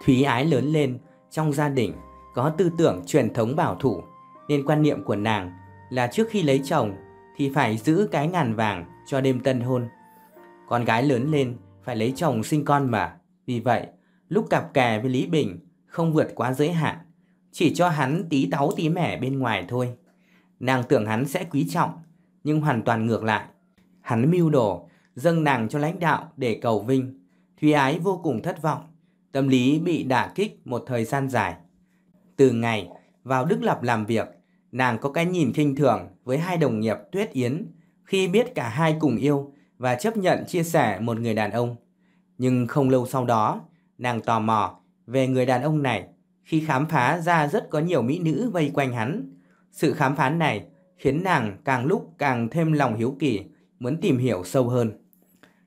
Thúy Ái lớn lên trong gia đình có tư tưởng truyền thống bảo thủ nên quan niệm của nàng là trước khi lấy chồng thì phải giữ cái ngàn vàng cho đêm tân hôn. Con gái lớn lên phải lấy chồng sinh con mà. Vì vậy, lúc cặp kè với Lý Bình không vượt quá giới hạn, chỉ cho hắn tí táu tí mẻ bên ngoài thôi. Nàng tưởng hắn sẽ quý trọng, nhưng hoàn toàn ngược lại. Hắn mưu đồ, dâng nàng cho lãnh đạo để cầu vinh. Thúy Ái vô cùng thất vọng. Tâm lý bị đả kích một thời gian dài. Từ ngày vào Đức Lập làm việc, nàng có cái nhìn khinh thường với hai đồng nghiệp Tuyết Yến khi biết cả hai cùng yêu và chấp nhận chia sẻ một người đàn ông. Nhưng không lâu sau đó, nàng tò mò về người đàn ông này khi khám phá ra rất có nhiều mỹ nữ vây quanh hắn. Sự khám phá này khiến nàng càng lúc càng thêm lòng hiếu kỳ, muốn tìm hiểu sâu hơn.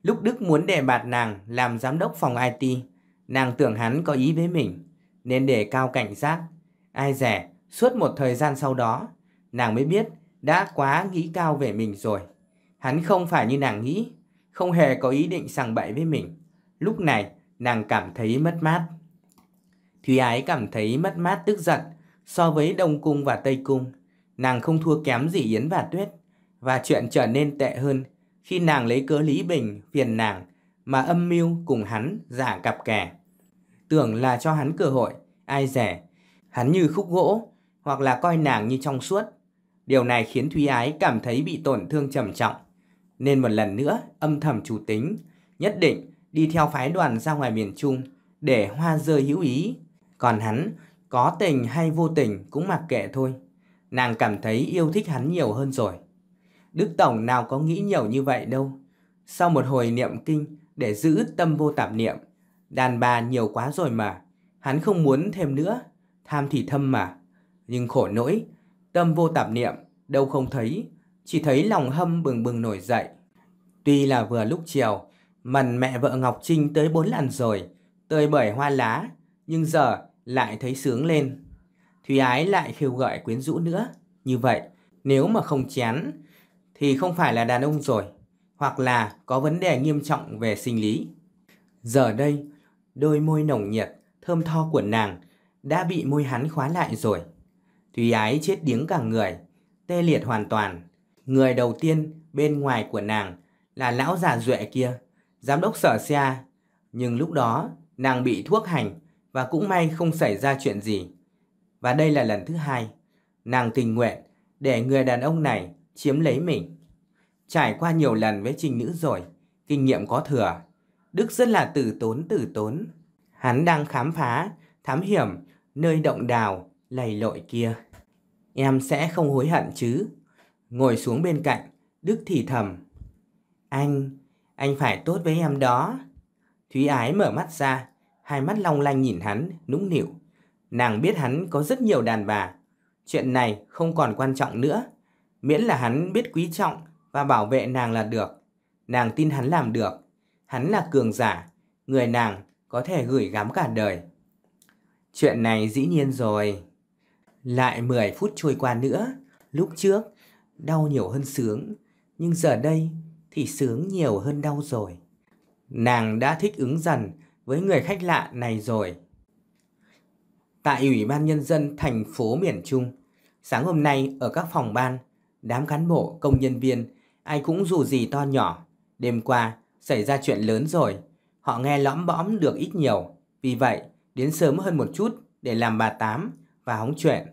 Lúc Đức muốn đề bạt nàng làm giám đốc phòng IT, Nàng tưởng hắn có ý với mình, nên để cao cảnh giác. Ai rẻ, suốt một thời gian sau đó, nàng mới biết đã quá nghĩ cao về mình rồi. Hắn không phải như nàng nghĩ, không hề có ý định sằng bậy với mình. Lúc này, nàng cảm thấy mất mát. Thúy Ái cảm thấy mất mát tức giận so với Đông Cung và Tây Cung. Nàng không thua kém gì Yến và Tuyết. Và chuyện trở nên tệ hơn khi nàng lấy cớ Lý Bình phiền nàng mà âm mưu cùng hắn giả cặp kè tưởng là cho hắn cơ hội, ai rẻ. Hắn như khúc gỗ, hoặc là coi nàng như trong suốt. Điều này khiến Thúy Ái cảm thấy bị tổn thương trầm trọng. Nên một lần nữa, âm thầm chủ tính, nhất định đi theo phái đoàn ra ngoài miền Trung để hoa rơi hữu ý. Còn hắn, có tình hay vô tình cũng mặc kệ thôi. Nàng cảm thấy yêu thích hắn nhiều hơn rồi. Đức Tổng nào có nghĩ nhiều như vậy đâu. Sau một hồi niệm kinh để giữ tâm vô tạp niệm, Đàn bà nhiều quá rồi mà, hắn không muốn thêm nữa, tham thì thâm mà. Nhưng khổ nỗi, tâm vô tạp niệm, đâu không thấy, chỉ thấy lòng hâm bừng bừng nổi dậy. Tuy là vừa lúc chiều, mần mẹ vợ Ngọc Trinh tới bốn lần rồi, tơi bởi hoa lá, nhưng giờ lại thấy sướng lên. Thúy Ái lại khiêu gợi quyến rũ nữa. Như vậy, nếu mà không chán, thì không phải là đàn ông rồi, hoặc là có vấn đề nghiêm trọng về sinh lý. Giờ đây, Đôi môi nồng nhiệt, thơm tho của nàng đã bị môi hắn khóa lại rồi. Thúy ái chết điếng cả người, tê liệt hoàn toàn. Người đầu tiên bên ngoài của nàng là lão già duệ kia, giám đốc sở xe. Nhưng lúc đó nàng bị thuốc hành và cũng may không xảy ra chuyện gì. Và đây là lần thứ hai, nàng tình nguyện để người đàn ông này chiếm lấy mình. Trải qua nhiều lần với trình nữ rồi, kinh nghiệm có thừa, Đức rất là tử tốn tử tốn. Hắn đang khám phá, thám hiểm, nơi động đào, lầy lội kia. Em sẽ không hối hận chứ. Ngồi xuống bên cạnh, Đức thì thầm. Anh, anh phải tốt với em đó. Thúy Ái mở mắt ra, hai mắt long lanh nhìn hắn, nũng nịu. Nàng biết hắn có rất nhiều đàn bà. Chuyện này không còn quan trọng nữa. Miễn là hắn biết quý trọng và bảo vệ nàng là được. Nàng tin hắn làm được hắn là cường giả, người nàng có thể gửi gắm cả đời. Chuyện này dĩ nhiên rồi. Lại 10 phút trôi qua nữa, lúc trước đau nhiều hơn sướng, nhưng giờ đây thì sướng nhiều hơn đau rồi. Nàng đã thích ứng dần với người khách lạ này rồi. Tại Ủy ban Nhân dân thành phố miền Trung, sáng hôm nay ở các phòng ban, đám cán bộ, công nhân viên, ai cũng dù gì to nhỏ. Đêm qua, xảy ra chuyện lớn rồi. Họ nghe lõm bõm được ít nhiều, vì vậy đến sớm hơn một chút để làm bà tám và hóng chuyện.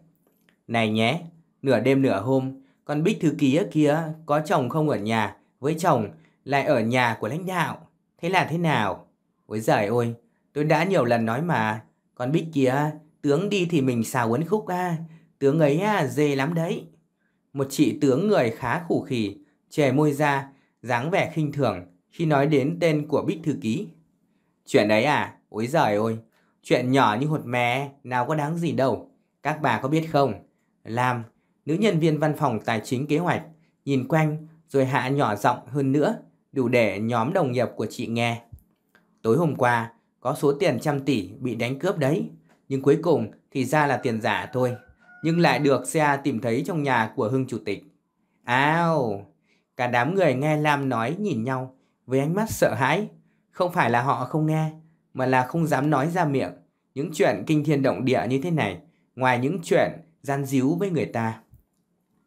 Này nhé, nửa đêm nửa hôm, con Bích thư ký kia có chồng không ở nhà, với chồng lại ở nhà của lãnh đạo. Thế là thế nào? Ôi giời ơi, tôi đã nhiều lần nói mà, con Bích kia tướng đi thì mình xào uốn khúc à, tướng ấy à, dê lắm đấy. Một chị tướng người khá khủ khỉ, chè môi ra, dáng vẻ khinh thường, khi nói đến tên của Bích Thư Ký. Chuyện đấy à? Ôi giời ơi! Chuyện nhỏ như hột mè, nào có đáng gì đâu. Các bà có biết không? Lam, nữ nhân viên văn phòng tài chính kế hoạch, nhìn quanh rồi hạ nhỏ giọng hơn nữa, đủ để nhóm đồng nghiệp của chị nghe. Tối hôm qua, có số tiền trăm tỷ bị đánh cướp đấy, nhưng cuối cùng thì ra là tiền giả thôi, nhưng lại được xe tìm thấy trong nhà của Hưng Chủ tịch. Ao! Cả đám người nghe Lam nói nhìn nhau, với ánh mắt sợ hãi. Không phải là họ không nghe, mà là không dám nói ra miệng những chuyện kinh thiên động địa như thế này, ngoài những chuyện gian díu với người ta.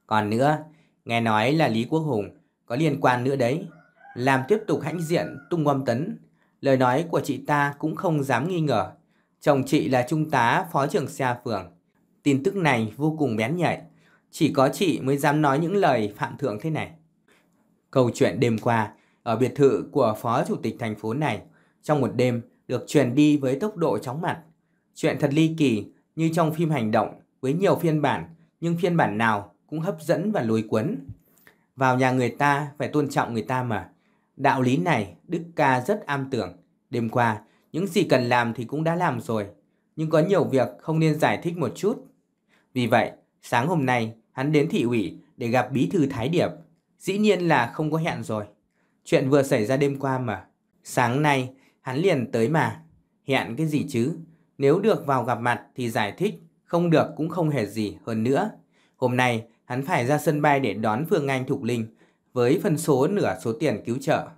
Còn nữa, nghe nói là Lý Quốc Hùng có liên quan nữa đấy. Làm tiếp tục hãnh diện tung bom tấn, lời nói của chị ta cũng không dám nghi ngờ. Chồng chị là trung tá phó trưởng xa phường. Tin tức này vô cùng bén nhạy, chỉ có chị mới dám nói những lời phạm thượng thế này. Câu chuyện đêm qua ở biệt thự của phó chủ tịch thành phố này trong một đêm được truyền đi với tốc độ chóng mặt. Chuyện thật ly kỳ như trong phim hành động với nhiều phiên bản nhưng phiên bản nào cũng hấp dẫn và lôi cuốn. Vào nhà người ta phải tôn trọng người ta mà. Đạo lý này Đức Ca rất am tưởng. Đêm qua, những gì cần làm thì cũng đã làm rồi. Nhưng có nhiều việc không nên giải thích một chút. Vì vậy, sáng hôm nay, hắn đến thị ủy để gặp bí thư Thái Điệp. Dĩ nhiên là không có hẹn rồi. Chuyện vừa xảy ra đêm qua mà. Sáng nay, hắn liền tới mà. Hẹn cái gì chứ? Nếu được vào gặp mặt thì giải thích, không được cũng không hề gì hơn nữa. Hôm nay, hắn phải ra sân bay để đón Phương Anh Thục Linh với phân số nửa số tiền cứu trợ.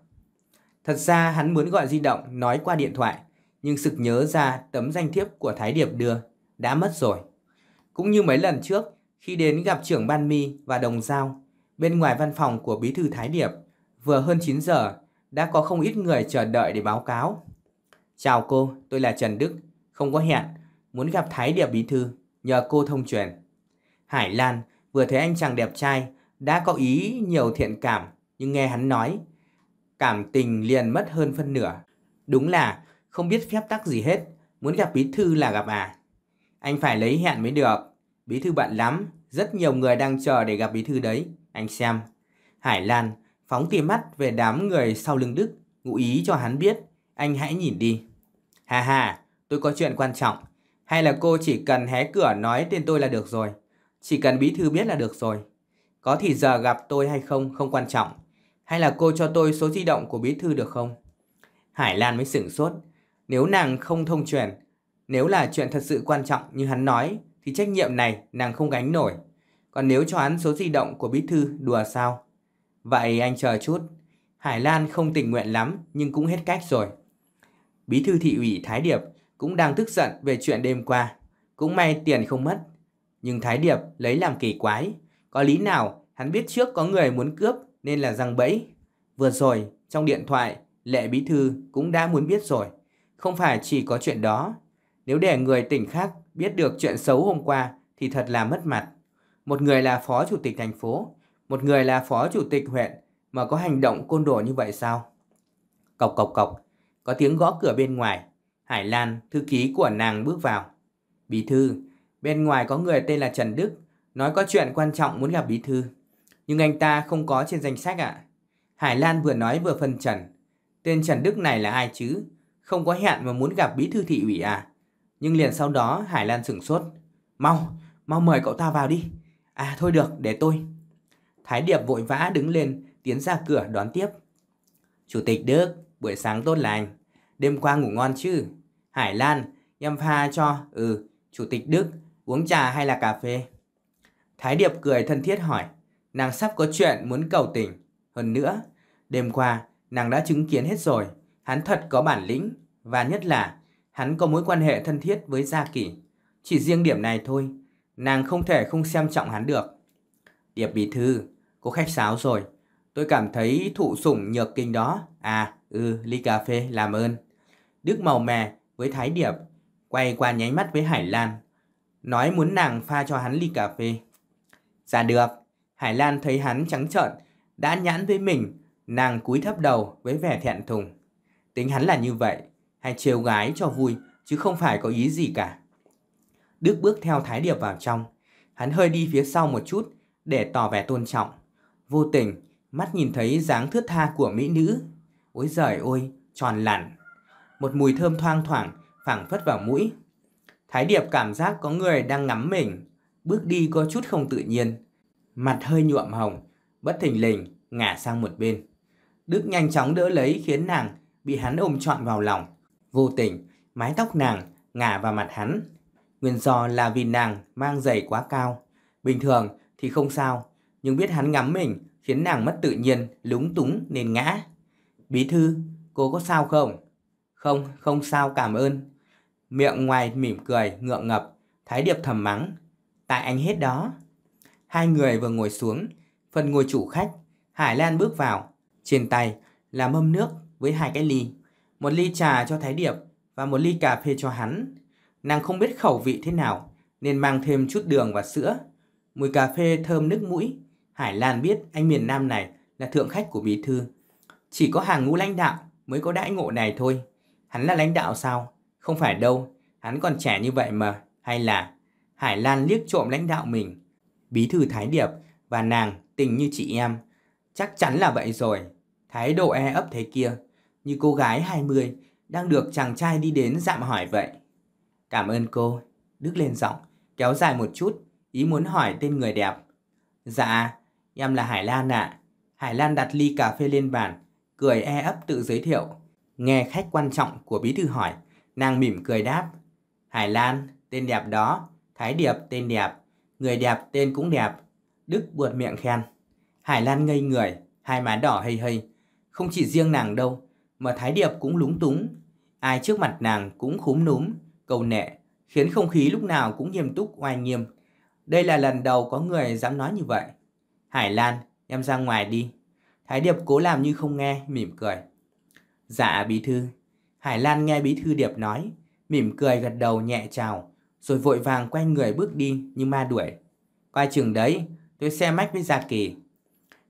Thật ra hắn muốn gọi di động nói qua điện thoại, nhưng sực nhớ ra tấm danh thiếp của Thái Điệp đưa, đã mất rồi. Cũng như mấy lần trước, khi đến gặp trưởng Ban Mi và Đồng Giao, bên ngoài văn phòng của bí thư Thái Điệp, vừa hơn 9 giờ, đã có không ít người chờ đợi để báo cáo. Chào cô, tôi là Trần Đức, không có hẹn, muốn gặp Thái Điệp Bí Thư, nhờ cô thông truyền. Hải Lan vừa thấy anh chàng đẹp trai, đã có ý nhiều thiện cảm, nhưng nghe hắn nói, cảm tình liền mất hơn phân nửa. Đúng là không biết phép tắc gì hết, muốn gặp Bí Thư là gặp à. Anh phải lấy hẹn mới được, Bí Thư bận lắm, rất nhiều người đang chờ để gặp Bí Thư đấy, anh xem. Hải Lan phóng tia mắt về đám người sau lưng Đức, ngụ ý cho hắn biết, anh hãy nhìn đi. Hà hà, tôi có chuyện quan trọng, hay là cô chỉ cần hé cửa nói tên tôi là được rồi, chỉ cần bí thư biết là được rồi. Có thì giờ gặp tôi hay không không quan trọng, hay là cô cho tôi số di động của bí thư được không? Hải Lan mới sửng sốt, nếu nàng không thông truyền, nếu là chuyện thật sự quan trọng như hắn nói, thì trách nhiệm này nàng không gánh nổi. Còn nếu cho hắn số di động của bí thư, đùa sao? Vậy anh chờ chút. Hải Lan không tình nguyện lắm nhưng cũng hết cách rồi. Bí thư thị ủy Thái Điệp cũng đang tức giận về chuyện đêm qua. Cũng may tiền không mất. Nhưng Thái Điệp lấy làm kỳ quái. Có lý nào hắn biết trước có người muốn cướp nên là răng bẫy. Vừa rồi trong điện thoại Lệ Bí Thư cũng đã muốn biết rồi. Không phải chỉ có chuyện đó. Nếu để người tỉnh khác biết được chuyện xấu hôm qua thì thật là mất mặt. Một người là phó chủ tịch thành phố, một người là phó chủ tịch huyện mà có hành động côn đồ như vậy sao? Cộc cộc cộc, có tiếng gõ cửa bên ngoài. Hải Lan, thư ký của nàng bước vào. Bí thư, bên ngoài có người tên là Trần Đức, nói có chuyện quan trọng muốn gặp bí thư. Nhưng anh ta không có trên danh sách ạ. À? Hải Lan vừa nói vừa phân trần. Tên Trần Đức này là ai chứ? Không có hẹn mà muốn gặp bí thư thị ủy à? Nhưng liền sau đó Hải Lan sửng sốt. Mau, mau mời cậu ta vào đi. À thôi được, để tôi. Thái Điệp vội vã đứng lên, tiến ra cửa đón tiếp. Chủ tịch Đức, buổi sáng tốt lành. Đêm qua ngủ ngon chứ? Hải Lan, em pha cho, ừ, Chủ tịch Đức, uống trà hay là cà phê? Thái Điệp cười thân thiết hỏi, nàng sắp có chuyện muốn cầu tình. Hơn nữa, đêm qua, nàng đã chứng kiến hết rồi, hắn thật có bản lĩnh, và nhất là, hắn có mối quan hệ thân thiết với Gia Kỳ. Chỉ riêng điểm này thôi, nàng không thể không xem trọng hắn được. Điệp Bí Thư, Cô khách sáo rồi. Tôi cảm thấy thụ sủng nhược kinh đó. À, ừ, ly cà phê, làm ơn. Đức màu mè với Thái Điệp, quay qua nháy mắt với Hải Lan. Nói muốn nàng pha cho hắn ly cà phê. Dạ được. Hải Lan thấy hắn trắng trợn, đã nhãn với mình, nàng cúi thấp đầu với vẻ thẹn thùng. Tính hắn là như vậy, hay trêu gái cho vui, chứ không phải có ý gì cả. Đức bước theo Thái Điệp vào trong. Hắn hơi đi phía sau một chút để tỏ vẻ tôn trọng. Vô tình, mắt nhìn thấy dáng thướt tha của mỹ nữ. Ôi giời ôi, tròn lẳn. Một mùi thơm thoang thoảng, phảng phất vào mũi. Thái Điệp cảm giác có người đang ngắm mình. Bước đi có chút không tự nhiên. Mặt hơi nhuộm hồng, bất thình lình, ngả sang một bên. Đức nhanh chóng đỡ lấy khiến nàng bị hắn ôm trọn vào lòng. Vô tình, mái tóc nàng ngả vào mặt hắn. Nguyên do là vì nàng mang giày quá cao. Bình thường thì không sao, nhưng biết hắn ngắm mình khiến nàng mất tự nhiên, lúng túng nên ngã. Bí thư, cô có sao không? Không, không sao cảm ơn. Miệng ngoài mỉm cười, ngượng ngập, Thái Điệp thầm mắng. Tại anh hết đó. Hai người vừa ngồi xuống, phần ngồi chủ khách, Hải Lan bước vào, trên tay là mâm nước với hai cái ly. Một ly trà cho Thái Điệp và một ly cà phê cho hắn. Nàng không biết khẩu vị thế nào nên mang thêm chút đường và sữa. Mùi cà phê thơm nước mũi Hải Lan biết anh miền Nam này là thượng khách của bí thư. Chỉ có hàng ngũ lãnh đạo mới có đãi ngộ này thôi. Hắn là lãnh đạo sao? Không phải đâu, hắn còn trẻ như vậy mà. Hay là Hải Lan liếc trộm lãnh đạo mình. Bí thư Thái Điệp và nàng tình như chị em. Chắc chắn là vậy rồi. Thái độ e ấp thế kia, như cô gái 20 đang được chàng trai đi đến dạm hỏi vậy. Cảm ơn cô. Đức lên giọng, kéo dài một chút, ý muốn hỏi tên người đẹp. Dạ, Em là Hải Lan ạ. À. Hải Lan đặt ly cà phê lên bàn, cười e ấp tự giới thiệu. Nghe khách quan trọng của bí thư hỏi, nàng mỉm cười đáp. Hải Lan, tên đẹp đó. Thái Điệp, tên đẹp. Người đẹp, tên cũng đẹp. Đức buột miệng khen. Hải Lan ngây người, hai má đỏ hây hây. Không chỉ riêng nàng đâu, mà Thái Điệp cũng lúng túng. Ai trước mặt nàng cũng khúm núm, cầu nệ, khiến không khí lúc nào cũng nghiêm túc oai nghiêm. Đây là lần đầu có người dám nói như vậy. Hải Lan, em ra ngoài đi. Thái Điệp cố làm như không nghe, mỉm cười. Dạ bí thư. Hải Lan nghe bí thư Điệp nói, mỉm cười gật đầu nhẹ chào, rồi vội vàng quay người bước đi như ma đuổi. Qua trường đấy, tôi xe mách với Gia Kỳ.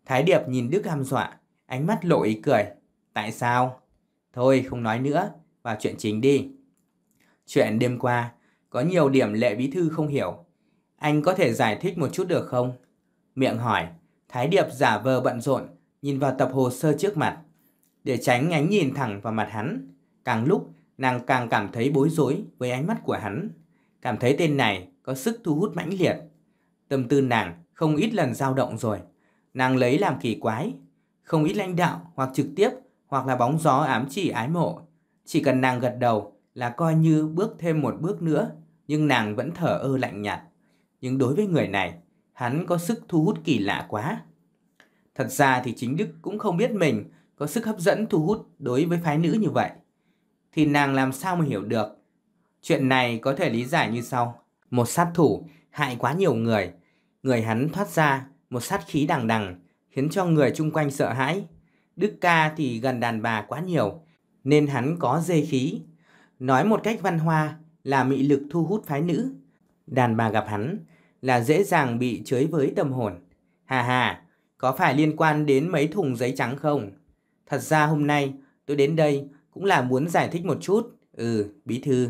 Thái Điệp nhìn Đức hăm dọa, ánh mắt lộ ý cười. Tại sao? Thôi không nói nữa, vào chuyện chính đi. Chuyện đêm qua, có nhiều điểm lệ bí thư không hiểu. Anh có thể giải thích một chút được không? miệng hỏi. Thái Điệp giả vờ bận rộn, nhìn vào tập hồ sơ trước mặt. Để tránh ánh nhìn thẳng vào mặt hắn, càng lúc nàng càng cảm thấy bối rối với ánh mắt của hắn. Cảm thấy tên này có sức thu hút mãnh liệt. Tâm tư nàng không ít lần dao động rồi. Nàng lấy làm kỳ quái, không ít lãnh đạo hoặc trực tiếp hoặc là bóng gió ám chỉ ái mộ. Chỉ cần nàng gật đầu là coi như bước thêm một bước nữa, nhưng nàng vẫn thở ơ lạnh nhạt. Nhưng đối với người này, hắn có sức thu hút kỳ lạ quá. Thật ra thì chính Đức cũng không biết mình có sức hấp dẫn thu hút đối với phái nữ như vậy. Thì nàng làm sao mà hiểu được? Chuyện này có thể lý giải như sau. Một sát thủ hại quá nhiều người. Người hắn thoát ra một sát khí đằng đằng khiến cho người chung quanh sợ hãi. Đức ca thì gần đàn bà quá nhiều nên hắn có dây khí. Nói một cách văn hoa là mị lực thu hút phái nữ. Đàn bà gặp hắn là dễ dàng bị chới với tâm hồn. Hà hà, có phải liên quan đến mấy thùng giấy trắng không? Thật ra hôm nay tôi đến đây cũng là muốn giải thích một chút. Ừ, bí thư,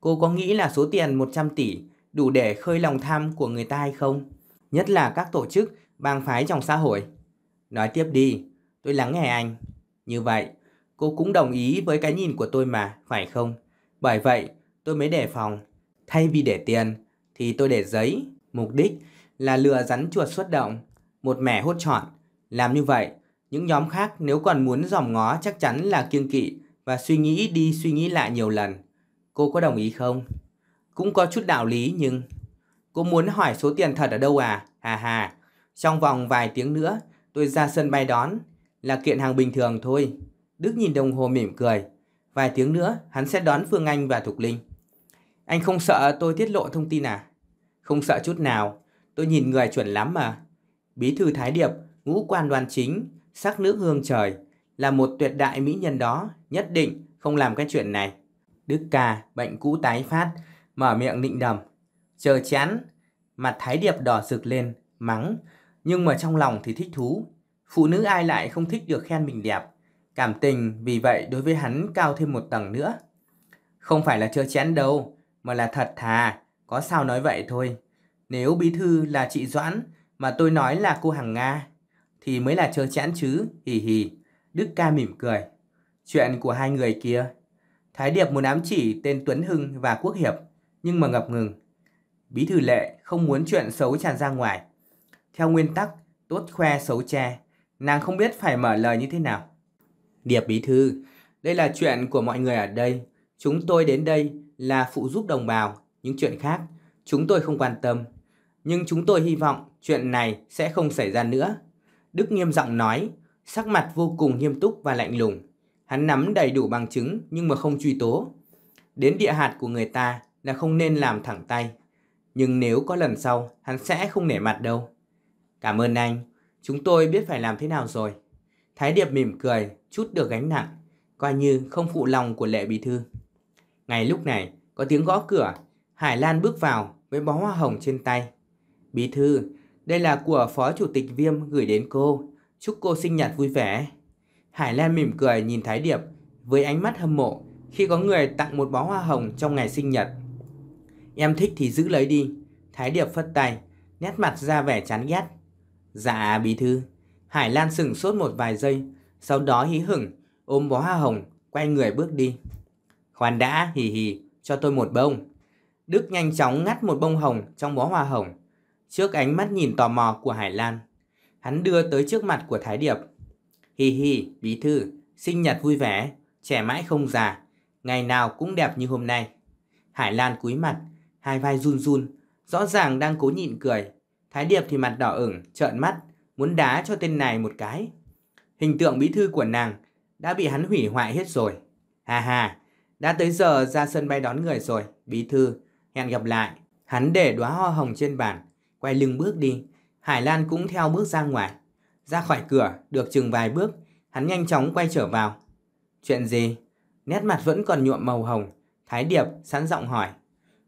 cô có nghĩ là số tiền 100 tỷ đủ để khơi lòng tham của người ta hay không? Nhất là các tổ chức, bang phái trong xã hội. Nói tiếp đi, tôi lắng nghe anh. Như vậy, cô cũng đồng ý với cái nhìn của tôi mà, phải không? Bởi vậy, tôi mới đề phòng. Thay vì để tiền, thì tôi để giấy Mục đích là lừa rắn chuột xuất động, một mẻ hốt trọn. Làm như vậy, những nhóm khác nếu còn muốn dòm ngó chắc chắn là kiêng kỵ và suy nghĩ đi suy nghĩ lại nhiều lần. Cô có đồng ý không? Cũng có chút đạo lý nhưng... Cô muốn hỏi số tiền thật ở đâu à? Hà hà, trong vòng vài tiếng nữa tôi ra sân bay đón. Là kiện hàng bình thường thôi. Đức nhìn đồng hồ mỉm cười. Vài tiếng nữa hắn sẽ đón Phương Anh và Thục Linh. Anh không sợ tôi tiết lộ thông tin à? Không sợ chút nào, tôi nhìn người chuẩn lắm mà. Bí thư Thái Điệp, ngũ quan đoan chính, sắc nước hương trời, là một tuyệt đại mỹ nhân đó, nhất định không làm cái chuyện này. Đức ca, bệnh cũ tái phát, mở miệng định đầm. Chờ chán, mặt Thái Điệp đỏ rực lên, mắng, nhưng mà trong lòng thì thích thú. Phụ nữ ai lại không thích được khen mình đẹp. Cảm tình vì vậy đối với hắn cao thêm một tầng nữa. Không phải là chơ chán đâu, mà là thật thà, có sao nói vậy thôi. Nếu bí thư là chị Doãn mà tôi nói là cô Hằng Nga thì mới là trơ chẽn chứ, hì hì. Đức ca mỉm cười. Chuyện của hai người kia. Thái Điệp muốn ám chỉ tên Tuấn Hưng và Quốc Hiệp nhưng mà ngập ngừng. Bí thư lệ không muốn chuyện xấu tràn ra ngoài. Theo nguyên tắc, tốt khoe xấu che, nàng không biết phải mở lời như thế nào. Điệp bí thư, đây là chuyện của mọi người ở đây. Chúng tôi đến đây là phụ giúp đồng bào những chuyện khác, chúng tôi không quan tâm. Nhưng chúng tôi hy vọng chuyện này sẽ không xảy ra nữa. Đức nghiêm giọng nói, sắc mặt vô cùng nghiêm túc và lạnh lùng. Hắn nắm đầy đủ bằng chứng nhưng mà không truy tố. Đến địa hạt của người ta là không nên làm thẳng tay. Nhưng nếu có lần sau, hắn sẽ không nể mặt đâu. Cảm ơn anh, chúng tôi biết phải làm thế nào rồi. Thái Điệp mỉm cười, chút được gánh nặng, coi như không phụ lòng của lệ bí thư. Ngay lúc này, có tiếng gõ cửa Hải Lan bước vào với bó hoa hồng trên tay. Bí thư, đây là của Phó Chủ tịch Viêm gửi đến cô. Chúc cô sinh nhật vui vẻ. Hải Lan mỉm cười nhìn Thái Điệp với ánh mắt hâm mộ khi có người tặng một bó hoa hồng trong ngày sinh nhật. Em thích thì giữ lấy đi. Thái Điệp phất tay, nét mặt ra vẻ chán ghét. Dạ bí thư. Hải Lan sừng sốt một vài giây, sau đó hí hửng, ôm bó hoa hồng, quay người bước đi. Khoan đã, hì hì, cho tôi một bông. Đức nhanh chóng ngắt một bông hồng trong bó hoa hồng, trước ánh mắt nhìn tò mò của Hải Lan. Hắn đưa tới trước mặt của Thái Điệp. Hi hi, bí thư, sinh nhật vui vẻ, trẻ mãi không già, ngày nào cũng đẹp như hôm nay. Hải Lan cúi mặt, hai vai run run, rõ ràng đang cố nhịn cười. Thái Điệp thì mặt đỏ ửng, trợn mắt, muốn đá cho tên này một cái. Hình tượng bí thư của nàng đã bị hắn hủy hoại hết rồi. Hà hà, đã tới giờ ra sân bay đón người rồi, bí thư, Hẹn gặp lại. Hắn để đóa hoa hồng trên bàn, quay lưng bước đi. Hải Lan cũng theo bước ra ngoài. Ra khỏi cửa, được chừng vài bước, hắn nhanh chóng quay trở vào. Chuyện gì? Nét mặt vẫn còn nhuộm màu hồng. Thái Điệp sẵn giọng hỏi.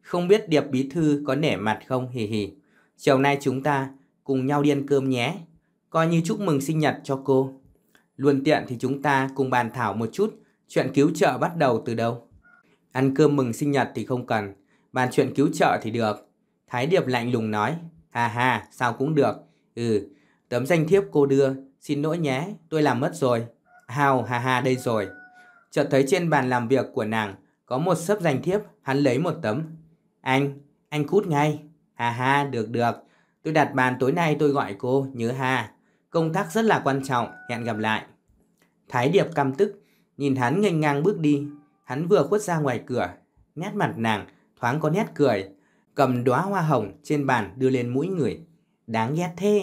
Không biết Điệp bí thư có nể mặt không hì hì. Chiều nay chúng ta cùng nhau đi ăn cơm nhé. Coi như chúc mừng sinh nhật cho cô. Luôn tiện thì chúng ta cùng bàn thảo một chút chuyện cứu trợ bắt đầu từ đâu. Ăn cơm mừng sinh nhật thì không cần, Bàn chuyện cứu trợ thì được. Thái Điệp lạnh lùng nói. Hà hà, sao cũng được. Ừ, tấm danh thiếp cô đưa. Xin lỗi nhé, tôi làm mất rồi. Hào, hà hà đây rồi. Chợt thấy trên bàn làm việc của nàng có một sấp danh thiếp, hắn lấy một tấm. Anh, anh cút ngay. Hà hà, được được. Tôi đặt bàn tối nay tôi gọi cô, nhớ hà. Công tác rất là quan trọng, hẹn gặp lại. Thái Điệp căm tức, nhìn hắn nghênh ngang bước đi. Hắn vừa khuất ra ngoài cửa, nét mặt nàng thoáng có nét cười, cầm đóa hoa hồng trên bàn đưa lên mũi người. Đáng ghét thế.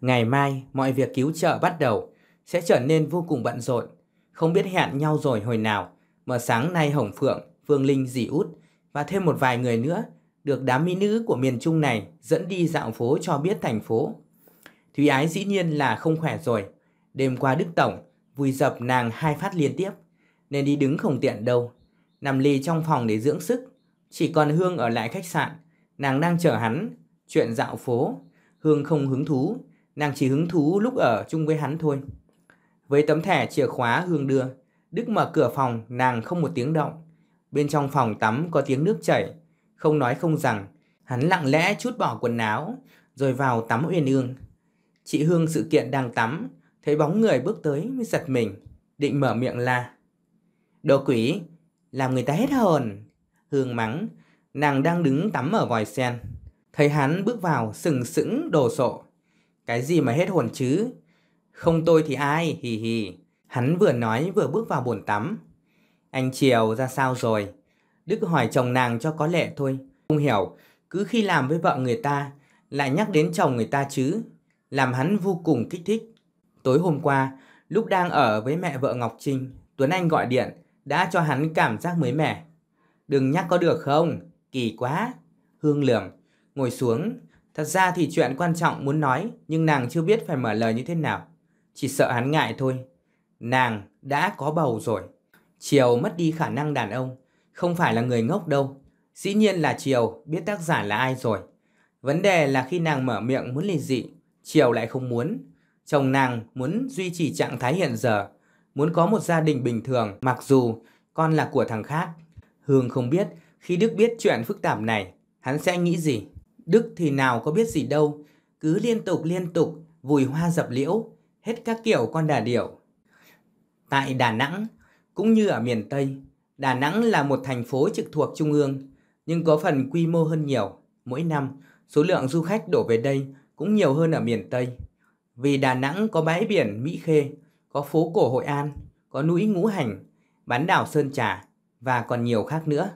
Ngày mai, mọi việc cứu trợ bắt đầu, sẽ trở nên vô cùng bận rộn. Không biết hẹn nhau rồi hồi nào, mà sáng nay Hồng Phượng, Phương Linh, Dì Út và thêm một vài người nữa được đám mỹ nữ của miền Trung này dẫn đi dạo phố cho biết thành phố. Thúy Ái dĩ nhiên là không khỏe rồi. Đêm qua Đức Tổng vùi dập nàng hai phát liên tiếp, nên đi đứng không tiện đâu. Nằm lì trong phòng để dưỡng sức, chỉ còn Hương ở lại khách sạn, nàng đang chờ hắn. Chuyện dạo phố, Hương không hứng thú, nàng chỉ hứng thú lúc ở chung với hắn thôi. Với tấm thẻ chìa khóa Hương đưa, Đức mở cửa phòng, nàng không một tiếng động. Bên trong phòng tắm có tiếng nước chảy, không nói không rằng. Hắn lặng lẽ chút bỏ quần áo, rồi vào tắm uyên ương. Chị Hương sự kiện đang tắm, thấy bóng người bước tới mới giật mình, định mở miệng la. Đồ quỷ, làm người ta hết hồn. Hương mắng, nàng đang đứng tắm ở vòi sen. Thấy hắn bước vào sừng sững đồ sộ. Cái gì mà hết hồn chứ? Không tôi thì ai, hì hì. Hắn vừa nói vừa bước vào bồn tắm. Anh Triều ra sao rồi? Đức hỏi chồng nàng cho có lệ thôi. Không hiểu, cứ khi làm với vợ người ta, lại nhắc đến chồng người ta chứ. Làm hắn vô cùng kích thích. Tối hôm qua, lúc đang ở với mẹ vợ Ngọc Trinh, Tuấn Anh gọi điện, đã cho hắn cảm giác mới mẻ. Đừng nhắc có được không? Kỳ quá. Hương lường, ngồi xuống. Thật ra thì chuyện quan trọng muốn nói, nhưng nàng chưa biết phải mở lời như thế nào. Chỉ sợ hắn ngại thôi. Nàng đã có bầu rồi. Triều mất đi khả năng đàn ông. Không phải là người ngốc đâu. Dĩ nhiên là Triều biết tác giả là ai rồi. Vấn đề là khi nàng mở miệng muốn lì dị, Triều lại không muốn. Chồng nàng muốn duy trì trạng thái hiện giờ, muốn có một gia đình bình thường mặc dù con là của thằng khác. Hương không biết, khi Đức biết chuyện phức tạp này, hắn sẽ nghĩ gì? Đức thì nào có biết gì đâu, cứ liên tục liên tục vùi hoa dập liễu, hết các kiểu con đà điểu. Tại Đà Nẵng, cũng như ở miền Tây, Đà Nẵng là một thành phố trực thuộc trung ương, nhưng có phần quy mô hơn nhiều. Mỗi năm, số lượng du khách đổ về đây cũng nhiều hơn ở miền Tây. Vì Đà Nẵng có bãi biển Mỹ Khê, có phố cổ Hội An, có núi Ngũ Hành, bán đảo Sơn Trà, và còn nhiều khác nữa.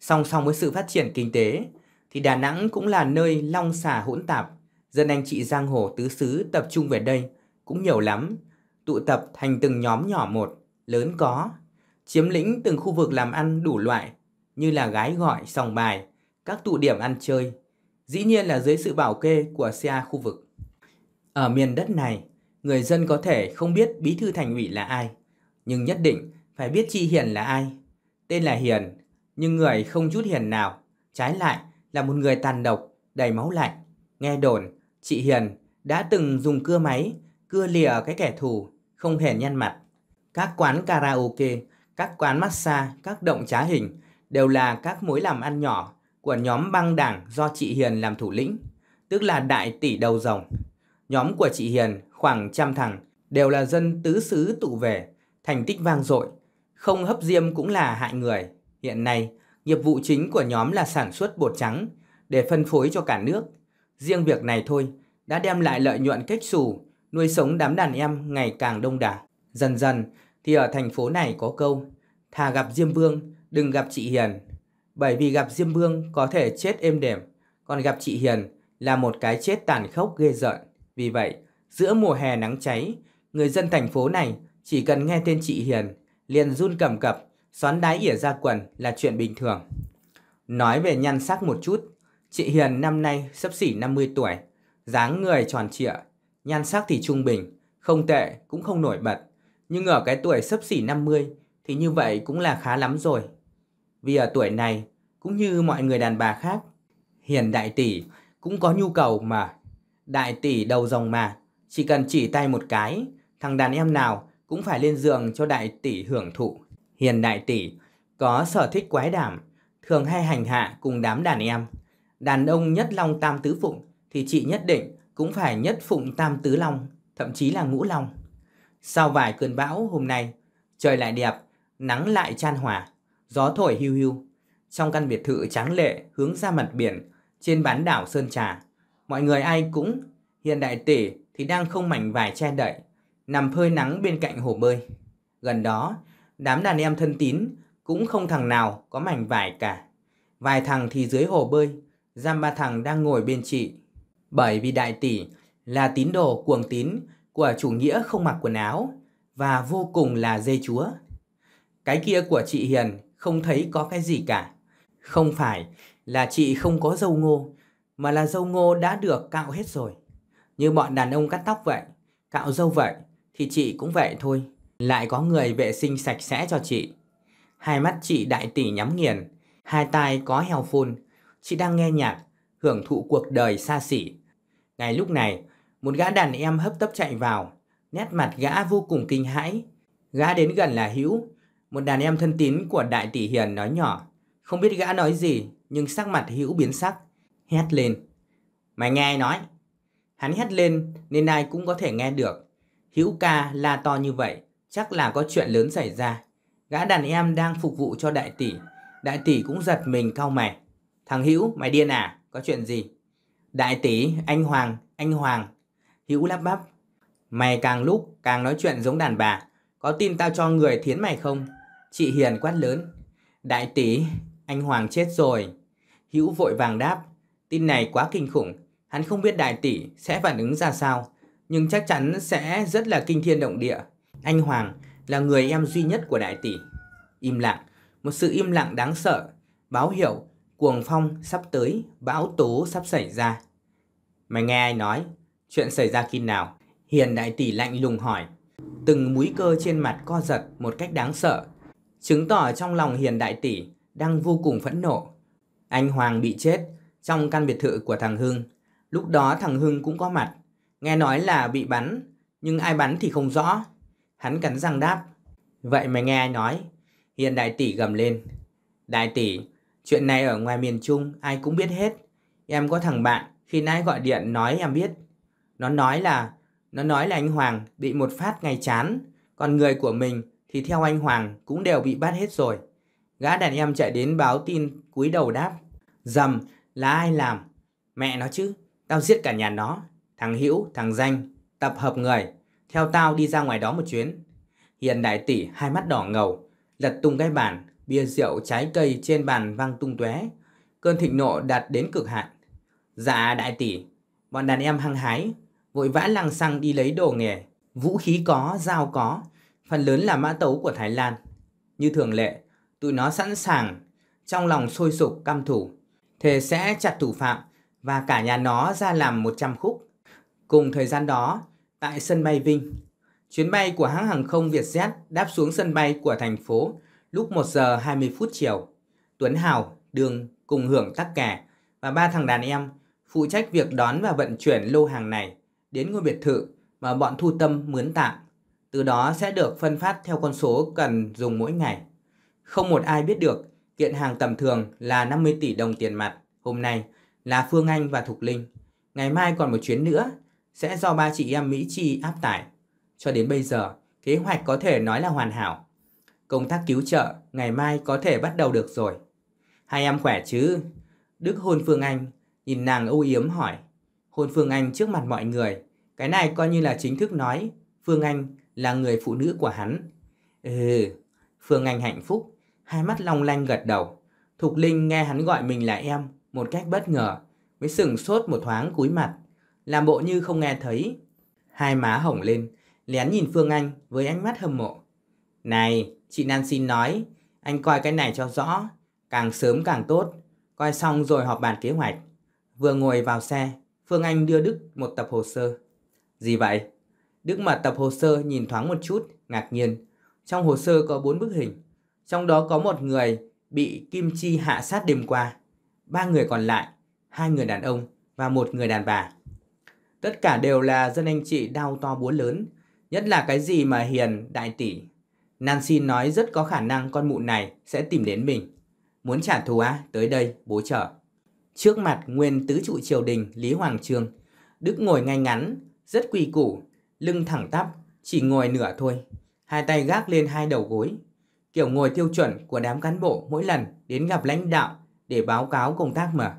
Song song với sự phát triển kinh tế, thì Đà Nẵng cũng là nơi long xà hỗn tạp, dân anh chị giang hồ tứ xứ tập trung về đây cũng nhiều lắm, tụ tập thành từng nhóm nhỏ một, lớn có, chiếm lĩnh từng khu vực làm ăn đủ loại như là gái gọi, sòng bài, các tụ điểm ăn chơi, dĩ nhiên là dưới sự bảo kê của xa khu vực. Ở miền đất này, người dân có thể không biết bí thư thành ủy là ai, nhưng nhất định phải biết Chi Hiền là ai, tên là Hiền, nhưng người không chút hiền nào, trái lại là một người tàn độc, đầy máu lạnh. Nghe đồn, chị Hiền đã từng dùng cưa máy, cưa lìa cái kẻ thù, không hề nhăn mặt. Các quán karaoke, các quán massage, các động trá hình đều là các mối làm ăn nhỏ của nhóm băng đảng do chị Hiền làm thủ lĩnh, tức là đại tỷ đầu rồng. Nhóm của chị Hiền khoảng trăm thằng đều là dân tứ xứ tụ về, thành tích vang dội, không hấp diêm cũng là hại người. Hiện nay, nghiệp vụ chính của nhóm là sản xuất bột trắng để phân phối cho cả nước. Riêng việc này thôi đã đem lại lợi nhuận cách xù, nuôi sống đám đàn em ngày càng đông đảo. Dần dần thì ở thành phố này có câu, thà gặp Diêm Vương, đừng gặp chị Hiền. Bởi vì gặp Diêm Vương có thể chết êm đềm, còn gặp chị Hiền là một cái chết tàn khốc ghê rợn. Vì vậy, giữa mùa hè nắng cháy, người dân thành phố này chỉ cần nghe tên chị Hiền liền run cầm cập, xoắn đái ỉa ra quần là chuyện bình thường. Nói về nhan sắc một chút, chị Hiền năm nay sấp xỉ 50 tuổi, dáng người tròn trịa, nhan sắc thì trung bình, không tệ cũng không nổi bật, nhưng ở cái tuổi sấp xỉ 50 thì như vậy cũng là khá lắm rồi. Vì ở tuổi này, cũng như mọi người đàn bà khác, Hiền đại tỷ cũng có nhu cầu mà. Đại tỷ đầu dòng mà, chỉ cần chỉ tay một cái, thằng đàn em nào cũng phải lên giường cho đại tỷ hưởng thụ. Hiền đại tỷ có sở thích quái đảm, thường hay hành hạ cùng đám đàn em. Đàn ông nhất long tam tứ phụng thì chị nhất định cũng phải nhất phụng tam tứ long, thậm chí là ngũ long. Sau vài cơn bão hôm nay, trời lại đẹp, nắng lại chan hòa, gió thổi hiu hiu. Trong căn biệt thự tráng lệ hướng ra mặt biển trên bán đảo Sơn Trà, mọi người ai cũng, hiền đại tỷ thì đang không mảnh vải che đậy, nằm phơi nắng bên cạnh hồ bơi. Gần đó, đám đàn em thân tín cũng không thằng nào có mảnh vải cả. Vài thằng thì dưới hồ bơi, giam ba thằng đang ngồi bên chị. Bởi vì đại tỷ là tín đồ cuồng tín của chủ nghĩa không mặc quần áo và vô cùng là dây chúa. Cái kia của chị Hiền không thấy có cái gì cả. Không phải là chị không có dâu ngô, mà là dâu ngô đã được cạo hết rồi. Như bọn đàn ông cắt tóc vậy, cạo dâu vậy, thì chị cũng vậy thôi. Lại có người vệ sinh sạch sẽ cho chị. Hai mắt chị đại tỷ nhắm nghiền, hai tai có heo phun. Chị đang nghe nhạc, hưởng thụ cuộc đời xa xỉ. Ngay lúc này, một gã đàn em hấp tấp chạy vào. Nét mặt gã vô cùng kinh hãi. Gã đến gần là Hữu, một đàn em thân tín của đại tỷ Hiền nói nhỏ. Không biết gã nói gì, nhưng sắc mặt Hữu biến sắc. Hét lên. Mày nghe ai nói? Hắn hét lên nên ai cũng có thể nghe được. Hữu ca la to như vậy, chắc là có chuyện lớn xảy ra. Gã đàn em đang phục vụ cho đại tỷ. Đại tỷ cũng giật mình cao mày. Thằng Hữu, mày điên à? Có chuyện gì? Đại tỷ, anh Hoàng, anh Hoàng. Hữu lắp bắp. Mày càng lúc càng nói chuyện giống đàn bà. Có tin tao cho người thiến mày không? Chị Hiền quát lớn. Đại tỷ, anh Hoàng chết rồi. Hữu vội vàng đáp. Tin này quá kinh khủng. Hắn không biết đại tỷ sẽ phản ứng ra sao nhưng chắc chắn sẽ rất là kinh thiên động địa. Anh Hoàng là người em duy nhất của đại tỷ. Im lặng, một sự im lặng đáng sợ, báo hiệu cuồng phong sắp tới, bão tố sắp xảy ra. Mày nghe ai nói, chuyện xảy ra khi nào? Hiền đại tỷ lạnh lùng hỏi. Từng múi cơ trên mặt co giật một cách đáng sợ, chứng tỏ trong lòng Hiền đại tỷ đang vô cùng phẫn nộ. Anh Hoàng bị chết trong căn biệt thự của thằng Hưng. Lúc đó thằng Hưng cũng có mặt. Nghe nói là bị bắn, nhưng ai bắn thì không rõ. Hắn cắn răng đáp. Vậy mày nghe ai nói? Hiền đại tỷ gầm lên. Đại tỷ, chuyện này ở ngoài miền Trung ai cũng biết hết. Em có thằng bạn, khi nãy gọi điện nói em biết. Nó nói là, nó nói là anh Hoàng bị một phát ngay chán. Còn người của mình thì theo anh Hoàng cũng đều bị bắt hết rồi. Gã đàn em chạy đến báo tin cúi đầu đáp. Dầm, là ai làm? Mẹ nó chứ, tao giết cả nhà nó thằng Hữu, thằng Danh, tập hợp người, theo tao đi ra ngoài đó một chuyến. Hiền đại tỷ hai mắt đỏ ngầu, lật tung cái bàn, bia rượu trái cây trên bàn văng tung tóe. Cơn thịnh nộ đạt đến cực hạn. Dạ đại tỷ, bọn đàn em hăng hái, vội vã lăng xăng đi lấy đồ nghề. Vũ khí có, dao có, phần lớn là mã tấu của Thái Lan. Như thường lệ, tụi nó sẵn sàng, trong lòng sôi sục căm thủ. Thề sẽ chặt thủ phạm và cả nhà nó ra làm một trăm khúc. Cùng thời gian đó, tại sân bay Vinh, chuyến bay của hãng hàng không Vietjet đáp xuống sân bay của thành phố lúc 1 giờ 20 phút chiều. Tuấn Hào, Đường cùng hưởng tắc kè và ba thằng đàn em phụ trách việc đón và vận chuyển lô hàng này đến ngôi biệt thự mà bọn thu tâm mướn tạm. Từ đó sẽ được phân phát theo con số cần dùng mỗi ngày. Không một ai biết được kiện hàng tầm thường là 50 tỷ đồng tiền mặt hôm nay là Phương Anh và Thục Linh. Ngày mai còn một chuyến nữa sẽ do ba chị em Mỹ Chi áp tải. Cho đến bây giờ, kế hoạch có thể nói là hoàn hảo. Công tác cứu trợ ngày mai có thể bắt đầu được rồi. Hai em khỏe chứ? Đức hôn Phương Anh nhìn nàng âu yếm hỏi. Hôn Phương Anh trước mặt mọi người. Cái này coi như là chính thức nói. Phương Anh là người phụ nữ của hắn. Ừ, Phương Anh hạnh phúc. Hai mắt long lanh gật đầu. Thục Linh nghe hắn gọi mình là em một cách bất ngờ. Mới sửng sốt một thoáng cúi mặt làm bộ như không nghe thấy. Hai má hồng lên, lén nhìn Phương Anh với ánh mắt hâm mộ. Này, chị Nancy nói, anh coi cái này cho rõ, càng sớm càng tốt, coi xong rồi họp bàn kế hoạch. Vừa ngồi vào xe, Phương Anh đưa Đức một tập hồ sơ. Gì vậy? Đức mở tập hồ sơ nhìn thoáng một chút, ngạc nhiên. Trong hồ sơ có bốn bức hình. Trong đó có một người bị Kim Chi hạ sát đêm qua. Ba người còn lại, hai người đàn ông và một người đàn bà Tất cả đều là dân anh chị đau to búa lớn, nhất là cái gì mà hiền, đại tỷ. Nancy nói rất có khả năng con mụ này sẽ tìm đến mình. Muốn trả thù á, tới đây, bố chở. Trước mặt nguyên tứ trụ triều đình Lý Hoàng Trương, Đức ngồi ngay ngắn, rất quỳ củ, lưng thẳng tắp, chỉ ngồi nửa thôi. Hai tay gác lên hai đầu gối. Kiểu ngồi tiêu chuẩn của đám cán bộ mỗi lần đến gặp lãnh đạo để báo cáo công tác mà.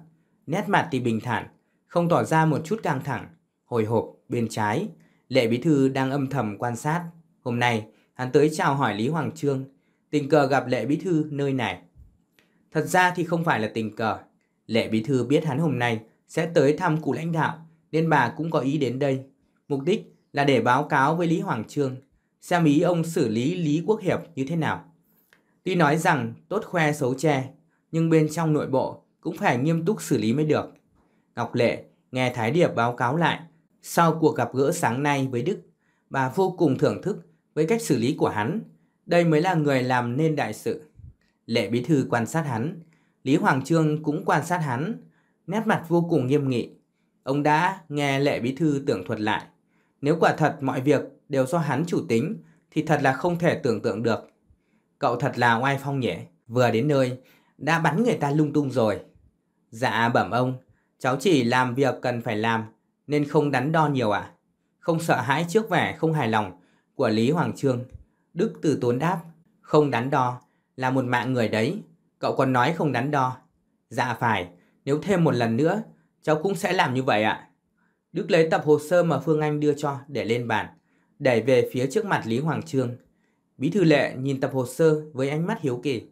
Nét mặt thì bình thản, không tỏ ra một chút căng thẳng, hồi hộp bên trái. Lệ Bí Thư đang âm thầm quan sát. Hôm nay, hắn tới chào hỏi Lý Hoàng Trương, tình cờ gặp Lệ Bí Thư nơi này. Thật ra thì không phải là tình cờ. Lệ Bí Thư biết hắn hôm nay sẽ tới thăm cụ lãnh đạo, nên bà cũng có ý đến đây. Mục đích là để báo cáo với Lý Hoàng Trương, xem ý ông xử lý Lý Quốc Hiệp như thế nào. Tuy nói rằng tốt khoe xấu che, nhưng bên trong nội bộ cũng phải nghiêm túc xử lý mới được. Ngọc Lệ nghe Thái Điệp báo cáo lại sau cuộc gặp gỡ sáng nay với Đức bà vô cùng thưởng thức với cách xử lý của hắn. Đây mới là người làm nên đại sự. Lệ Bí Thư quan sát hắn, Lý Hoàng Trương cũng quan sát hắn, nét mặt vô cùng nghiêm nghị. Ông đã nghe Lệ Bí Thư tưởng thuật lại. Nếu quả thật mọi việc đều do hắn chủ tính thì thật là không thể tưởng tượng được. Cậu thật là oai phong nhỉ, vừa đến nơi đã bắn người ta lung tung rồi. Dạ bẩm ông, cháu chỉ làm việc cần phải làm, nên không đắn đo nhiều ạ. À. Không sợ hãi trước vẻ không hài lòng của Lý Hoàng Trương. Đức từ tốn đáp, không đắn đo, là một mạng người đấy. Cậu còn nói không đắn đo. Dạ phải, nếu thêm một lần nữa, cháu cũng sẽ làm như vậy ạ. À. Đức lấy tập hồ sơ mà Phương Anh đưa cho để lên bàn, đẩy về phía trước mặt Lý Hoàng Trương. Bí thư lệ nhìn tập hồ sơ với ánh mắt hiếu kỳ.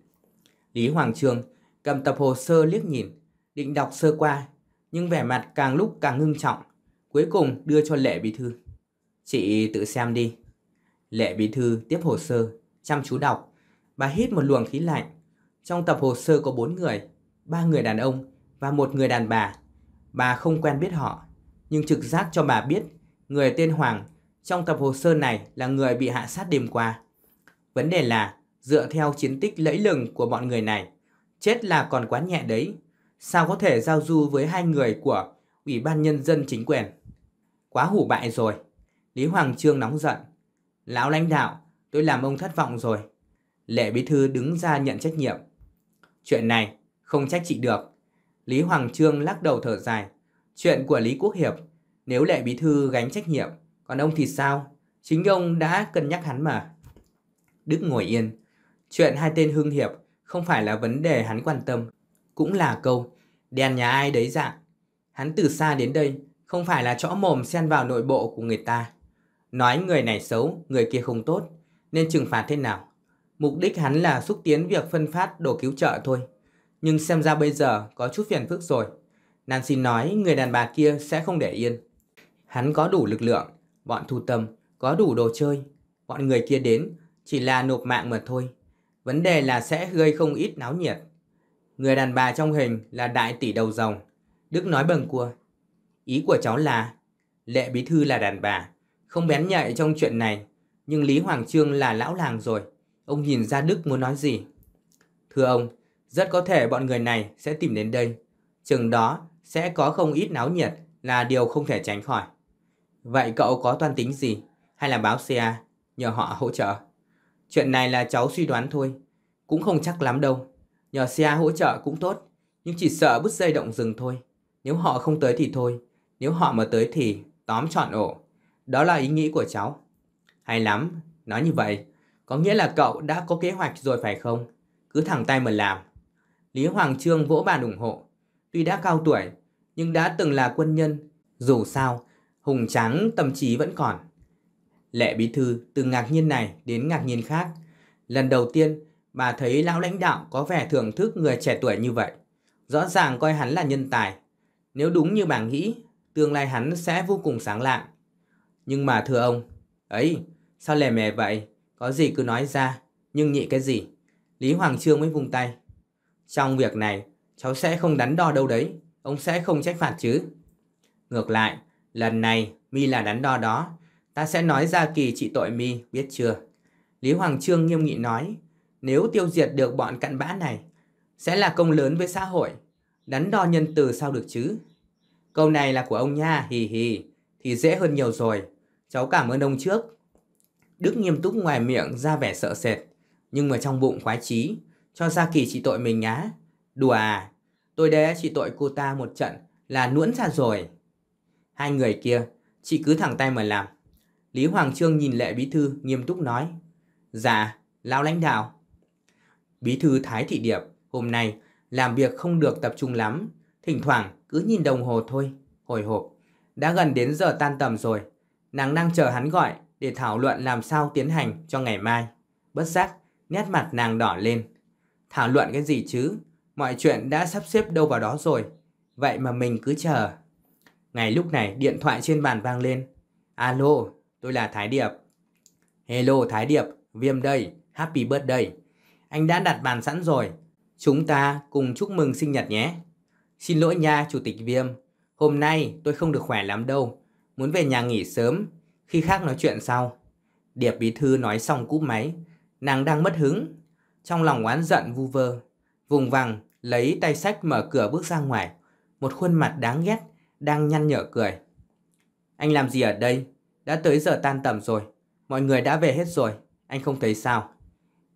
Lý Hoàng Trương cầm tập hồ sơ liếc nhìn, định đọc sơ qua, nhưng vẻ mặt càng lúc càng ngưng trọng cuối cùng đưa cho Lệ Bí Thư. Chị tự xem đi. Lệ Bí Thư tiếp hồ sơ, chăm chú đọc. Bà hít một luồng khí lạnh. Trong tập hồ sơ có bốn người, ba người đàn ông và một người đàn bà. Bà không quen biết họ, nhưng trực giác cho bà biết người tên Hoàng trong tập hồ sơ này là người bị hạ sát đêm qua. Vấn đề là dựa theo chiến tích lẫy lừng của bọn người này, chết là còn quá nhẹ đấy. Sao có thể giao du với hai người của Ủy ban Nhân dân chính quyền. Quá hủ bại rồi. Lý Hoàng Trương nóng giận. Lão lãnh đạo, tôi làm ông thất vọng rồi. Lệ Bí Thư đứng ra nhận trách nhiệm. Chuyện này không trách chị được. Lý Hoàng Trương lắc đầu thở dài. Chuyện của Lý Quốc Hiệp, nếu Lệ Bí Thư gánh trách nhiệm, còn ông thì sao? Chính ông đã cân nhắc hắn mà. Đức ngồi yên. Chuyện hai tên Hưng Hiệp không phải là vấn đề hắn quan tâm. Cũng là câu, đèn nhà ai đấy dạng. Hắn từ xa đến đây, không phải là chõ mồm xen vào nội bộ của người ta. Nói người này xấu, người kia không tốt, nên trừng phạt thế nào. Mục đích hắn là xúc tiến việc phân phát đồ cứu trợ thôi. Nhưng xem ra bây giờ có chút phiền phức rồi. Nancy nói người đàn bà kia sẽ không để yên. Hắn có đủ lực lượng, bọn thu tâm, có đủ đồ chơi. Bọn người kia đến chỉ là nộp mạng mà thôi. Vấn đề là sẽ gây không ít náo nhiệt. Người đàn bà trong hình là đại tỷ đầu rồng. Đức nói bần cua. Ý của cháu là, Lệ Bí Thư là đàn bà, không bén nhạy trong chuyện này, nhưng Lý Hoàng Trương là lão làng rồi. Ông nhìn ra Đức muốn nói gì. Thưa ông, rất có thể bọn người này sẽ tìm đến đây. Chừng đó sẽ có không ít náo nhiệt là điều không thể tránh khỏi. Vậy cậu có toan tính gì? Hay là báo CA nhờ họ hỗ trợ? Chuyện này là cháu suy đoán thôi. Cũng không chắc lắm đâu. Nhờ CA hỗ trợ cũng tốt. Nhưng chỉ sợ bứt dây động rừng thôi. Nếu họ không tới thì thôi, nếu họ mà tới thì tóm trọn ổ. Đó là ý nghĩ của cháu. Hay lắm, nói như vậy, có nghĩa là cậu đã có kế hoạch rồi phải không? Cứ thẳng tay mà làm. Lý Hoàng Trương vỗ bàn ủng hộ. Tuy đã cao tuổi, nhưng đã từng là quân nhân. Dù sao, hùng trắng tâm trí vẫn còn. Lệ Bí Thư từ ngạc nhiên này đến ngạc nhiên khác. Lần đầu tiên, bà thấy lão lãnh đạo có vẻ thưởng thức người trẻ tuổi như vậy. Rõ ràng coi hắn là nhân tài, nếu đúng như bạn nghĩ, tương lai hắn sẽ vô cùng sáng lạng. Nhưng mà thưa ông, ấy, sao lè mè vậy? Có gì cứ nói ra, nhưng nhị cái gì? Lý Hoàng Trương mới vung tay. Trong việc này, cháu sẽ không đắn đo đâu đấy, ông sẽ không trách phạt chứ. Ngược lại, lần này mi là đắn đo đó, ta sẽ nói ra kỳ trị tội mi, biết chưa? Lý Hoàng Trương nghiêm nghị nói, nếu tiêu diệt được bọn cặn bã này, sẽ là công lớn với xã hội. Đắn đo nhân từ sao được chứ? Câu này là của ông nha, hì hì, thì dễ hơn nhiều rồi. Cháu cảm ơn ông trước. Đức nghiêm túc ngoài miệng ra vẻ sợ sệt, nhưng mà trong bụng khoái chí, cho Gia Kỳ chị tội mình nhá. Đùa à, tôi đã chị tội cô ta một trận là nuỗn ra rồi. Hai người kia, chị cứ thẳng tay mà làm. Lý Hoàng Trương nhìn lệ bí thư nghiêm túc nói. Dạ, lão lãnh đạo. Bí thư Thái Thị Điệp hôm nay làm việc không được tập trung lắm, thỉnh thoảng cứ nhìn đồng hồ thôi, hồi hộp. Đã gần đến giờ tan tầm rồi, nàng đang chờ hắn gọi để thảo luận làm sao tiến hành cho ngày mai. Bất giác, nét mặt nàng đỏ lên. Thảo luận cái gì chứ? Mọi chuyện đã sắp xếp đâu vào đó rồi. Vậy mà mình cứ chờ. Ngày lúc này điện thoại trên bàn vang lên. Alo, tôi là Thái Điệp. Hello Thái Điệp, Viêm đây, happy birthday. Anh đã đặt bàn sẵn rồi. Chúng ta cùng chúc mừng sinh nhật nhé. Xin lỗi nha, Chủ tịch Viêm. Hôm nay tôi không được khỏe lắm đâu. Muốn về nhà nghỉ sớm, khi khác nói chuyện sau. Điệp bí thư nói xong cúp máy. Nàng đang mất hứng. Trong lòng oán giận vu vơ. Vùng vằng, lấy tay sách mở cửa bước ra ngoài. Một khuôn mặt đáng ghét, đang nhăn nhở cười. Anh làm gì ở đây? Đã tới giờ tan tầm rồi. Mọi người đã về hết rồi. Anh không thấy sao?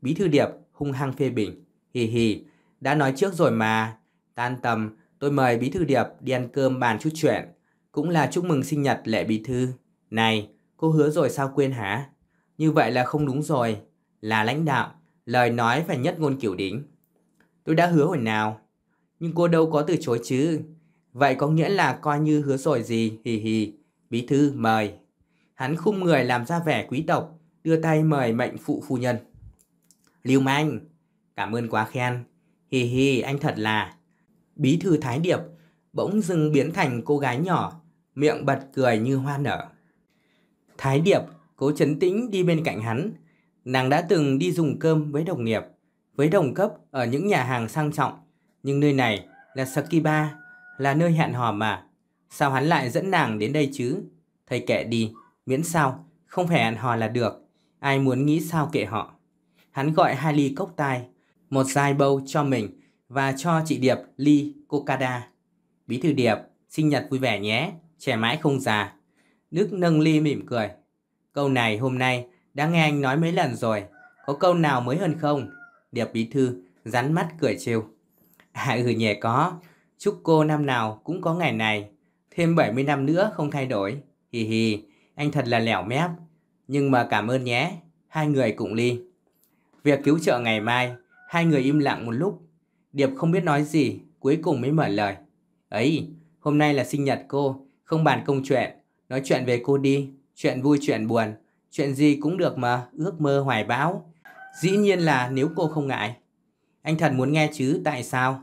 Bí thư Điệp hung hăng phê bình. Hì hì, đã nói trước rồi mà. Tan tầm, tôi mời Bí Thư Điệp đi ăn cơm bàn chút chuyện. Cũng là chúc mừng sinh nhật Lệ Bí Thư. Này, cô hứa rồi sao quên hả? Như vậy là không đúng rồi. Là lãnh đạo, lời nói phải nhất ngôn kiểu đính. Tôi đã hứa hồi nào. Nhưng cô đâu có từ chối chứ. Vậy có nghĩa là coi như hứa rồi gì, hì hì. Bí Thư mời. Hắn khung người làm ra vẻ quý tộc, đưa tay mời mệnh phụ phu nhân. Lưu Manh, cảm ơn quá khen. Hì hì, anh thật là bí thư Thái Điệp bỗng dưng biến thành cô gái nhỏ, miệng bật cười như hoa nở. Thái Điệp cố chấn tĩnh đi bên cạnh hắn. Nàng đã từng đi dùng cơm với đồng nghiệp, với đồng cấp ở những nhà hàng sang trọng. Nhưng nơi này là Sakiba, là nơi hẹn hò mà. Sao hắn lại dẫn nàng đến đây chứ? Thầy kệ đi, miễn sao, không phải hẹn hò là được. Ai muốn nghĩ sao kệ họ. Hắn gọi hai ly cốc tai, một dài bâu cho mình và cho chị Điệp ly cocada. Bí thư Điệp, sinh nhật vui vẻ nhé, trẻ mãi không già. Đức nâng ly mỉm cười. Câu này hôm nay đã nghe anh nói mấy lần rồi, có câu nào mới hơn không? Điệp bí thư rắn mắt cười trêu. À ừ nhẹ có, chúc cô năm nào cũng có ngày này, thêm 70 năm nữa không thay đổi. Hì hì, anh thật là lẻo mép, nhưng mà cảm ơn nhé. Hai người cùng ly. Việc cứu trợ ngày mai, hai người im lặng một lúc Điệp không biết nói gì, cuối cùng mới mở lời. Ấy, hôm nay là sinh nhật cô, không bàn công chuyện, nói chuyện về cô đi, chuyện vui chuyện buồn, chuyện gì cũng được mà, ước mơ hoài bão. Dĩ nhiên là nếu cô không ngại. Anh thật muốn nghe chứ, tại sao?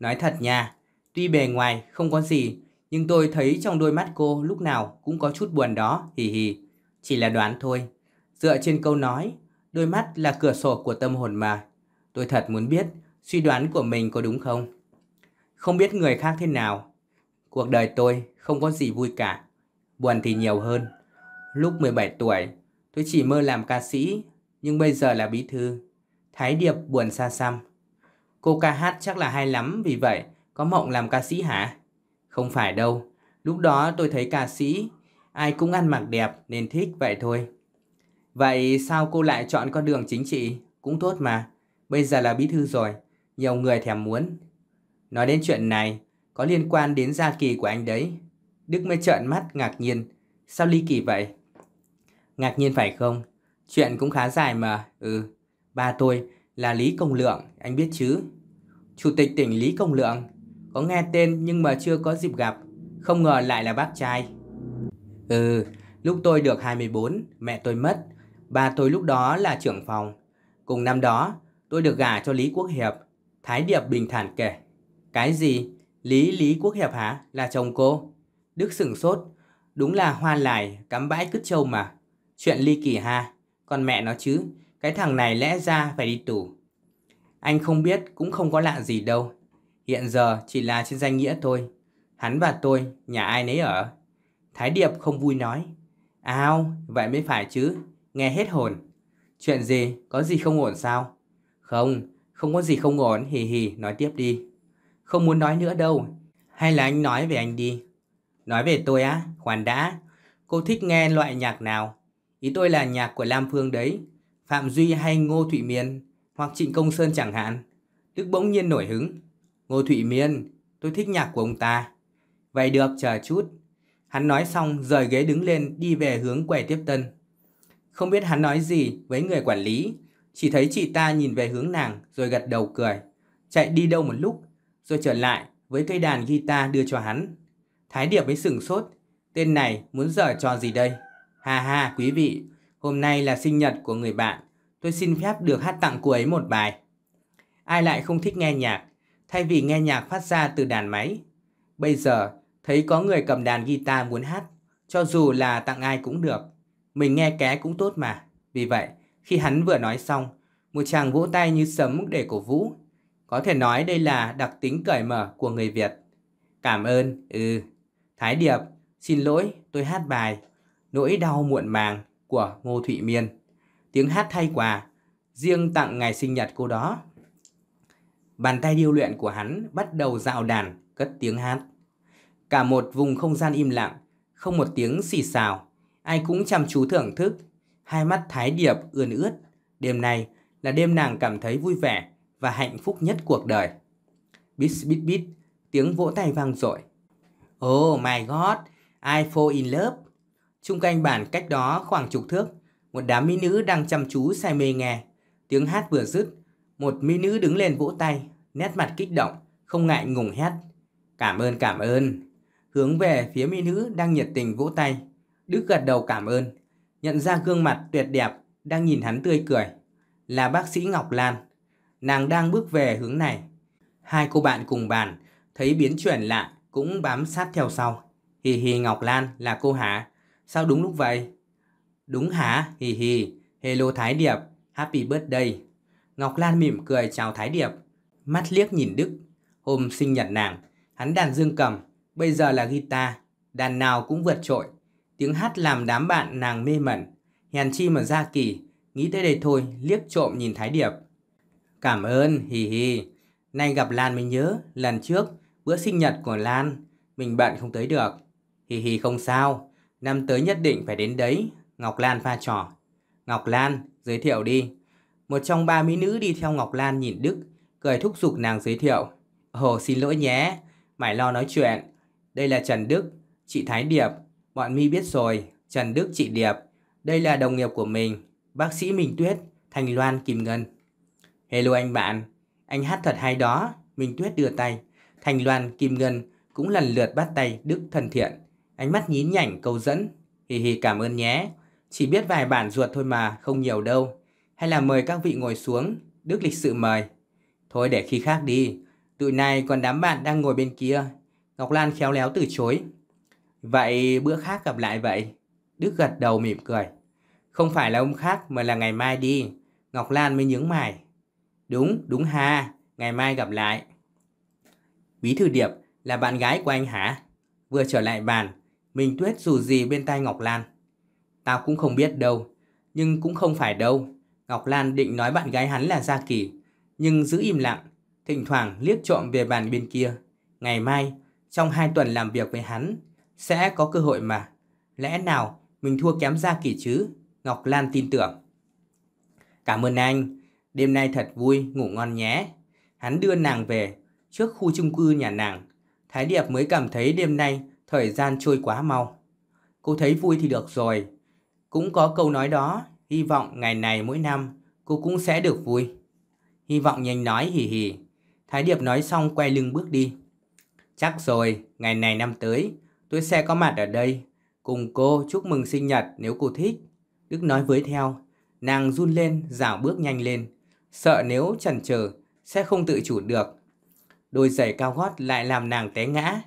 Nói thật nha, tuy bề ngoài không có gì, nhưng tôi thấy trong đôi mắt cô lúc nào cũng có chút buồn đó, hì hì. Chỉ là đoán thôi. Dựa trên câu nói, đôi mắt là cửa sổ của tâm hồn mà. Tôi thật muốn biết Suy đoán của mình có đúng không? Không biết người khác thế nào. Cuộc đời tôi không có gì vui cả. Buồn thì nhiều hơn. Lúc 17 tuổi, tôi chỉ mơ làm ca sĩ, nhưng bây giờ là bí thư. Thái Điệp buồn xa xăm. Cô ca hát chắc là hay lắm vì vậy có mộng làm ca sĩ hả? Không phải đâu. Lúc đó tôi thấy ca sĩ, ai cũng ăn mặc đẹp nên thích vậy thôi. Vậy sao cô lại chọn con đường chính trị? Cũng tốt mà. Bây giờ là bí thư rồi, nhiều người thèm muốn. Nói đến chuyện này, có liên quan đến gia kỳ của anh đấy. Đức mới trợn mắt ngạc nhiên, sao ly kỳ vậy? Ngạc nhiên phải không? Chuyện cũng khá dài mà, ừ. Ba tôi là Lý Công Lượng, anh biết chứ? Chủ tịch tỉnh Lý Công Lượng, có nghe tên nhưng mà chưa có dịp gặp, không ngờ lại là bác trai. Ừ, lúc tôi được 24, mẹ tôi mất, ba tôi lúc đó là trưởng phòng. Cùng năm đó, tôi được gả cho Lý Quốc Hiệp, Thái Điệp bình thản kể. Cái gì? Lý Lý Quốc Hiệp hả? Là chồng cô? Đức sửng sốt. Đúng là hoa lài, cắm bãi cứt trâu mà. Chuyện ly kỳ ha. Còn mẹ nó chứ, cái thằng này lẽ ra phải đi tù. Anh không biết cũng không có lạ gì đâu. Hiện giờ chỉ là trên danh nghĩa thôi. Hắn và tôi, nhà ai nấy ở. Thái Điệp không vui nói. Ao, vậy mới phải chứ. Nghe hết hồn. Chuyện gì, có gì không ổn sao? Không, không có gì không ổn, hì hì, nói tiếp đi. Không muốn nói nữa đâu. Hay là anh nói về anh đi. Nói về tôi á, khoan đã. Cô thích nghe loại nhạc nào? Ý tôi là nhạc của Lam Phương đấy. Phạm Duy hay Ngô Thụy Miên, hoặc Trịnh Công Sơn chẳng hạn. Đức bỗng nhiên nổi hứng. Ngô Thụy Miên, tôi thích nhạc của ông ta. Vậy được, chờ chút. Hắn nói xong, rời ghế đứng lên, đi về hướng quầy tiếp tân. Không biết hắn nói gì với người quản lý, chỉ thấy chị ta nhìn về hướng nàng rồi gật đầu cười, chạy đi đâu một lúc, rồi trở lại với cây đàn guitar đưa cho hắn. Thái Điệp mới sửng sốt, tên này muốn dở trò gì đây? Ha ha quý vị, hôm nay là sinh nhật của người bạn, tôi xin phép được hát tặng cô ấy một bài. Ai lại không thích nghe nhạc, thay vì nghe nhạc phát ra từ đàn máy. Bây giờ, thấy có người cầm đàn guitar muốn hát, cho dù là tặng ai cũng được, mình nghe ké cũng tốt mà. Vì vậy, khi hắn vừa nói xong, một chàng vỗ tay như sấm để cổ vũ. Có thể nói đây là đặc tính cởi mở của người Việt. Cảm ơn, ừ. Thái Điệp, xin lỗi, tôi hát bài Nỗi đau muộn màng của Ngô Thụy Miên. Tiếng hát thay quà, riêng tặng ngày sinh nhật cô đó. Bàn tay điêu luyện của hắn bắt đầu dạo đàn, cất tiếng hát. Cả một vùng không gian im lặng, không một tiếng xì xào, ai cũng chăm chú thưởng thức Hai mắt Thái Điệp ươn ướt. Đêm này là đêm nàng cảm thấy vui vẻ và hạnh phúc nhất cuộc đời. Bít bít bít, tiếng vỗ tay vang dội. Oh my god, I fall in love. Trung canh bản cách đó khoảng chục thước, một đám mỹ nữ đang chăm chú say mê nghe. Tiếng hát vừa dứt, một mỹ nữ đứng lên vỗ tay, nét mặt kích động, không ngại ngùng hét. Cảm ơn, cảm ơn. Hướng về phía mỹ nữ đang nhiệt tình vỗ tay. Đức gật đầu cảm ơn, nhận ra gương mặt tuyệt đẹp đang nhìn hắn tươi cười. Là bác sĩ Ngọc Lan. Nàng đang bước về hướng này. Hai cô bạn cùng bàn, thấy biến chuyển lạ cũng bám sát theo sau. Hì hì Ngọc Lan là cô hả? Sao đúng lúc vậy? Đúng hả? Hì hì. Hello Thái Điệp. Happy birthday. Ngọc Lan mỉm cười chào Thái Điệp. Mắt liếc nhìn Đức. Hôm sinh nhật nàng, hắn đàn dương cầm, bây giờ là guitar, đàn nào cũng vượt trội. Tiếng hát làm đám bạn nàng mê mẩn. Hèn chi mà ra kỳ, nghĩ tới đây thôi, liếc trộm nhìn Thái Điệp. Cảm ơn, hì hì. Nay gặp Lan mới nhớ, lần trước, bữa sinh nhật của Lan, mình bận không tới được. Hì hì không sao, năm tới nhất định phải đến đấy, Ngọc Lan pha trò. Ngọc Lan, giới thiệu đi. Một trong ba mỹ nữ đi theo Ngọc Lan nhìn Đức, cười thúc giục nàng giới thiệu. Ồ, xin lỗi nhé, mải lo nói chuyện. Đây là Trần Đức, chị Thái Điệp, Bọn mi biết rồi, Trần Đức chị Điệp, đây là đồng nghiệp của mình, bác sĩ Minh Tuyết, Thành Loan Kim Ngân. Hello anh bạn, anh hát thật hay đó, Minh Tuyết đưa tay. Thành Loan Kim Ngân cũng lần lượt bắt tay Đức thân thiện, ánh mắt nhín nhảnh câu dẫn. Hì hì cảm ơn nhé, chỉ biết vài bản ruột thôi mà, không nhiều đâu. Hay là mời các vị ngồi xuống, Đức lịch sự mời. Thôi để khi khác đi, tụi này còn đám bạn đang ngồi bên kia. Ngọc Lan khéo léo từ chối, Vậy bữa khác gặp lại vậy. Đức gật đầu mỉm cười. Không phải là hôm khác mà là ngày mai đi. Ngọc Lan mới nhướng mày. Đúng, đúng ha. Ngày mai gặp lại. Bí thư điệp là bạn gái của anh hả? Vừa trở lại bàn, Minh Tuyết dù gì bên tay Ngọc Lan. Tao cũng không biết đâu, nhưng cũng không phải đâu. Ngọc Lan định nói bạn gái hắn là Gia Kỳ, nhưng giữ im lặng, thỉnh thoảng liếc trộm về bàn bên kia. Ngày mai, trong hai tuần làm việc với hắn, sẽ có cơ hội mà. Lẽ nào mình thua kém Gia Kỳ chứ? Ngọc Lan tin tưởng. Cảm ơn anh, đêm nay thật vui, ngủ ngon nhé. Hắn đưa nàng về trước khu chung cư nhà nàng. Thái Điệp mới cảm thấy đêm nay thời gian trôi quá mau. Cô thấy vui thì được rồi. Cũng có câu nói đó, hy vọng ngày này mỗi năm cô cũng sẽ được vui. Hy vọng nhanh nói hì hì. Thái Điệp nói xong quay lưng bước đi. Chắc rồi, ngày này năm tới, Tôi sẽ có mặt ở đây, cùng cô chúc mừng sinh nhật nếu cô thích. Đức nói với theo, nàng run lên, dảo bước nhanh lên, sợ nếu chần chờ sẽ không tự chủ được. Đôi giày cao gót lại làm nàng té ngã.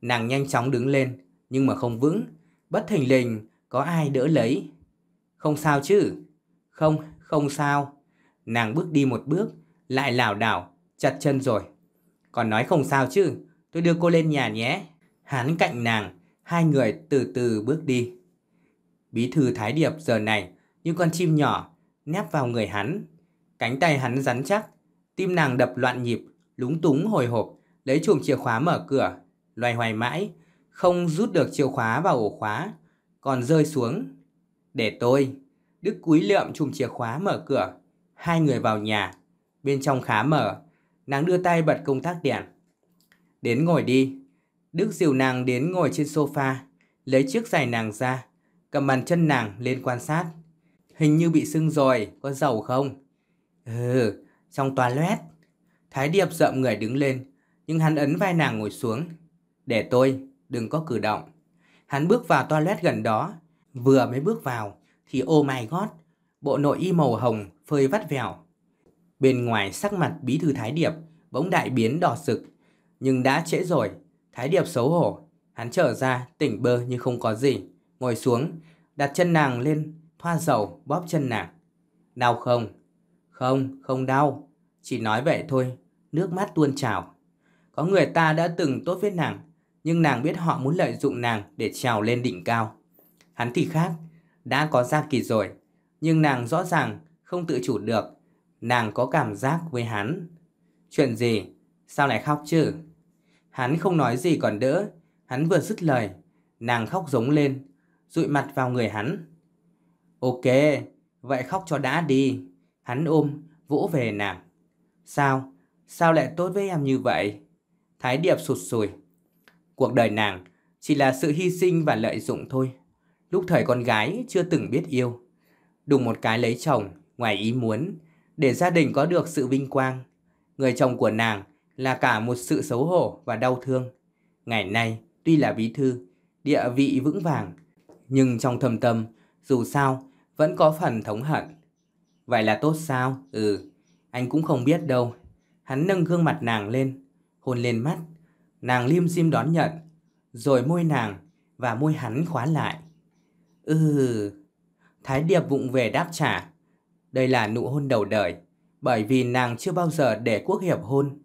Nàng nhanh chóng đứng lên, nhưng mà không vững, bất thình lình có ai đỡ lấy. Không sao chứ? Không, không sao. Nàng bước đi một bước, lại lảo đảo, chặt chân rồi. Còn nói không sao chứ, tôi đưa cô lên nhà nhé. Hắn cạnh nàng, hai người từ từ bước đi. Bí thư Thái Điệp giờ này như con chim nhỏ nép vào người hắn. Cánh tay hắn rắn chắc, tim nàng đập loạn nhịp, lúng túng hồi hộp, lấy chuồng chìa khóa mở cửa, loay hoay mãi, không rút được chìa khóa vào ổ khóa, còn rơi xuống. Để tôi, Đức cúi lượm chùm chìa khóa mở cửa, hai người vào nhà, bên trong khá mở, nàng đưa tay bật công tắc đèn. Đến ngồi đi, Đức dìu nàng đến ngồi trên sofa, lấy chiếc giày nàng ra, cầm bàn chân nàng lên quan sát. Hình như bị sưng rồi, có dầu không? Ừ, trong toilet. Thái Điệp rậm người đứng lên, nhưng hắn ấn vai nàng ngồi xuống. Để tôi, đừng có cử động. Hắn bước vào toilet gần đó, vừa mới bước vào thì oh my god, bộ nội y màu hồng phơi vắt vẻo. Bên ngoài sắc mặt bí thư Thái Điệp bỗng đại biến đỏ sực, nhưng đã trễ rồi, ái Điệp xấu hổ, hắn trở ra tỉnh bơ như không có gì, ngồi xuống, đặt chân nàng lên, thoa dầu, bóp chân nàng. Đau không? Không, không đau. Chỉ nói vậy thôi, nước mắt tuôn trào. Có người ta đã từng tốt với nàng, nhưng nàng biết họ muốn lợi dụng nàng để trèo lên đỉnh cao. Hắn thì khác, đã có gia kỳ rồi, nhưng nàng rõ ràng không tự chủ được. Nàng có cảm giác với hắn. Chuyện gì? Sao lại khóc chứ? Hắn không nói gì còn đỡ, hắn vừa dứt lời, nàng khóc giống lên, dụi mặt vào người hắn. Ok, vậy khóc cho đã đi. Hắn ôm, vỗ về nàng. Sao? Sao lại tốt với em như vậy? Thái Điệp sụt sùi. Cuộc đời nàng chỉ là sự hy sinh và lợi dụng thôi. Lúc thời con gái chưa từng biết yêu. Đùng một cái lấy chồng, ngoài ý muốn, để gia đình có được sự vinh quang. Người chồng của nàng là cả một sự xấu hổ và đau thương. Ngày nay, tuy là bí thư, địa vị vững vàng, nhưng trong thầm tâm, dù sao, vẫn có phần thống hận. Vậy là tốt sao? Ừ, anh cũng không biết đâu. Hắn nâng gương mặt nàng lên, hôn lên mắt. Nàng liêm diêm đón nhận, rồi môi nàng và môi hắn khóa lại. Ừ, Thái Điệp vụng về đáp trả. Đây là nụ hôn đầu đời, bởi vì nàng chưa bao giờ để quốc hiệp hôn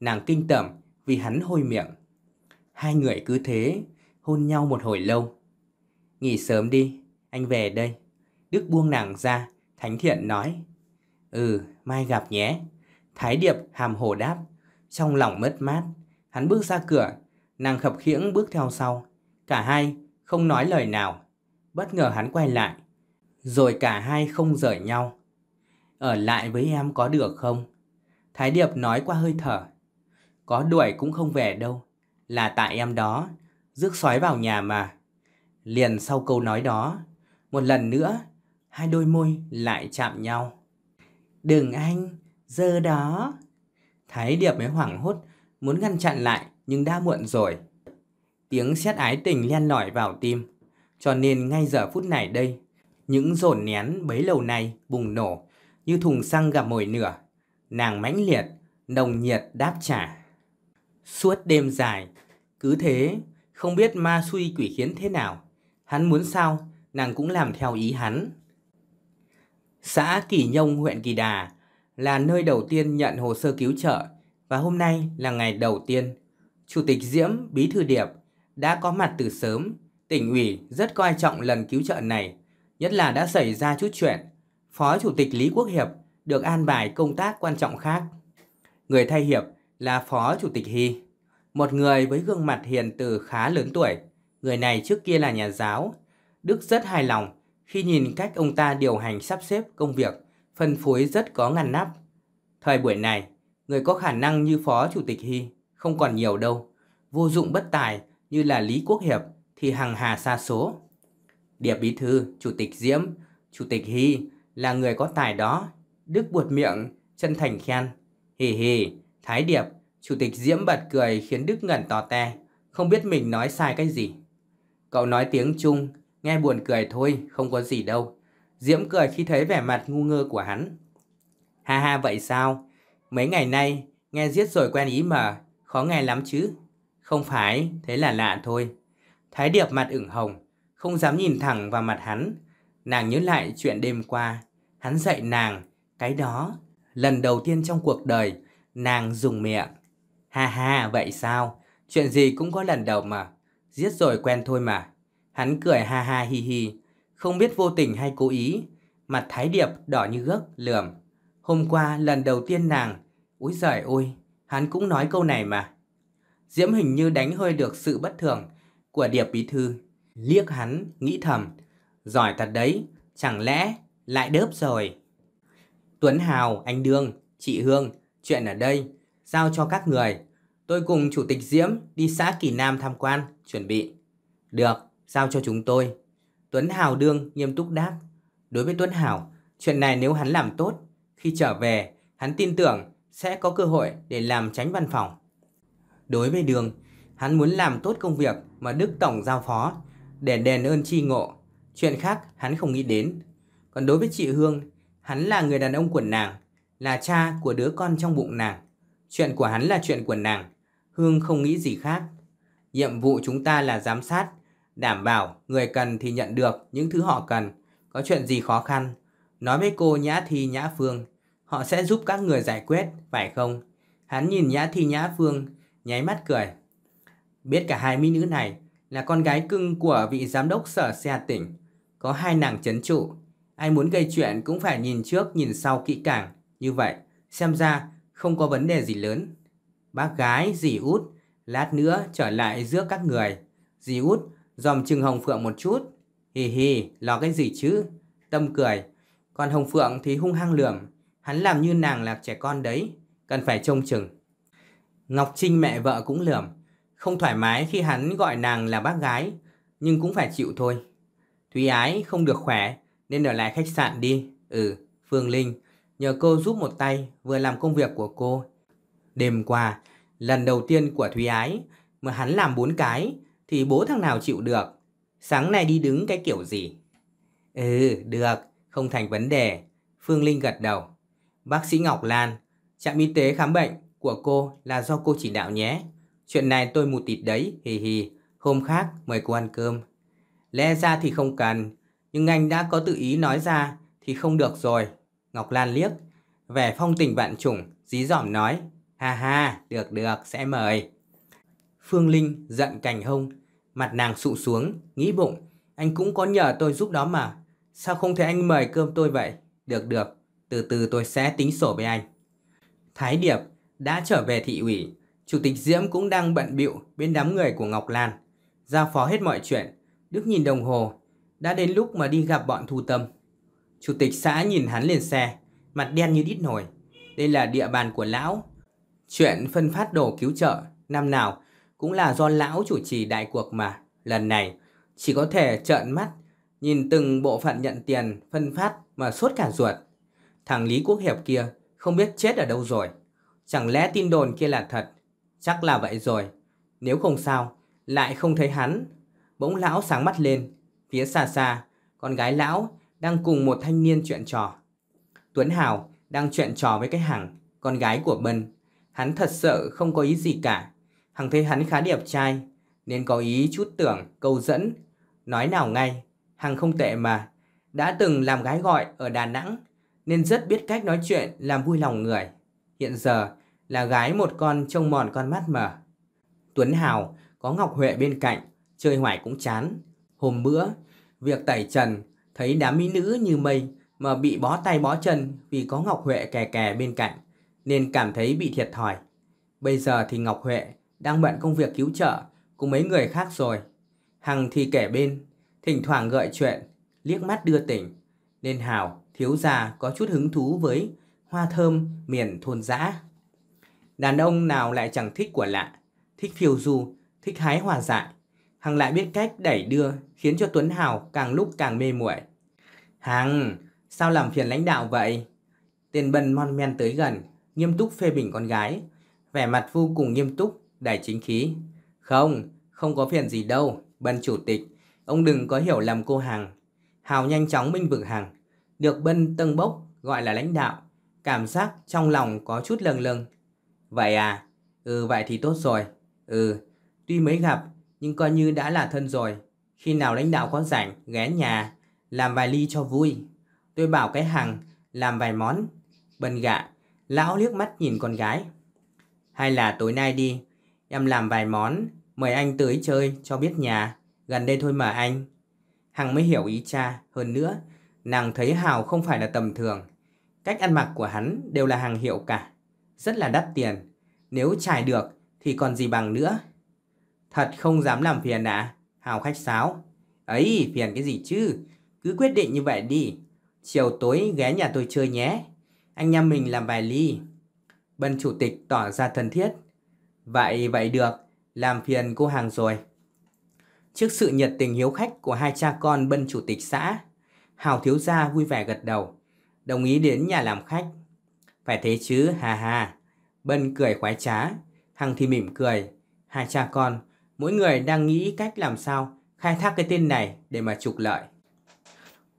nàng kinh tởm vì hắn hôi miệng. Hai người cứ thế, hôn nhau một hồi lâu. Nghỉ sớm đi, anh về đây. Đức buông nàng ra, thánh thiện nói. Ừ, mai gặp nhé. Thái điệp hàm hồ đáp, trong lòng mất mát. Hắn bước ra cửa, nàng khập khiễng bước theo sau. Cả hai không nói lời nào. Bất ngờ hắn quay lại, rồi cả hai không rời nhau. Ở lại với em có được không? Thái điệp nói qua hơi thở. Có đuổi cũng không về đâu. Là tại em đó. Rước xoáy vào nhà mà. Liền sau câu nói đó, một lần nữa, hai đôi môi lại chạm nhau. Đừng anh, giờ đó. Thái Điệp mới hoảng hốt, muốn ngăn chặn lại nhưng đã muộn rồi. Tiếng xét ái tình len lỏi vào tim. Cho nên ngay giờ phút này đây, những dồn nén bấy lâu nay bùng nổ như thùng xăng gặp mồi nửa Nàng mãnh liệt, nồng nhiệt đáp trả suốt đêm dài. Cứ thế, không biết ma suy quỷ khiến thế nào. Hắn muốn sao, nàng cũng làm theo ý hắn. Xã Kỳ Nhông, huyện Kỳ Đà là nơi đầu tiên nhận hồ sơ cứu trợ và hôm nay là ngày đầu tiên. Chủ tịch Diễm, Bí Thư Điệp đã có mặt từ sớm. Tỉnh ủy rất coi trọng lần cứu trợ này, nhất là đã xảy ra chút chuyện. Phó Chủ tịch Lý Quốc Hiệp được an bài công tác quan trọng khác. Người thay Hiệp là Phó Chủ tịch Hy, một người với gương mặt hiền từ khá lớn tuổi. Người này trước kia là nhà giáo. Đức rất hài lòng khi nhìn cách ông ta điều hành sắp xếp công việc, phân phối rất có ngăn nắp. Thời buổi này, người có khả năng như Phó Chủ tịch Hy không còn nhiều đâu. Vô dụng bất tài như là Lý Quốc Hiệp thì hàng hà xa số. Điệp Bí Thư, Chủ tịch Diễm, Chủ tịch Hy là người có tài đó. Đức buột miệng, chân thành khen. Hì hì, Thái Điệp, Chủ tịch Diễm bật cười khiến Đức ngẩn to te, không biết mình nói sai cái gì. Cậu nói tiếng Trung, nghe buồn cười thôi, không có gì đâu. Diễm cười khi thấy vẻ mặt ngu ngơ của hắn. Ha ha vậy sao? Mấy ngày nay, nghe giết rồi quen ý mà, khó nghe lắm chứ. Không phải, thế là lạ thôi. Thái Điệp mặt ửng hồng, không dám nhìn thẳng vào mặt hắn. Nàng nhớ lại chuyện đêm qua, hắn dạy nàng, cái đó, lần đầu tiên trong cuộc đời, Nàng dùng miệng. Ha ha, vậy sao? Chuyện gì cũng có lần đầu mà. Giết rồi quen thôi mà. Hắn cười ha ha hi hi. Không biết vô tình hay cố ý. Mặt thái điệp đỏ như gấc, lườm. Hôm qua lần đầu tiên nàng. Úi giời ôi, hắn cũng nói câu này mà. Diễm hình như đánh hơi được sự bất thường của điệp bí thư. Liếc hắn, nghĩ thầm. Giỏi thật đấy, chẳng lẽ lại đớp rồi. Tuấn Hào, anh Đương, chị Hương Chuyện ở đây, giao cho các người. Tôi cùng Chủ tịch Diễm đi xã Kỳ Nam tham quan, chuẩn bị. Được, giao cho chúng tôi. Tuấn Hào đương nghiêm túc đáp. Đối với Tuấn hào chuyện này nếu hắn làm tốt, khi trở về, hắn tin tưởng sẽ có cơ hội để làm tránh văn phòng. Đối với Đường, hắn muốn làm tốt công việc mà Đức Tổng giao phó để đền ơn tri ngộ. Chuyện khác hắn không nghĩ đến. Còn đối với chị Hương, hắn là người đàn ông quần nàng, là cha của đứa con trong bụng nàng. Chuyện của hắn là chuyện của nàng, Hương không nghĩ gì khác. Nhiệm vụ chúng ta là giám sát, đảm bảo người cần thì nhận được những thứ họ cần, có chuyện gì khó khăn. Nói với cô Nhã Thi Nhã Phương, họ sẽ giúp các người giải quyết, phải không? Hắn nhìn Nhã Thi Nhã Phương, nháy mắt cười. Biết cả hai mỹ nữ này là con gái cưng của vị giám đốc sở xe tỉnh. Có hai nàng chấn trụ, ai muốn gây chuyện cũng phải nhìn trước nhìn sau kỹ càng như vậy, xem ra không có vấn đề gì lớn. Bác gái, dì út, lát nữa trở lại giữa các người. Dì út, dòm chừng Hồng Phượng một chút. Hì hì, lo cái gì chứ? Tâm cười. Còn Hồng Phượng thì hung hăng lườm. Hắn làm như nàng là trẻ con đấy. Cần phải trông chừng. Ngọc Trinh mẹ vợ cũng lườm. Không thoải mái khi hắn gọi nàng là bác gái. Nhưng cũng phải chịu thôi. Thúy Ái không được khỏe. Nên ở lại khách sạn đi. Ừ, Phương Linh nhờ cô giúp một tay vừa làm công việc của cô. Đêm qua, lần đầu tiên của Thúy Ái mà hắn làm bốn cái thì bố thằng nào chịu được. Sáng nay đi đứng cái kiểu gì? Ừ, được, không thành vấn đề. Phương Linh gật đầu. Bác sĩ Ngọc Lan, trạm y tế khám bệnh của cô là do cô chỉ đạo nhé. Chuyện này tôi mù tịt đấy, hì hì. Hôm khác mời cô ăn cơm. Lẽ ra thì không cần, nhưng anh đã có tự ý nói ra thì không được rồi. Ngọc Lan liếc, vẻ phong tình vạn trùng, dí dỏm nói, ha ha, được được, sẽ mời. Phương Linh giận cành hông, mặt nàng sụ xuống, nghĩ bụng, anh cũng có nhờ tôi giúp đó mà, sao không thấy anh mời cơm tôi vậy? Được được, từ từ tôi sẽ tính sổ với anh. Thái Điệp đã trở về thị ủy, Chủ tịch Diễm cũng đang bận bịu bên đám người của Ngọc Lan. Giao phó hết mọi chuyện, Đức nhìn đồng hồ, đã đến lúc mà đi gặp bọn thu tâm. Chủ tịch xã nhìn hắn lên xe, mặt đen như đít nổi. Đây là địa bàn của lão. Chuyện phân phát đồ cứu trợ năm nào cũng là do lão chủ trì đại cuộc mà. Lần này chỉ có thể trợn mắt nhìn từng bộ phận nhận tiền phân phát mà sốt cả ruột. Thằng Lý Quốc Hiệp kia không biết chết ở đâu rồi. Chẳng lẽ tin đồn kia là thật? Chắc là vậy rồi. Nếu không sao, lại không thấy hắn. Bỗng lão sáng mắt lên. Phía xa xa, con gái lão đang cùng một thanh niên chuyện trò. Tuấn Hào đang chuyện trò với cái Hằng, con gái của Bân. Hắn thật sợ không có ý gì cả. Hằng thấy hắn khá đẹp trai, nên có ý chút tưởng, câu dẫn. Nói nào ngay, Hằng không tệ mà. Đã từng làm gái gọi ở Đà Nẵng, nên rất biết cách nói chuyện làm vui lòng người. Hiện giờ là gái một con trông mòn con mắt mờ. Tuấn Hào có Ngọc Huệ bên cạnh, chơi hoài cũng chán. Hôm bữa, việc tẩy trần thấy đám mỹ nữ như mây mà bị bó tay bó chân vì có Ngọc Huệ kè kè bên cạnh, nên cảm thấy bị thiệt thòi. Bây giờ thì Ngọc Huệ đang bận công việc cứu trợ cùng mấy người khác rồi. Hằng thì kể bên, thỉnh thoảng gợi chuyện, liếc mắt đưa tỉnh, nên Hào thiếu gia có chút hứng thú với hoa thơm miền thôn dã. Đàn ông nào lại chẳng thích của lạ, thích phiêu du, thích hái hòa dại, Hằng lại biết cách đẩy đưa khiến cho Tuấn Hào càng lúc càng mê muội. Hằng, sao làm phiền lãnh đạo vậy? Tiền bần mon men tới gần, nghiêm túc phê bình con gái. Vẻ mặt vô cùng nghiêm túc, đầy chính khí. Không, không có phiền gì đâu, bần chủ tịch. Ông đừng có hiểu lầm cô Hằng. Hào nhanh chóng minh vực Hằng. Được bân tâng bốc, gọi là lãnh đạo. Cảm giác trong lòng có chút lâng lâng. Vậy à? Ừ, vậy thì tốt rồi. Ừ, tuy mới gặp nhưng coi như đã là thân rồi. Khi nào lãnh đạo có rảnh, ghé nhà, làm vài ly cho vui. Tôi bảo cái hằng làm vài món. Bần gạ, lão liếc mắt nhìn con gái. Hay là tối nay đi, em làm vài món, mời anh tới chơi cho biết nhà, gần đây thôi mà anh. Hằng mới hiểu ý cha, hơn nữa, nàng thấy Hào không phải là tầm thường. Cách ăn mặc của hắn đều là hàng hiệu cả, rất là đắt tiền. Nếu trải được thì còn gì bằng nữa. Thật không dám làm phiền à? Hào khách sáo. Ấy, phiền cái gì chứ? Cứ quyết định như vậy đi. Chiều tối ghé nhà tôi chơi nhé. Anh em mình làm vài ly. Bân chủ tịch tỏ ra thân thiết. Vậy vậy được, làm phiền cô hàng rồi. Trước sự nhiệt tình hiếu khách của hai cha con bân chủ tịch xã, Hào thiếu gia vui vẻ gật đầu, đồng ý đến nhà làm khách. Phải thế chứ, hà hà. Bân cười khoái trá, Hằng thì mỉm cười. Hai cha con mỗi người đang nghĩ cách làm sao khai thác cái tên này để mà trục lợi.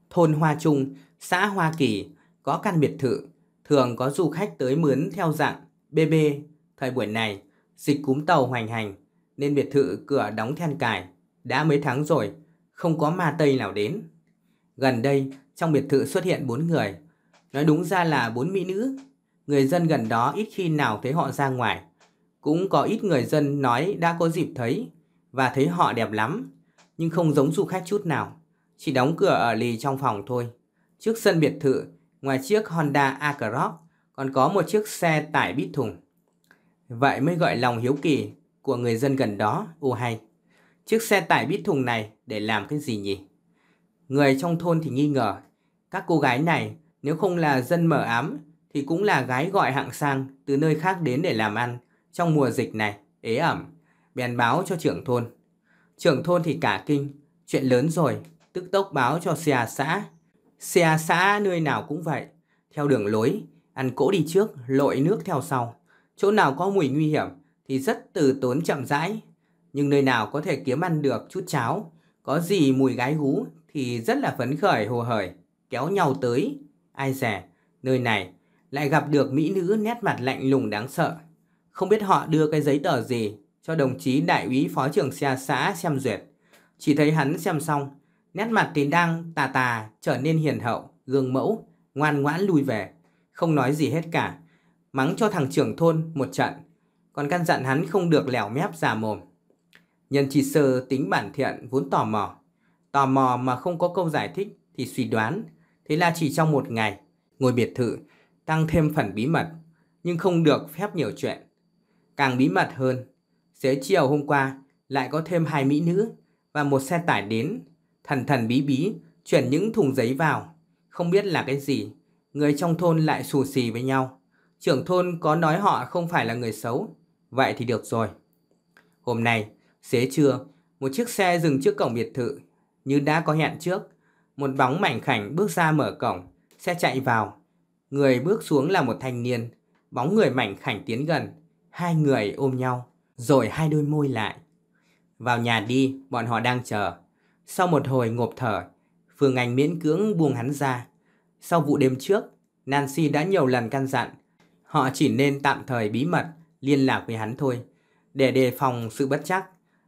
Thôn Hoa Trung, xã Hoa Kỳ có căn biệt thự, thường có du khách tới mướn theo dạng BB. Thời buổi này, dịch cúm tàu hoành hành nên biệt thự cửa đóng then cài. Đã mấy tháng rồi, không có ma tây nào đến. Gần đây, trong biệt thự xuất hiện bốn người. Nói đúng ra là bốn mỹ nữ. Người dân gần đó ít khi nào thấy họ ra ngoài cũng có ít người dân nói đã có dịp thấy và thấy họ đẹp lắm, nhưng không giống du khách chút nào. Chỉ đóng cửa ở lì trong phòng thôi. Trước sân biệt thự, ngoài chiếc Honda Across, còn có một chiếc xe tải bít thùng. Vậy mới gọi lòng hiếu kỳ của người dân gần đó, u hay. Chiếc xe tải bít thùng này để làm cái gì nhỉ? Người trong thôn thì nghi ngờ, các cô gái này nếu không là dân mở ám thì cũng là gái gọi hạng sang từ nơi khác đến để làm ăn trong mùa dịch này, ế ẩm, bèn báo cho trưởng thôn. Trưởng thôn thì cả kinh, chuyện lớn rồi, tức tốc báo cho xe xã. Xe xã nơi nào cũng vậy, theo đường lối, ăn cỗ đi trước, lội nước theo sau. Chỗ nào có mùi nguy hiểm thì rất từ tốn chậm rãi, nhưng nơi nào có thể kiếm ăn được chút cháo, có gì mùi gái hú thì rất là phấn khởi hồ hởi, kéo nhau tới. Ai dè, nơi này lại gặp được mỹ nữ nét mặt lạnh lùng đáng sợ. Không biết họ đưa cái giấy tờ gì cho đồng chí đại úy phó trưởng xe xã xem duyệt. Chỉ thấy hắn xem xong, nét mặt thì đang tà tà trở nên hiền hậu, gương mẫu, ngoan ngoãn lùi về. Không nói gì hết cả, mắng cho thằng trưởng thôn một trận, còn căn dặn hắn không được lẻo mép giả mồm. Nhân chỉ sơ tính bản thiện vốn tò mò. Tò mò mà không có câu giải thích thì suy đoán. Thế là chỉ trong một ngày, ngồi biệt thự tăng thêm phần bí mật, nhưng không được phép nhiều chuyện. Càng bí mật hơn, xế chiều hôm qua lại có thêm hai mỹ nữ và một xe tải đến, thần thần bí bí chuyển những thùng giấy vào, không biết là cái gì, người trong thôn lại xù xì với nhau. Trưởng thôn có nói họ không phải là người xấu, vậy thì được rồi. Hôm nay, xế trưa, một chiếc xe dừng trước cổng biệt thự, như đã có hẹn trước, một bóng mảnh khảnh bước ra mở cổng, xe chạy vào. Người bước xuống là một thanh niên, bóng người mảnh khảnh tiến gần, Hai người ôm nhau, rồi hai đôi môi lại. Vào nhà đi, bọn họ đang chờ. Sau một hồi ngộp thở, Phương Anh miễn cưỡng buông hắn ra. Sau vụ đêm trước, Nancy đã nhiều lần căn dặn. Họ chỉ nên tạm thời bí mật liên lạc với hắn thôi, để đề phòng sự bất chắc.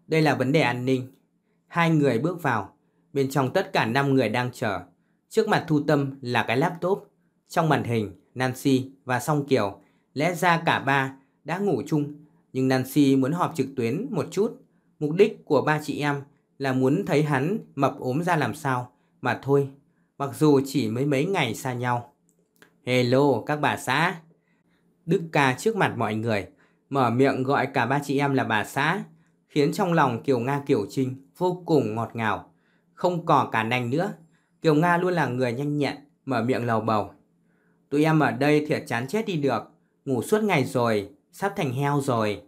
Đây là vấn đề an ninh. Hai người bước vào, bên trong tất cả năm người đang chờ. Trước mặt thu tâm là cái laptop. Trong màn hình, Nancy và Song Kiều lẽ ra cả ba đã ngủ chung, nhưng Nancy muốn họp trực tuyến một chút. Mục đích của ba chị em là muốn thấy hắn mập ốm ra làm sao mà thôi, mặc dù chỉ mới mấy ngày xa nhau. Hello các bà xã. Đức ca trước mặt mọi người, mở miệng gọi cả ba chị em là bà xã, khiến trong lòng Kiều Nga Kiều Trinh vô cùng ngọt ngào. Không cò cả nành nữa, Kiều Nga luôn là người nhanh nhẹn, mở miệng lầu bầu. Tụi em ở đây thiệt chán chết đi được, ngủ suốt ngày rồi, sắp thành heo rồi.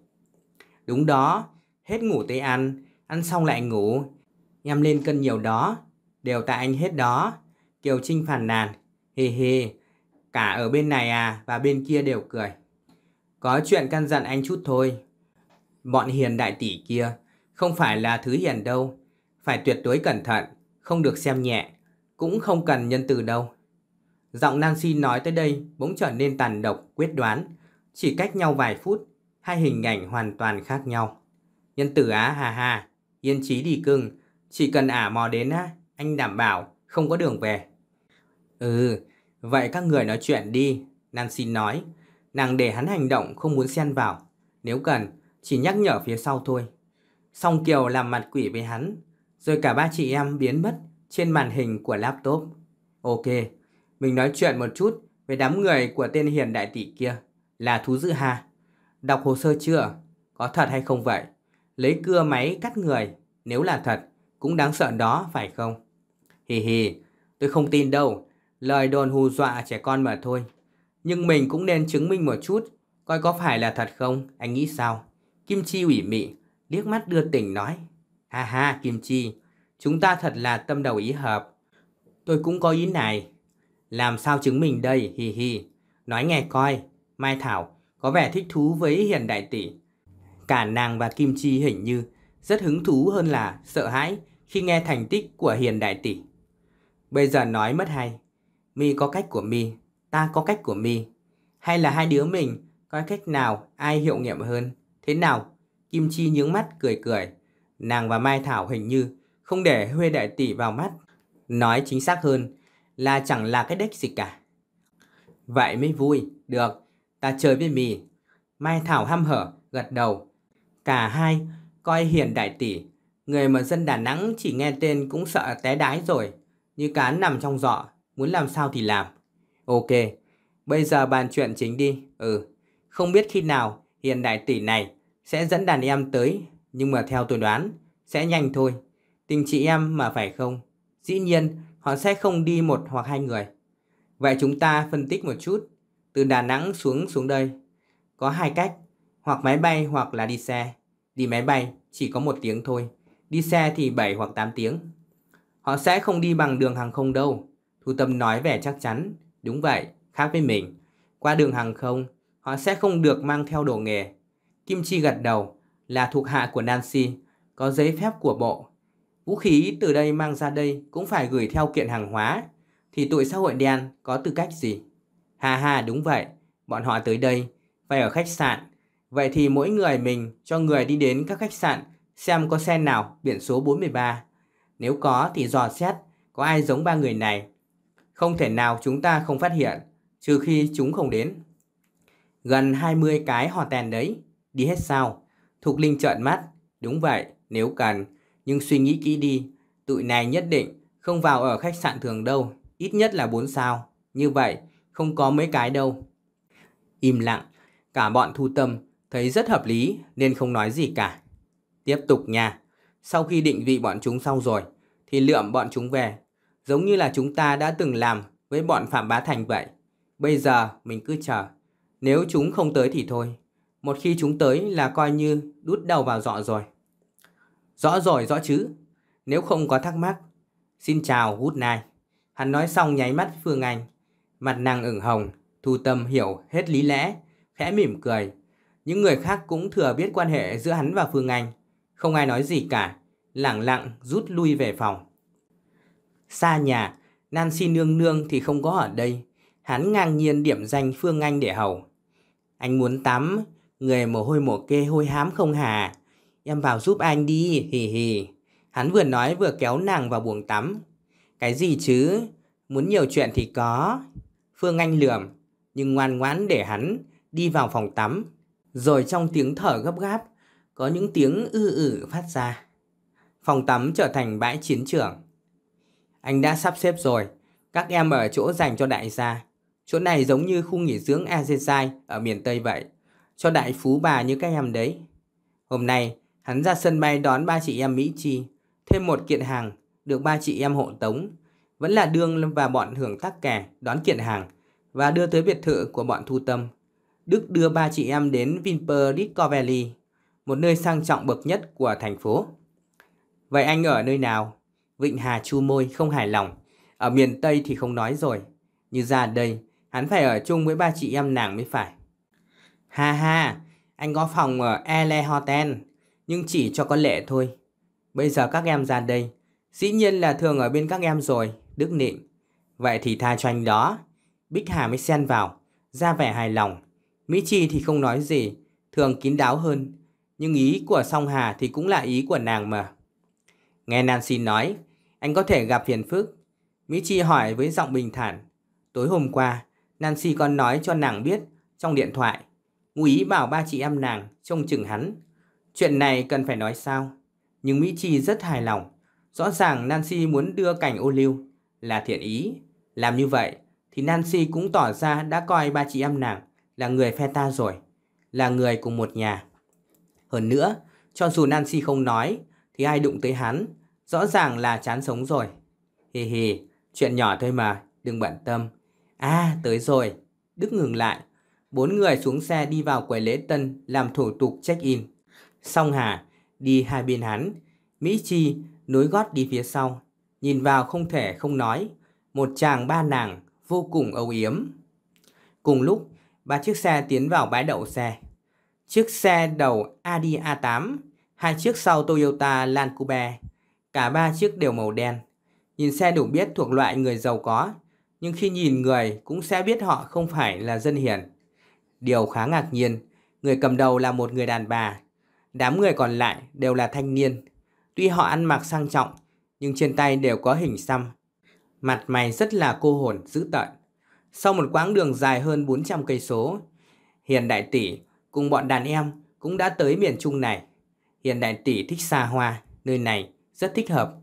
Đúng đó, hết ngủ tới ăn, ăn xong lại ngủ. Em lên cân nhiều đó, đều tại anh hết đó. Kiều Trinh phản nàn, hì hì, cả ở bên này à và bên kia đều cười. Có chuyện căn dặn anh chút thôi. Bọn hiền đại tỷ kia không phải là thứ hiền đâu, phải tuyệt đối cẩn thận, không được xem nhẹ, cũng không cần nhân từ đâu. Giọng Nancy nói tới đây bỗng trở nên tàn độc, quyết đoán, chỉ cách nhau vài phút, hai hình ảnh hoàn toàn khác nhau. Nhân tử á hà hà, yên trí đi cưng, chỉ cần ả mò đến á, anh đảm bảo không có đường về. Ừ, vậy các người nói chuyện đi, Nancy nói. Nàng để hắn hành động không muốn xen vào. Nếu cần, chỉ nhắc nhở phía sau thôi. Song Kiều làm mặt quỷ với hắn, rồi cả ba chị em biến mất trên màn hình của laptop. Ok, mình nói chuyện một chút về đám người của tên hiền đại tỷ kia là thú dữ hà. Đọc hồ sơ chưa? Có thật hay không vậy? Lấy cưa máy cắt người, nếu là thật, cũng đáng sợ đó phải không? Hì hì, tôi không tin đâu, lời đồn hù dọa trẻ con mà thôi. Nhưng mình cũng nên chứng minh một chút, coi có phải là thật không, anh nghĩ sao? Kim Chi ủy mị, liếc mắt đưa tỉnh nói. Ha ha, Kim Chi, chúng ta thật là tâm đầu ý hợp. Tôi cũng có ý này. Làm sao chứng minh đây, hì hì. Nói nghe coi, Mai Thảo có vẻ thích thú với Hiền Đại Tỷ. Cả nàng và Kim Chi hình như rất hứng thú hơn là sợ hãi khi nghe thành tích của Hiền Đại Tỷ. Bây giờ nói mất hay. Mi có cách của Mi, ta có cách của Mi. Hay là hai đứa mình coi cách nào ai hiệu nghiệm hơn. Thế nào? Kim Chi nhướng mắt cười cười. Nàng và Mai Thảo hình như không để Huê Đại Tỷ vào mắt. Nói chính xác hơn là chẳng là cái đếch gì cả. Vậy mới vui. Được, là chơi với mì. Mai Thảo hăm hở, gật đầu. Cả hai coi hiền đại tỷ, người mà dân Đà Nẵng chỉ nghe tên cũng sợ té đái rồi. Như cá nằm trong giọ, muốn làm sao thì làm. Ok, bây giờ bàn chuyện chính đi. Ừ, không biết khi nào hiền đại tỷ này sẽ dẫn đàn em tới, nhưng mà theo tôi đoán, sẽ nhanh thôi. Tình chị em mà phải không? Dĩ nhiên, họ sẽ không đi một hoặc hai người. Vậy chúng ta phân tích một chút từ Đà Nẵng xuống xuống đây. Có hai cách, hoặc máy bay hoặc là đi xe. Đi máy bay chỉ có một tiếng thôi, đi xe thì 7 hoặc 8 tiếng. Họ sẽ không đi bằng đường hàng không đâu. Thu Tâm nói vẻ chắc chắn, đúng vậy, khác với mình. Qua đường hàng không, họ sẽ không được mang theo đồ nghề. Kim Chi gật đầu, là thuộc hạ của Nancy, có giấy phép của bộ. Vũ khí từ đây mang ra đây cũng phải gửi theo kiện hàng hóa, thì tụi xã hội đen có tư cách gì? Hà hà đúng vậy, bọn họ tới đây, phải ở khách sạn. Vậy thì mỗi người mình cho người đi đến các khách sạn xem có xe nào biển số 43. Nếu có thì dò xét có ai giống ba người này. Không thể nào chúng ta không phát hiện, trừ khi chúng không đến. Gần 20 cái hò tèn đấy, đi hết sao? Thục Linh trợn mắt, đúng vậy, nếu cần, nhưng suy nghĩ kỹ đi, tụi này nhất định không vào ở khách sạn thường đâu, ít nhất là 4 sao. Như vậy, không có mấy cái đâu. Im lặng, cả bọn thu tâm thấy rất hợp lý nên không nói gì cả. Tiếp tục nha, sau khi định vị bọn chúng xong rồi thì lượm bọn chúng về, giống như là chúng ta đã từng làm với bọn Phạm Bá Thành vậy. Bây giờ mình cứ chờ, nếu chúng không tới thì thôi, một khi chúng tới là coi như đút đầu vào dọ rồi. Rõ rồi, rõ chứ. Nếu không có thắc mắc, xin chào Good Night. Hắn nói xong nháy mắt Phương Anh. Mặt nàng ửng hồng, thu tâm hiểu hết lý lẽ, khẽ mỉm cười. Những người khác cũng thừa biết quan hệ giữa hắn và Phương Anh. Không ai nói gì cả, lẳng lặng rút lui về phòng. Xa nhà, Nancy nương nương thì không có ở đây. Hắn ngang nhiên điểm danh Phương Anh để hầu. Anh muốn tắm, người mồ hôi mồ kê hôi hám không hà. Em vào giúp anh đi, hì hì. Hắn vừa nói vừa kéo nàng vào buồng tắm. Cái gì chứ? Muốn nhiều chuyện thì có, Phương Anh lườm, nhưng ngoan ngoãn để hắn đi vào phòng tắm. Rồi trong tiếng thở gấp gáp, có những tiếng ư ử phát ra. Phòng tắm trở thành bãi chiến trường. Anh đã sắp xếp rồi, các em ở chỗ dành cho đại gia. Chỗ này giống như khu nghỉ dưỡng Azezai ở miền Tây vậy, cho đại phú bà như các em đấy. Hôm nay, hắn ra sân bay đón ba chị em Mỹ Chi, thêm một kiện hàng, được ba chị em hộ tống. Vẫn là Đương và bọn hưởng tắc kè đón kiện hàng, và đưa tới biệt thự của bọn thu tâm. Đức đưa ba chị em đến Vinpearl Discovery, một nơi sang trọng bậc nhất của thành phố. Vậy anh ở nơi nào? Vịnh Hà chu môi không hài lòng. Ở miền Tây thì không nói rồi. Như ra đây, hắn phải ở chung với ba chị em nàng mới phải. Ha ha, anh có phòng ở Ele Hotel, nhưng chỉ cho con lệ thôi. Bây giờ các em ra đây, dĩ nhiên là thường ở bên các em rồi, Đức Nịnh. Vậy thì tha cho anh đó, Bích Hà mới xen vào, ra vẻ hài lòng. Mỹ Chi thì không nói gì, thường kín đáo hơn. Nhưng ý của Song Hà thì cũng là ý của nàng mà. Nghe Nancy nói, anh có thể gặp phiền phức. Mỹ Chi hỏi với giọng bình thản. Tối hôm qua, Nancy còn nói cho nàng biết trong điện thoại. Ngụ ý bảo ba chị em nàng trông chừng hắn. Chuyện này cần phải nói sao? Nhưng Mỹ Chi rất hài lòng. Rõ ràng Nancy muốn đưa cảnh ô lưu là thiện ý. Làm như vậy thì Nancy cũng tỏ ra đã coi ba chị em nàng là người phe ta rồi, là người cùng một nhà. Hơn nữa, cho dù Nancy không nói, thì ai đụng tới hắn, rõ ràng là chán sống rồi. Hì hì, chuyện nhỏ thôi mà, đừng bận tâm. À, tới rồi. Đức ngừng lại. Bốn người xuống xe đi vào quầy lễ tân làm thủ tục check-in. Song Hà đi hai bên hắn. Mỹ Chi nối gót đi phía sau. Nhìn vào không thể không nói. Một chàng ba nàng vô cùng âu yếm. Cùng lúc, ba chiếc xe tiến vào bãi đậu xe. Chiếc xe đầu Audi A8, hai chiếc sau Toyota Land Coupe, cả ba chiếc đều màu đen. Nhìn xe đủ biết thuộc loại người giàu có, nhưng khi nhìn người cũng sẽ biết họ không phải là dân hiền. Điều khá ngạc nhiên, người cầm đầu là một người đàn bà, đám người còn lại đều là thanh niên. Tuy họ ăn mặc sang trọng, nhưng trên tay đều có hình xăm, mặt mày rất là cô hồn dữ tợn. Sau một quãng đường dài hơn 400 cây số, Hiền đại tỷ cùng bọn đàn em cũng đã tới miền Trung này. Hiền đại tỷ thích xa hoa, nơi này rất thích hợp.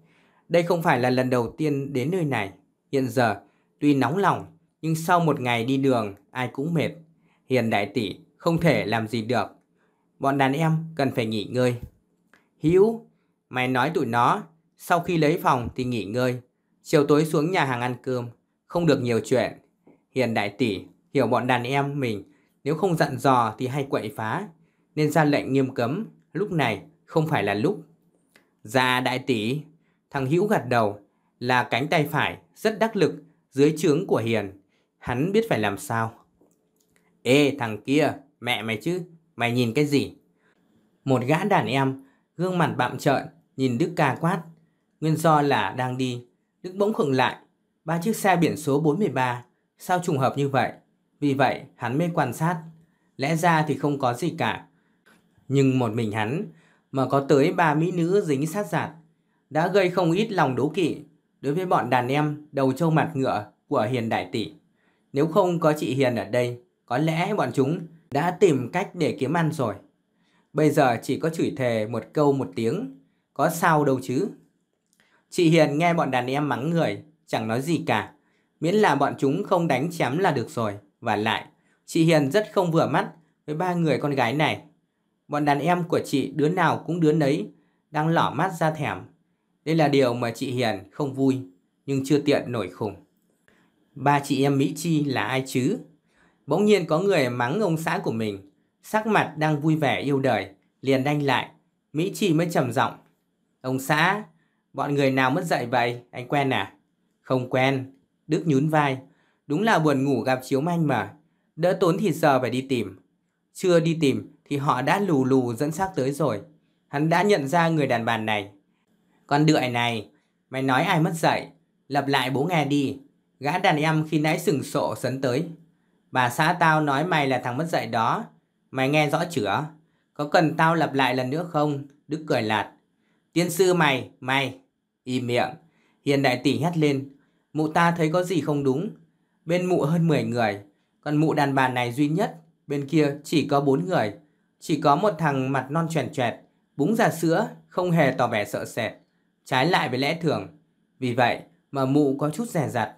Đây không phải là lần đầu tiên đến nơi này. Hiện giờ, tuy nóng lòng, nhưng sau một ngày đi đường, ai cũng mệt. Hiền đại tỷ không thể làm gì được. Bọn đàn em cần phải nghỉ ngơi. Hiếu, mày nói tụi nó, sau khi lấy phòng thì nghỉ ngơi. Chiều tối xuống nhà hàng ăn cơm, không được nhiều chuyện. Hiền đại tỷ hiểu bọn đàn em mình nếu không dặn dò thì hay quậy phá, nên ra lệnh nghiêm cấm, lúc này không phải là lúc. Dạ đại tỷ, thằng Hữu gật đầu, là cánh tay phải rất đắc lực dưới trướng của Hiền. Hắn biết phải làm sao. Ê thằng kia, mẹ mày chứ, mày nhìn cái gì? Một gã đàn em, gương mặt bạm trợn, nhìn Đức ca quát. Nguyên do là đang đi Đức bỗng khựng lại, ba chiếc xe biển số 43, sao trùng hợp như vậy? Vì vậy, hắn mê quan sát, lẽ ra thì không có gì cả. Nhưng một mình hắn mà có tới ba mỹ nữ dính sát giạt, đã gây không ít lòng đố kỵ đối với bọn đàn em đầu trâu mặt ngựa của Hiền Đại Tỷ. Nếu không có chị Hiền ở đây, có lẽ bọn chúng đã tìm cách để kiếm ăn rồi. Bây giờ chỉ có chửi thề một câu một tiếng, có sao đâu chứ. Chị Hiền nghe bọn đàn em mắng người, chẳng nói gì cả. Miễn là bọn chúng không đánh chém là được rồi. Và lại, chị Hiền rất không vừa mắt với ba người con gái này. Bọn đàn em của chị đứa nào cũng đứa nấy, đang lỏ mắt ra thèm. Đây là điều mà chị Hiền không vui, nhưng chưa tiện nổi khùng. Ba chị em Mỹ Chi là ai chứ? Bỗng nhiên có người mắng ông xã của mình, sắc mặt đang vui vẻ yêu đời, liền đanh lại. Mỹ Chi mới trầm giọng. Ông xã, Bọn người nào mất dạy vậy? Anh quen à? Không quen. Đức nhún vai. Đúng là buồn ngủ gặp chiếu manh mà. Đỡ tốn thì giờ phải đi tìm. Chưa đi tìm thì họ đã lù lù dẫn xác tới rồi. Hắn đã nhận ra người đàn bà này. Con đượi này, mày nói ai mất dạy Lặp lại bố nghe đi. Gã đàn em khi nãy sừng sộ sấn tới. Bà xã tao nói mày là thằng mất dạy đó. Mày nghe rõ chưa Có cần tao lặp lại lần nữa không? Đức cười lạt. Tiên sư mày, mày, Im miệng, hiền đại tỷ hét lên. Mụ ta thấy có gì không đúng. Bên mụ hơn 10 người, còn mụ đàn bà này duy nhất, bên kia chỉ có 4 người. Chỉ có một thằng mặt non tròn trẹt, búng ra sữa, không hề tỏ vẻ sợ sệt. Trái lại với lẽ thường. Vì vậy mà mụ có chút rẻ rặt.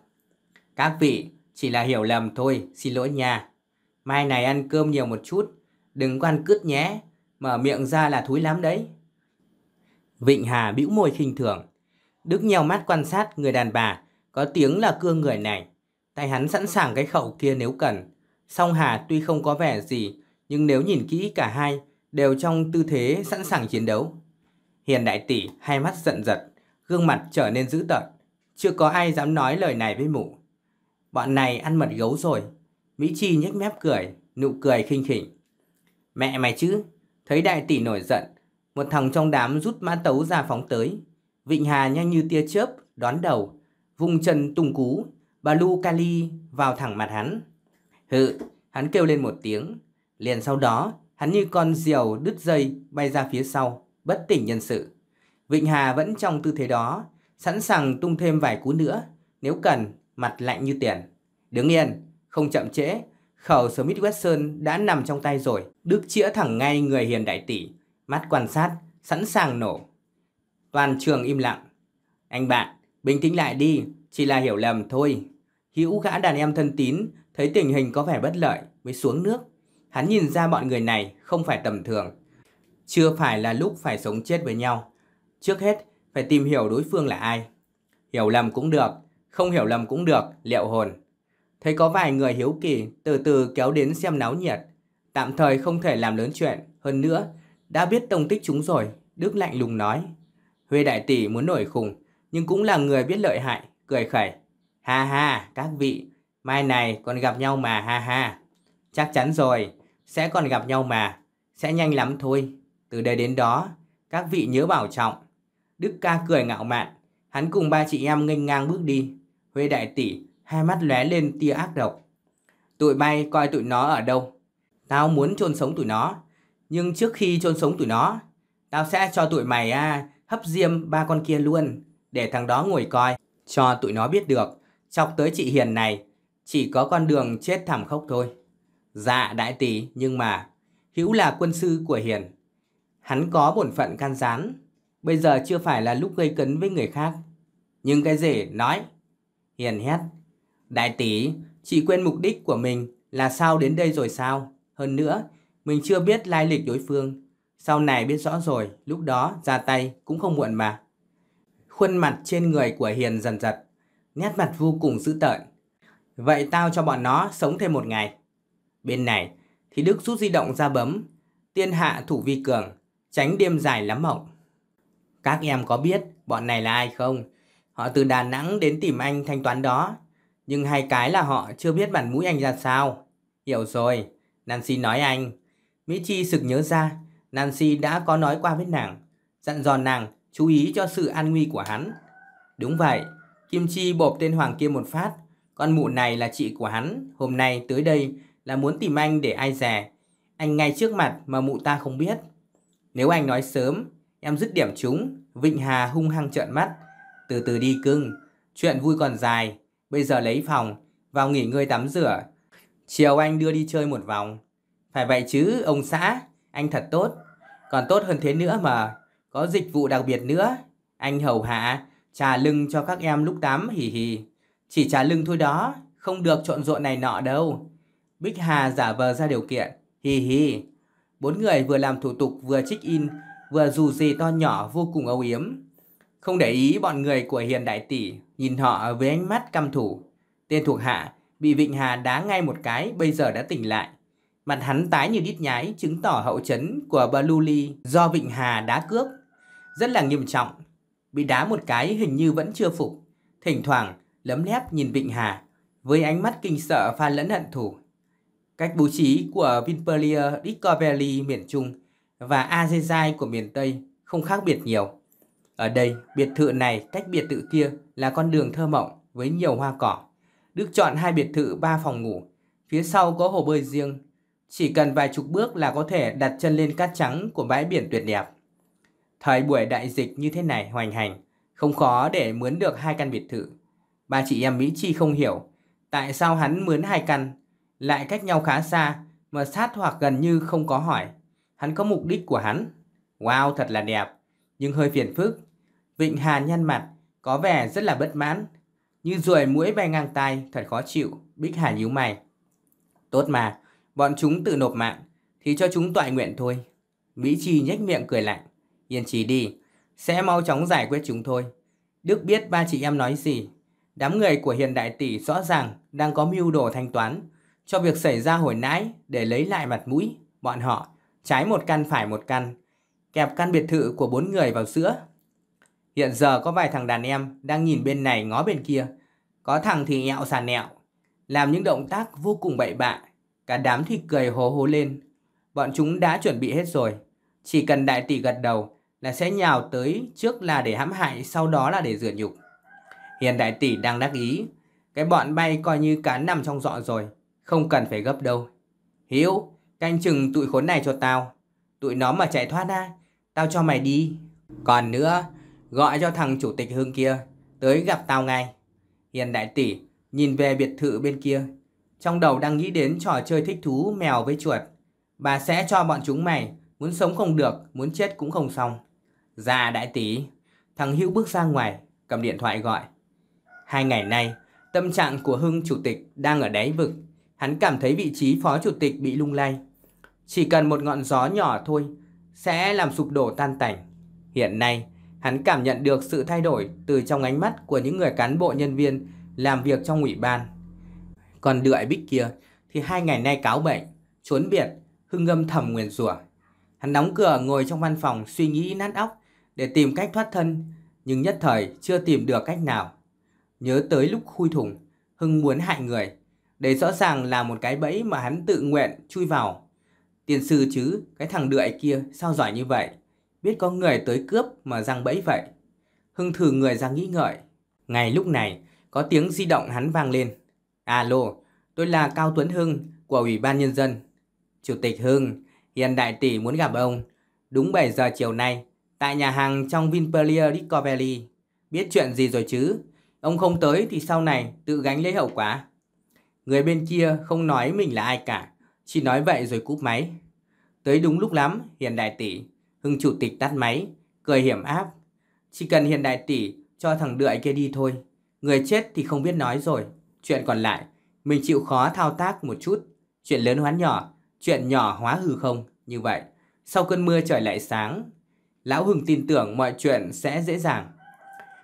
Các vị, chỉ là hiểu lầm thôi, xin lỗi nha. Mai này ăn cơm nhiều một chút, đừng có ăn cứt nhé, mở miệng ra là thúi lắm đấy. Vịnh Hà bĩu môi khinh thường. Đức nheo mắt quan sát người đàn bà, có tiếng là cưa người này. Tay hắn sẵn sàng cái khẩu kia nếu cần. Song Hà tuy không có vẻ gì, nhưng nếu nhìn kỹ cả hai, đều trong tư thế sẵn sàng chiến đấu. Hiền đại tỷ hai mắt giận giật, gương mặt trở nên dữ tợn. Chưa có ai dám nói lời này với mụ. Bọn này ăn mật gấu rồi. Mỹ Chi nhếch mép cười, nụ cười khinh khỉnh. Mẹ mày chứ, thấy đại tỷ nổi giận, một thằng trong đám rút mã tấu ra phóng tới. Vịnh Hà nhanh như tia chớp, đón đầu, vùng chân tung cú, bà Lu Kali vào thẳng mặt hắn. Hự, hắn kêu lên một tiếng, liền sau đó hắn như con diều đứt dây bay ra phía sau, bất tỉnh nhân sự. Vịnh Hà vẫn trong tư thế đó, sẵn sàng tung thêm vài cú nữa, nếu cần, mặt lạnh như tiền. Đứng yên, không chậm trễ, khẩu Smith Wesson đã nằm trong tay rồi. Đức chĩa thẳng ngay người hiền đại tỷ, mắt quan sát, sẵn sàng nổ. Toàn trường im lặng. Anh bạn, bình tĩnh lại đi, chỉ là hiểu lầm thôi. Hữu gã đàn em thân tín, thấy tình hình có vẻ bất lợi mới xuống nước. Hắn nhìn ra bọn người này không phải tầm thường. Chưa phải là lúc phải sống chết với nhau. Trước hết, phải tìm hiểu đối phương là ai. Hiểu lầm cũng được, không hiểu lầm cũng được, liệu hồn. Thấy có vài người hiếu kỳ từ từ kéo đến xem náo nhiệt. Tạm thời không thể làm lớn chuyện, hơn nữa, đã biết tông tích chúng rồi, Đức lạnh lùng nói. Huy đại tỷ muốn nổi khùng, nhưng cũng là người biết lợi hại, cười khẩy. Ha ha, các vị, mai này còn gặp nhau mà ha ha. Chắc chắn rồi, sẽ còn gặp nhau mà, sẽ nhanh lắm thôi. Từ đây đến đó, các vị nhớ bảo trọng. Đức ca cười ngạo mạn, hắn cùng ba chị em nghênh ngang bước đi. Huy đại tỷ, hai mắt lóe lên tia ác độc. Tụi bay coi tụi nó ở đâu. Tao muốn chôn sống tụi nó, nhưng trước khi chôn sống tụi nó, tao sẽ cho tụi mày à, hấp diêm ba con kia luôn, để thằng đó ngồi coi, cho tụi nó biết được. Chọc tới chị Hiền này, chỉ có con đường chết thảm khốc thôi. Dạ đại tỷ, nhưng mà Hữu là quân sư của Hiền. Hắn có bổn phận can gián, bây giờ chưa phải là lúc gây cấn với người khác. Nhưng cái gì, nói. Hiền hét. Đại tỷ, chị quên mục đích của mình là sao đến đây rồi sao? Hơn nữa, mình chưa biết lai lịch đối phương. Sau này biết rõ rồi, lúc đó ra tay cũng không muộn mà. Khuôn mặt trên người của Hiền dần giật, nét mặt vô cùng dữ tợn. Vậy tao cho bọn nó sống thêm một ngày. Bên này thì Đức rút di động ra bấm, tiên hạ thủ vi cường, tránh đêm dài lắm mộng. Các em có biết bọn này là ai không? Họ từ Đà Nẵng đến tìm anh thanh toán đó. Nhưng hai cái là họ chưa biết bản mũi anh ra sao. Hiểu rồi, Nancy nói anh. Mỹ Chi sực nhớ ra Nancy đã có nói qua với nàng, dặn dò nàng chú ý cho sự an nguy của hắn. Đúng vậy, Kim Chi bộp tên Hoàng kia một phát, con mụ này là chị của hắn, hôm nay tới đây là muốn tìm anh để ai dè. Anh ngay trước mặt mà mụ ta không biết. Nếu anh nói sớm, em dứt điểm chúng, Vịnh Hà hung hăng trợn mắt. Từ từ đi cưng, chuyện vui còn dài, bây giờ lấy phòng, vào nghỉ ngơi tắm rửa. Chiều anh đưa đi chơi một vòng. Phải vậy chứ, ông xã, anh thật tốt. Còn tốt hơn thế nữa mà, có dịch vụ đặc biệt nữa. Anh hầu hạ, trà lưng cho các em lúc tắm hì hì. Chỉ trà lưng thôi đó, không được trộn rộn này nọ đâu. Bích Hà giả vờ ra điều kiện, hì hì. Bốn người vừa làm thủ tục vừa check-in, vừa dù gì to nhỏ vô cùng âu yếm. Không để ý bọn người của Hiền Đại Tỷ, nhìn họ với ánh mắt căm thủ. Tên thuộc hạ bị Vịnh Hà đá ngay một cái, bây giờ đã tỉnh lại. Mặt hắn tái như đít nhái chứng tỏ hậu chấn của Baluli do Vịnh Hà đá cước Rất là nghiêm trọng. Bị đá một cái hình như vẫn chưa phục. Thỉnh thoảng lấm lép nhìn Vịnh Hà với ánh mắt kinh sợ pha lẫn hận thù. Cách bố trí của Vinpelia Discovery miền Trung và Azezai của miền Tây không khác biệt nhiều. Ở đây, biệt thự này cách biệt thự kia là con đường thơ mộng với nhiều hoa cỏ. Đức chọn hai biệt thự ba phòng ngủ, phía sau có hồ bơi riêng chỉ cần vài chục bước là có thể đặt chân lên cát trắng của bãi biển tuyệt đẹp. Thời buổi đại dịch như thế này hoành hành, không khó để mướn được hai căn biệt thự. Ba chị em Mỹ Chi không hiểu tại sao hắn mướn hai căn, lại cách nhau khá xa mà sát hoặc gần như không có hỏi. Hắn có mục đích của hắn. Wow, thật là đẹp, nhưng hơi phiền phức. Vịnh Hà nhăn mặt, có vẻ rất là bất mãn. Như ruồi mũi bay ngang tai, thật khó chịu, Bích Hà nhíu mày. Tốt mà, Bọn chúng tự nộp mạng, thì cho chúng toại nguyện thôi. Mỹ trì nhếch miệng cười lạnh. Yên trí đi, sẽ mau chóng giải quyết chúng thôi. Đức biết ba chị em nói gì. Đám người của hiền đại tỷ rõ ràng đang có mưu đồ thanh toán cho việc xảy ra hồi nãy để lấy lại mặt mũi. Bọn họ trái một căn phải một căn, kẹp căn biệt thự của bốn người vào giữa. Hiện giờ có vài thằng đàn em đang nhìn bên này ngó bên kia. Có thằng thì ẹo sàn nẹo, làm những động tác vô cùng bậy bạ Cả đám thì cười hố hố lên. Bọn chúng đã chuẩn bị hết rồi. Chỉ cần đại tỷ gật đầu là sẽ nhào tới trước là để hãm hại, sau đó là để rửa nhục. Hiền đại tỷ đang đắc ý. Cái bọn bay coi như cá nằm trong dọ rồi. Không cần phải gấp đâu. Hiếu, canh chừng tụi khốn này cho tao. Tụi nó mà chạy thoát ra, tao cho mày đi. Còn nữa, gọi cho thằng chủ tịch Hương kia, tới gặp tao ngay. Hiền đại tỷ nhìn về biệt thự bên kia, trong đầu đang nghĩ đến trò chơi thích thú mèo với chuột. Bà sẽ cho bọn chúng mày, muốn sống không được, muốn chết cũng không xong. già dạ, đại tỷ, thằng Hữu bước ra ngoài, cầm điện thoại gọi. Hai ngày nay, tâm trạng của Hưng chủ tịch đang ở đáy vực. Hắn cảm thấy vị trí phó chủ tịch bị lung lay. Chỉ cần một ngọn gió nhỏ thôi sẽ làm sụp đổ tan tành. Hiện nay, hắn cảm nhận được sự thay đổi từ trong ánh mắt của những người cán bộ nhân viên làm việc trong ủy ban. Còn đượi bích kia thì hai ngày nay cáo bệnh, trốn biệt, hưng ngâm thầm nguyền rủa. Hắn đóng cửa ngồi trong văn phòng suy nghĩ nát óc để tìm cách thoát thân, nhưng nhất thời chưa tìm được cách nào. Nhớ tới lúc khui thùng, Hưng muốn hại người. Đấy rõ ràng là một cái bẫy mà hắn tự nguyện chui vào. Tiền sư chứ, cái thằng đượi kia sao giỏi như vậy? Biết có người tới cướp mà răng bẫy vậy. Hưng thử người ra nghĩ ngợi. Ngay lúc này, có tiếng di động hắn vang lên. Alo, tôi là Cao Tuấn Hưng của Ủy ban Nhân dân. Chủ tịch Hưng, hiện đại tỷ muốn gặp ông. Đúng 7 giờ chiều nay, tại nhà hàng trong Vinpearl Discovery. Biết chuyện gì rồi chứ? Ông không tới thì sau này tự gánh lấy hậu quả. Người bên kia không nói mình là ai cả, chỉ nói vậy rồi cúp máy. Tới đúng lúc lắm, hiện đại tỷ. Hưng chủ tịch tắt máy, cười hiểm áp. Chỉ cần hiện đại tỷ cho thằng đượi kia đi thôi. Người chết thì không biết nói rồi. Chuyện còn lại, mình chịu khó thao tác một chút. Chuyện lớn hóa nhỏ, chuyện nhỏ hóa hư không, như vậy. Sau cơn mưa trời lại sáng, Lão Hưng tin tưởng mọi chuyện sẽ dễ dàng.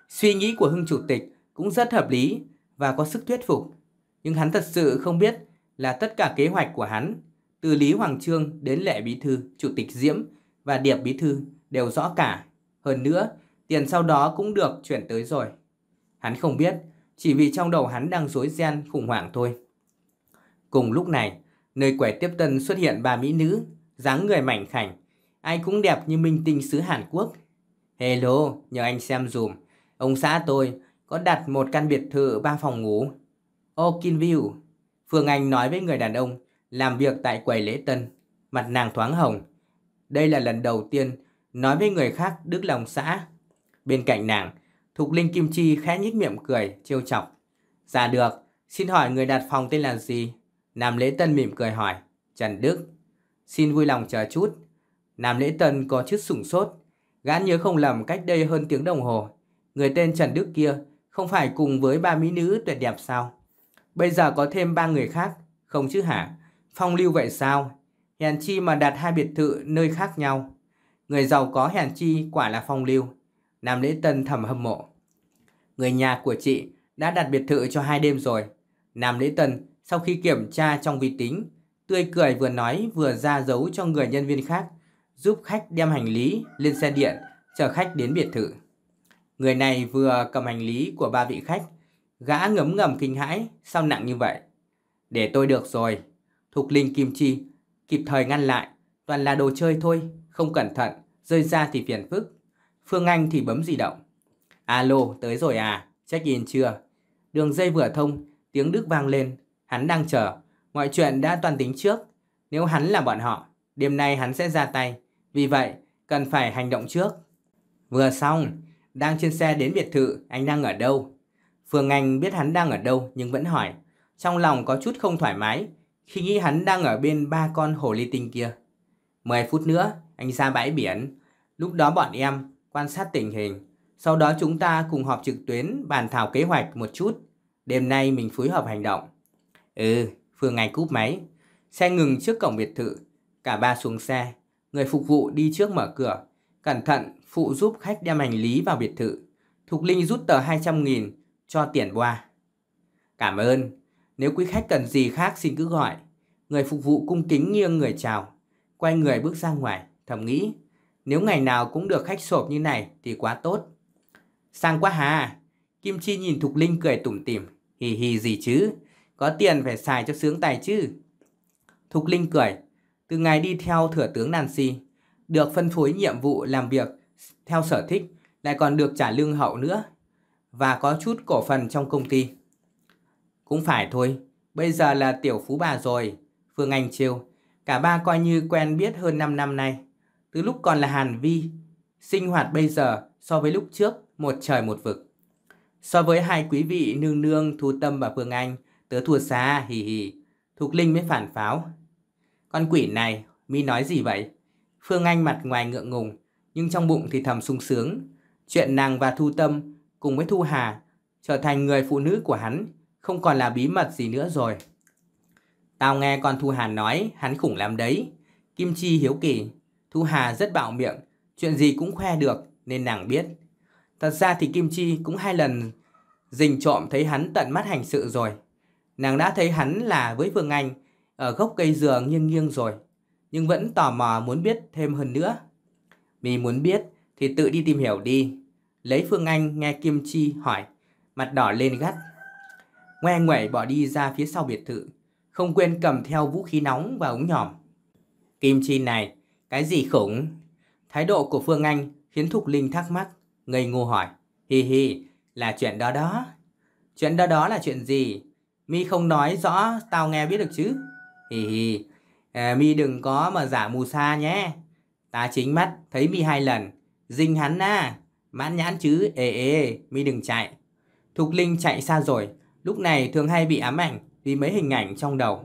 Suy nghĩ của Hưng Chủ tịch cũng rất hợp lý và có sức thuyết phục. Nhưng hắn thật sự không biết là tất cả kế hoạch của hắn, từ Lý Hoàng Trương đến Lệ Bí Thư, Chủ tịch Diễm và Điệp Bí Thư đều rõ cả. Hơn nữa, tiền sau đó cũng được chuyển tới rồi. Hắn không biết chỉ vì trong đầu hắn đang rối ren khủng hoảng thôi. Cùng lúc này, nơi quẻ tiếp tân xuất hiện ba mỹ nữ, dáng người mảnh khảnh, ai cũng đẹp như minh tinh xứ Hàn Quốc. Hello, nhờ anh xem dùm, ông xã tôi có đặt một căn biệt thự ba phòng ngủ. view Phương Anh nói với người đàn ông làm việc tại quầy lễ tân, mặt nàng thoáng hồng. Đây là lần đầu tiên nói với người khác đức lòng xã. Bên cạnh nàng Thục Linh Kim Chi khẽ nhếch miệng cười, trêu chọc. Dạ được, xin hỏi người đặt phòng tên là gì? Nam Lễ Tân mỉm cười hỏi. Trần Đức. Xin vui lòng chờ chút. Nam Lễ Tân có chút sủng sốt. Gã nhớ không lầm cách đây hơn tiếng đồng hồ. Người tên Trần Đức kia không phải cùng với ba mỹ nữ tuyệt đẹp sao? Bây giờ có thêm ba người khác, không chứ hả? Phong lưu vậy sao? Hèn chi mà đặt hai biệt thự nơi khác nhau. Người giàu có hèn chi quả là phong lưu. Nam Lễ Tân thầm hâm mộ người nhà của chị đã đặt biệt thự cho hai đêm rồi. Nam Lễ Tân sau khi kiểm tra trong vi tính, tươi cười vừa nói vừa ra dấu cho người nhân viên khác, giúp khách đem hành lý lên xe điện, chở khách đến biệt thự. Người này vừa cầm hành lý của ba vị khách, gã ngấm ngầm kinh hãi, sao nặng như vậy? Để tôi được rồi. Thục Linh Kim Chi kịp thời ngăn lại, toàn là đồ chơi thôi, không cẩn thận, rơi ra thì phiền phức. Phương Anh thì bấm di động. Alo, tới rồi à? Check-in chưa? Đường dây vừa thông, tiếng Đức vang lên. Hắn đang chờ. Mọi chuyện đã toàn tính trước. Nếu hắn là bọn họ, đêm nay hắn sẽ ra tay. Vì vậy, cần phải hành động trước. Vừa xong, đang trên xe đến biệt thự, anh đang ở đâu? Phương Anh biết hắn đang ở đâu nhưng vẫn hỏi. Trong lòng có chút không thoải mái khi nghĩ hắn đang ở bên ba con hồ ly tinh kia. Mười phút nữa, anh ra bãi biển. Lúc đó bọn em quan sát tình hình sau đó chúng ta cùng họp trực tuyến bàn thảo kế hoạch một chút. Đêm nay mình phối hợp hành động. Ừ, Phương Anh cúp máy. Xe ngừng trước cổng biệt thự. Cả ba xuống xe. Người phục vụ đi trước mở cửa. Cẩn thận, phụ giúp khách đem hành lý vào biệt thự. Thục Linh rút tờ 200.000 cho tiền qua. Cảm ơn. Nếu quý khách cần gì khác xin cứ gọi. Người phục vụ cung kính nghiêng người chào. Quay người bước ra ngoài, thầm nghĩ. Nếu ngày nào cũng được khách sộp như này thì quá tốt. Sang quá hà. Kim Chi nhìn Thục Linh cười tủm tỉm. Hì hì gì chứ. Có tiền phải xài cho sướng tài chứ. Thục Linh cười. Từ ngày đi theo Thừa tướng Nancy, được phân phối nhiệm vụ làm việc theo sở thích, lại còn được trả lương hậu nữa. Và có chút cổ phần trong công ty. Cũng phải thôi. Bây giờ là tiểu phú bà rồi. Phương Anh trêu. Cả ba coi như quen biết hơn 5 năm nay. Từ lúc còn là Hàn Vi, sinh hoạt bây giờ so với lúc trước một trời một vực. So với hai quý vị Nương Nương, Thu Tâm và Phương Anh, tớ thua xa, hì hì. Thục Linh mới phản pháo. Con quỷ này, mi nói gì vậy? Phương Anh mặt ngoài ngượng ngùng, nhưng trong bụng thì thầm sung sướng. Chuyện nàng và Thu Tâm cùng với Thu Hà trở thành người phụ nữ của hắn, không còn là bí mật gì nữa rồi. Tao nghe con Thu Hà nói, hắn khủng lắm đấy. Kim Chi hiếu kỳ, Thu Hà rất bạo miệng, chuyện gì cũng khoe được nên nàng biết. Thật ra thì Kim Chi cũng hai lần dình trộm thấy hắn tận mắt hành sự rồi. Nàng đã thấy hắn là với phương Anh ở gốc cây dừa nghiêng nghiêng rồi, nhưng vẫn tò mò muốn biết thêm hơn nữa. mì muốn biết thì tự đi tìm hiểu đi. Lấy Phương Anh nghe Kim Chi hỏi, mặt đỏ lên gắt. Ngoe nguẩy bỏ đi ra phía sau biệt thự, không quên cầm theo vũ khí nóng và ống nhỏm. Kim Chi này, cái gì khủng? Thái độ của Phương Anh khiến Thục Linh thắc mắc. Ngây ngô hỏi. Hi hi, là chuyện đó đó. Chuyện đó đó là chuyện gì? Mi không nói rõ, tao nghe biết được chứ. Hi hi, à, Mi đừng có mà giả mù xa nhé. Ta chính mắt, thấy Mi hai lần. Dinh hắn na à, mãn nhãn chứ, ê ê, Mi đừng chạy. Thục Linh chạy xa rồi, lúc này thường hay bị ám ảnh vì mấy hình ảnh trong đầu.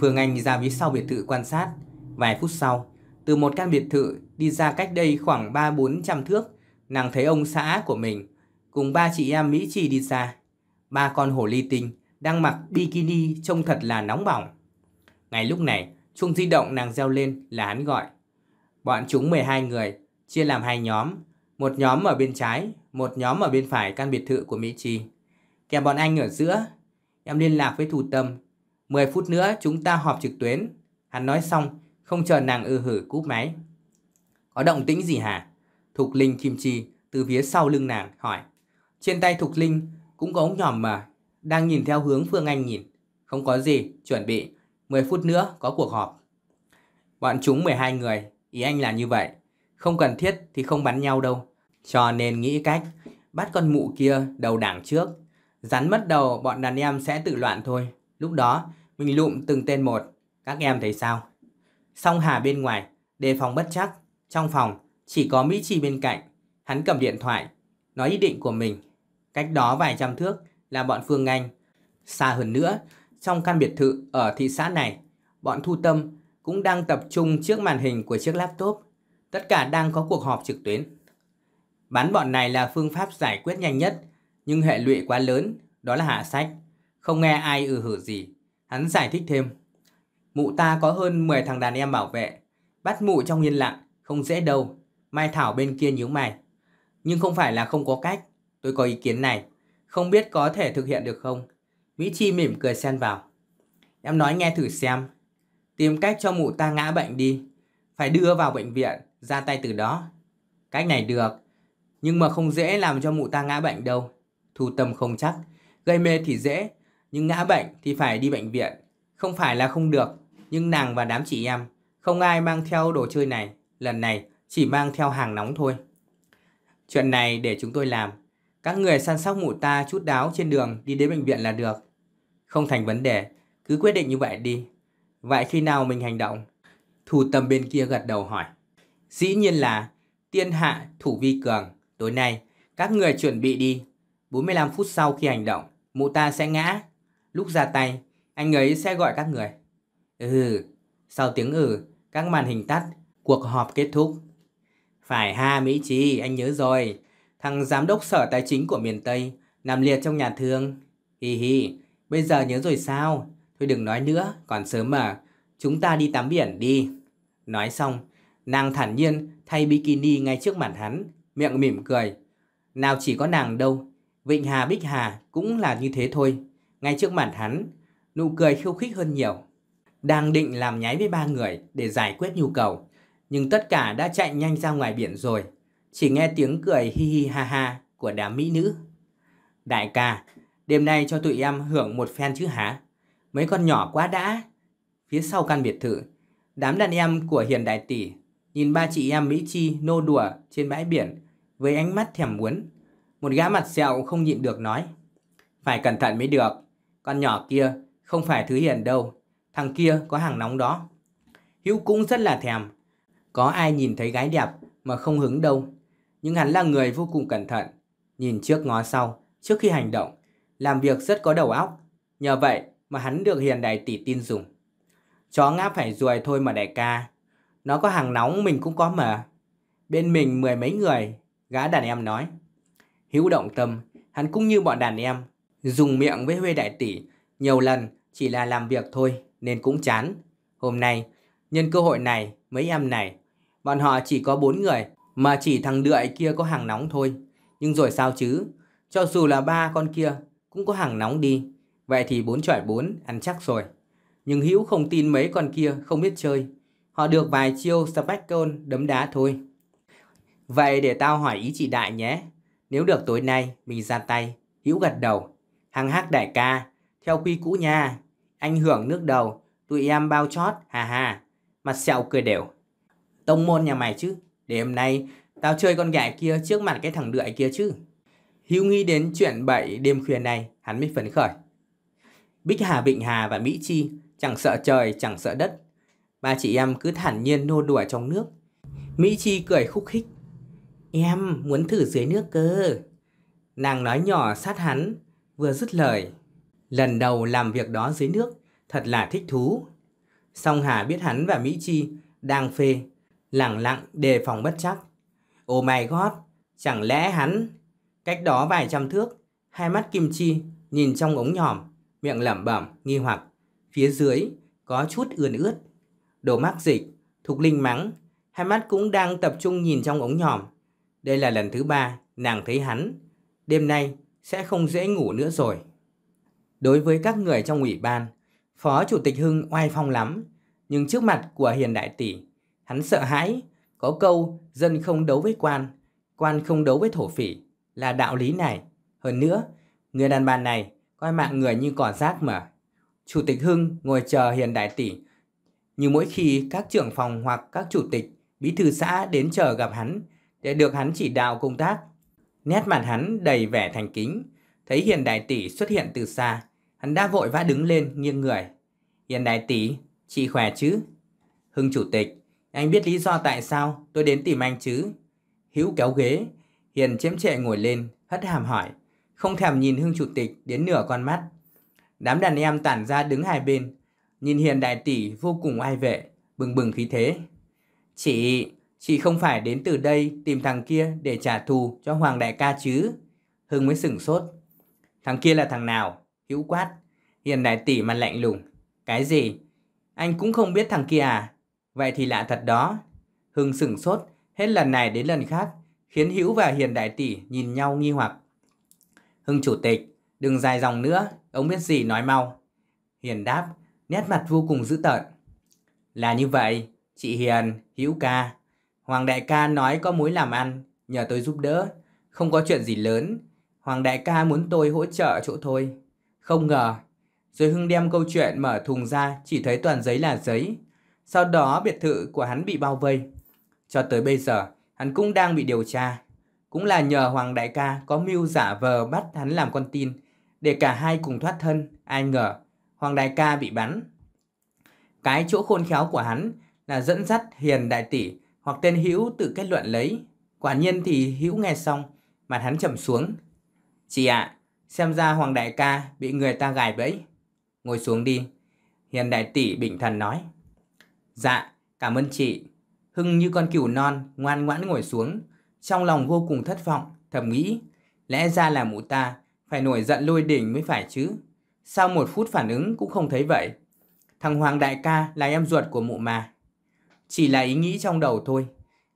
Phương Anh ra phía sau biệt thự quan sát. Vài phút sau, từ một căn biệt thự đi ra cách đây khoảng 3-400 thước, Nàng thấy ông xã của mình cùng ba chị em Mỹ Trì đi xa. Ba con hồ ly tinh đang mặc bikini trông thật là nóng bỏng. Ngay lúc này, chuông di động nàng reo lên là hắn gọi. Bọn chúng 12 người, chia làm hai nhóm. Một nhóm ở bên trái, một nhóm ở bên phải căn biệt thự của Mỹ Trì. Kèm bọn anh ở giữa, em liên lạc với Thù Tâm. 10 phút nữa chúng ta họp trực tuyến. Hắn nói xong, không chờ nàng ư hử cúp máy. Có động tĩnh gì hả? Thục Linh Kim Chi từ phía sau lưng nàng hỏi. Trên tay Thục Linh cũng có ống nhòm mà, đang nhìn theo hướng Phương Anh nhìn. Không có gì, chuẩn bị, 10 phút nữa có cuộc họp. Bọn chúng 12 người, ý anh là như vậy. Không cần thiết thì không bắn nhau đâu. Cho nên nghĩ cách, bắt con mụ kia đầu đảng trước. Rắn mất đầu bọn đàn em sẽ tự loạn thôi. Lúc đó, mình lụm từng tên một. Các em thấy sao? Song Hà bên ngoài, đề phòng bất chắc. Trong phòng, chỉ có Mỹ Trì bên cạnh, hắn cầm điện thoại, nói ý định của mình. Cách đó vài trăm thước là bọn Phương Anh. Xa hơn nữa, trong căn biệt thự ở thị xã này, bọn Thu Tâm cũng đang tập trung trước màn hình của chiếc laptop. Tất cả đang có cuộc họp trực tuyến. Bán bọn này là phương pháp giải quyết nhanh nhất, nhưng hệ lụy quá lớn, đó là hạ sách. Không nghe ai ừ hử gì. Hắn giải thích thêm. Mụ ta có hơn 10 thằng đàn em bảo vệ. Bắt mụ trong yên lặng, không dễ đâu. Mai Thảo bên kia nhíu mày. Nhưng không phải là không có cách. Tôi có ý kiến này. Không biết có thể thực hiện được không? Mỹ Chi mỉm cười xen vào. Em nói nghe thử xem. Tìm cách cho mụ ta ngã bệnh đi. Phải đưa vào bệnh viện, ra tay từ đó. Cách này được. Nhưng mà không dễ làm cho mụ ta ngã bệnh đâu. Thu tâm không chắc. Gây mê thì dễ. Nhưng ngã bệnh thì phải đi bệnh viện. Không phải là không được. Nhưng nàng và đám chị em. Không ai mang theo đồ chơi này. Lần này chỉ mang theo hàng nóng thôi. Chuyện này để chúng tôi làm. Các người săn sóc mụ ta chút đáo trên đường đi đến bệnh viện là được. Không thành vấn đề, cứ quyết định như vậy đi. Vậy khi nào mình hành động? Thủ tầm bên kia gật đầu hỏi. Dĩ nhiên là tiên hạ thủ vi cường. Tối nay, các người chuẩn bị đi. 45 phút sau khi hành động, mụ ta sẽ ngã. Lúc ra tay, anh ấy sẽ gọi các người. Ừ, sau tiếng ừ, các màn hình tắt, cuộc họp kết thúc. Phải ha Mỹ Trí, anh nhớ rồi. Thằng giám đốc sở tài chính của miền Tây, nằm liệt trong nhà thương. Hi hi, bây giờ nhớ rồi sao? Thôi đừng nói nữa, còn sớm mà. Chúng ta đi tắm biển đi. Nói xong, nàng thản nhiên thay bikini ngay trước mặt hắn, miệng mỉm cười. Nào chỉ có nàng đâu, Vịnh Hà Bích Hà cũng là như thế thôi. Ngay trước mặt hắn, nụ cười khiêu khích hơn nhiều. Đang định làm nháy với ba người để giải quyết nhu cầu, nhưng tất cả đã chạy nhanh ra ngoài biển rồi, chỉ nghe tiếng cười hi hi ha ha của đám mỹ nữ. Đại ca, đêm nay cho tụi em hưởng một phen chứ hả? Mấy con nhỏ quá đã. Phía sau căn biệt thự, đám đàn em của Hiền Đại Tỷ nhìn ba chị em Mỹ Chi nô đùa trên bãi biển với ánh mắt thèm muốn. Một gã mặt sẹo không nhịn được nói. Phải cẩn thận mới được, con nhỏ kia không phải thứ hiền đâu, thằng kia có hàng nóng đó. Hữu cũng rất là thèm, có ai nhìn thấy gái đẹp mà không hứng đâu. Nhưng hắn là người vô cùng cẩn thận, nhìn trước ngó sau, trước khi hành động, làm việc rất có đầu óc. Nhờ vậy mà hắn được hiền đại tỷ tin dùng. Chó ngáp phải ruồi thôi mà đại ca. Nó có hàng nóng mình cũng có mà. Bên mình mười mấy người, gã đàn em nói. Hữu động tâm, hắn cũng như bọn đàn em, dùng miệng với Huê đại tỷ nhiều lần chỉ là làm việc thôi nên cũng chán. Hôm nay, nhân cơ hội này, mấy em này Bọn họ chỉ có bốn người, mà chỉ thằng đượi kia có hàng nóng thôi. Nhưng rồi sao chứ? Cho dù là ba con kia, cũng có hàng nóng đi. Vậy thì bốn chọi bốn, ăn chắc rồi. Nhưng Hữu không tin mấy con kia không biết chơi. Họ được vài chiêu Spectron đấm đá thôi. Vậy để tao hỏi ý chị Đại nhé. Nếu được tối nay, mình ra tay. Hữu gật đầu. hằng hắc đại ca, theo quy cũ nha. Anh hưởng nước đầu, tụi em bao chót, hà hà. Mặt sẹo cười đều tông môn nhà mày chứ. đêm nay tao chơi con gà kia trước mặt cái thằng đượi kia chứ. Hữu nghĩ đến chuyện bậy đêm khuya này, hắn mới phấn khởi. Bích Hà Vịnh Hà và Mỹ Chi chẳng sợ trời, chẳng sợ đất. Ba chị em cứ thản nhiên nô đùa trong nước. Mỹ Chi cười khúc khích. Em muốn thử dưới nước cơ. Nàng nói nhỏ sát hắn, vừa dứt lời. Lần đầu làm việc đó dưới nước, thật là thích thú. Song Hà biết hắn và Mỹ Chi đang phê lẳng lặng đề phòng bất chắc. Ô oh my god, chẳng lẽ hắn... Cách đó vài trăm thước, hai mắt Kim Chi nhìn trong ống nhòm, miệng lẩm bẩm, nghi hoặc. Phía dưới có chút ươn ướt. Đồ mắc dịch, Thục Linh mắng, hai mắt cũng đang tập trung nhìn trong ống nhòm. Đây là lần thứ ba nàng thấy hắn. Đêm nay sẽ không dễ ngủ nữa rồi. Đối với các người trong ủy ban, Phó Chủ tịch Hưng oai phong lắm, nhưng trước mặt của Hiền Đại Tỷ Hắn sợ hãi, có câu dân không đấu với quan, quan không đấu với thổ phỉ là đạo lý này. Hơn nữa, người đàn bà này coi mạng người như cỏ rác mà. Chủ tịch Hưng ngồi chờ hiền đại tỷ. Như mỗi khi các trưởng phòng hoặc các chủ tịch, bí thư xã đến chờ gặp hắn để được hắn chỉ đạo công tác. Nét mặt hắn đầy vẻ thành kính. Thấy hiền đại tỷ xuất hiện từ xa, hắn đã vội vã đứng lên nghiêng người. Hiền đại tỷ, chị khỏe chứ? Hưng chủ tịch, anh biết lý do tại sao tôi đến tìm anh chứ? Hữu kéo ghế, Hiền chém trệ ngồi lên, hất hàm hỏi, không thèm nhìn Hưng Chủ tịch đến nửa con mắt. Đám đàn em tản ra đứng hai bên, nhìn Hiền đại tỷ vô cùng ai vệ, bừng bừng khí thế. Chị, chị không phải đến từ đây tìm thằng kia để trả thù cho Hoàng đại ca chứ? Hưng mới sửng sốt. Thằng kia là thằng nào? Hữu quát. Hiền đại tỷ mặt lạnh lùng. Cái gì? Anh cũng không biết thằng kia à? Vậy thì lạ thật đó. Hưng sửng sốt, hết lần này đến lần khác, khiến Hữu và Hiền Đại Tỷ nhìn nhau nghi hoặc. Hưng Chủ tịch, đừng dài dòng nữa, ông biết gì nói mau. Hiền đáp, nét mặt vô cùng dữ tợn. Là như vậy, chị Hiền, Hữu ca. Hoàng đại ca nói có mối làm ăn, nhờ tôi giúp đỡ. Không có chuyện gì lớn, Hoàng đại ca muốn tôi hỗ trợ chỗ thôi. Không ngờ. Rồi Hưng đem câu chuyện mở thùng ra, chỉ thấy toàn giấy là giấy, sau đó biệt thự của hắn bị bao vây. Cho tới bây giờ, hắn cũng đang bị điều tra. Cũng là nhờ Hoàng Đại ca có mưu giả vờ bắt hắn làm con tin để cả hai cùng thoát thân. Ai ngờ, Hoàng Đại ca bị bắn. Cái chỗ khôn khéo của hắn là dẫn dắt Hiền Đại Tỷ hoặc tên Hữu tự kết luận lấy. Quả nhiên thì Hữu nghe xong, mặt hắn trầm xuống. Chị ạ, à, xem ra Hoàng Đại ca bị người ta gài bẫy. Ngồi xuống đi. Hiền Đại Tỷ bình thần nói. Dạ, cảm ơn chị. Hưng như con cừu non, ngoan ngoãn ngồi xuống. Trong lòng vô cùng thất vọng, thầm nghĩ. Lẽ ra là mụ ta, phải nổi giận lôi đỉnh mới phải chứ. Sau một phút phản ứng cũng không thấy vậy. Thằng Hoàng đại ca là em ruột của mụ mà. Chỉ là ý nghĩ trong đầu thôi.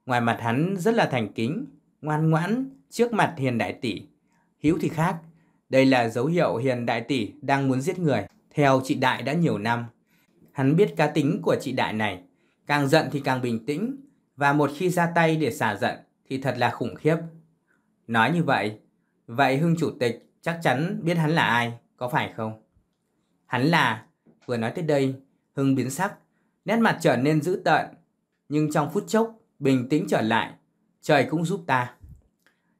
Ngoài mặt hắn rất là thành kính, ngoan ngoãn, trước mặt hiền đại tỷ. Hiếu thì khác, đây là dấu hiệu hiền đại tỷ đang muốn giết người. Theo chị Đại đã nhiều năm, Hắn biết cá tính của chị Đại này, càng giận thì càng bình tĩnh, và một khi ra tay để xả giận thì thật là khủng khiếp. Nói như vậy, vậy Hưng Chủ tịch chắc chắn biết hắn là ai, có phải không? Hắn là, vừa nói tới đây, Hưng biến sắc, nét mặt trở nên dữ tợn, nhưng trong phút chốc, bình tĩnh trở lại, trời cũng giúp ta.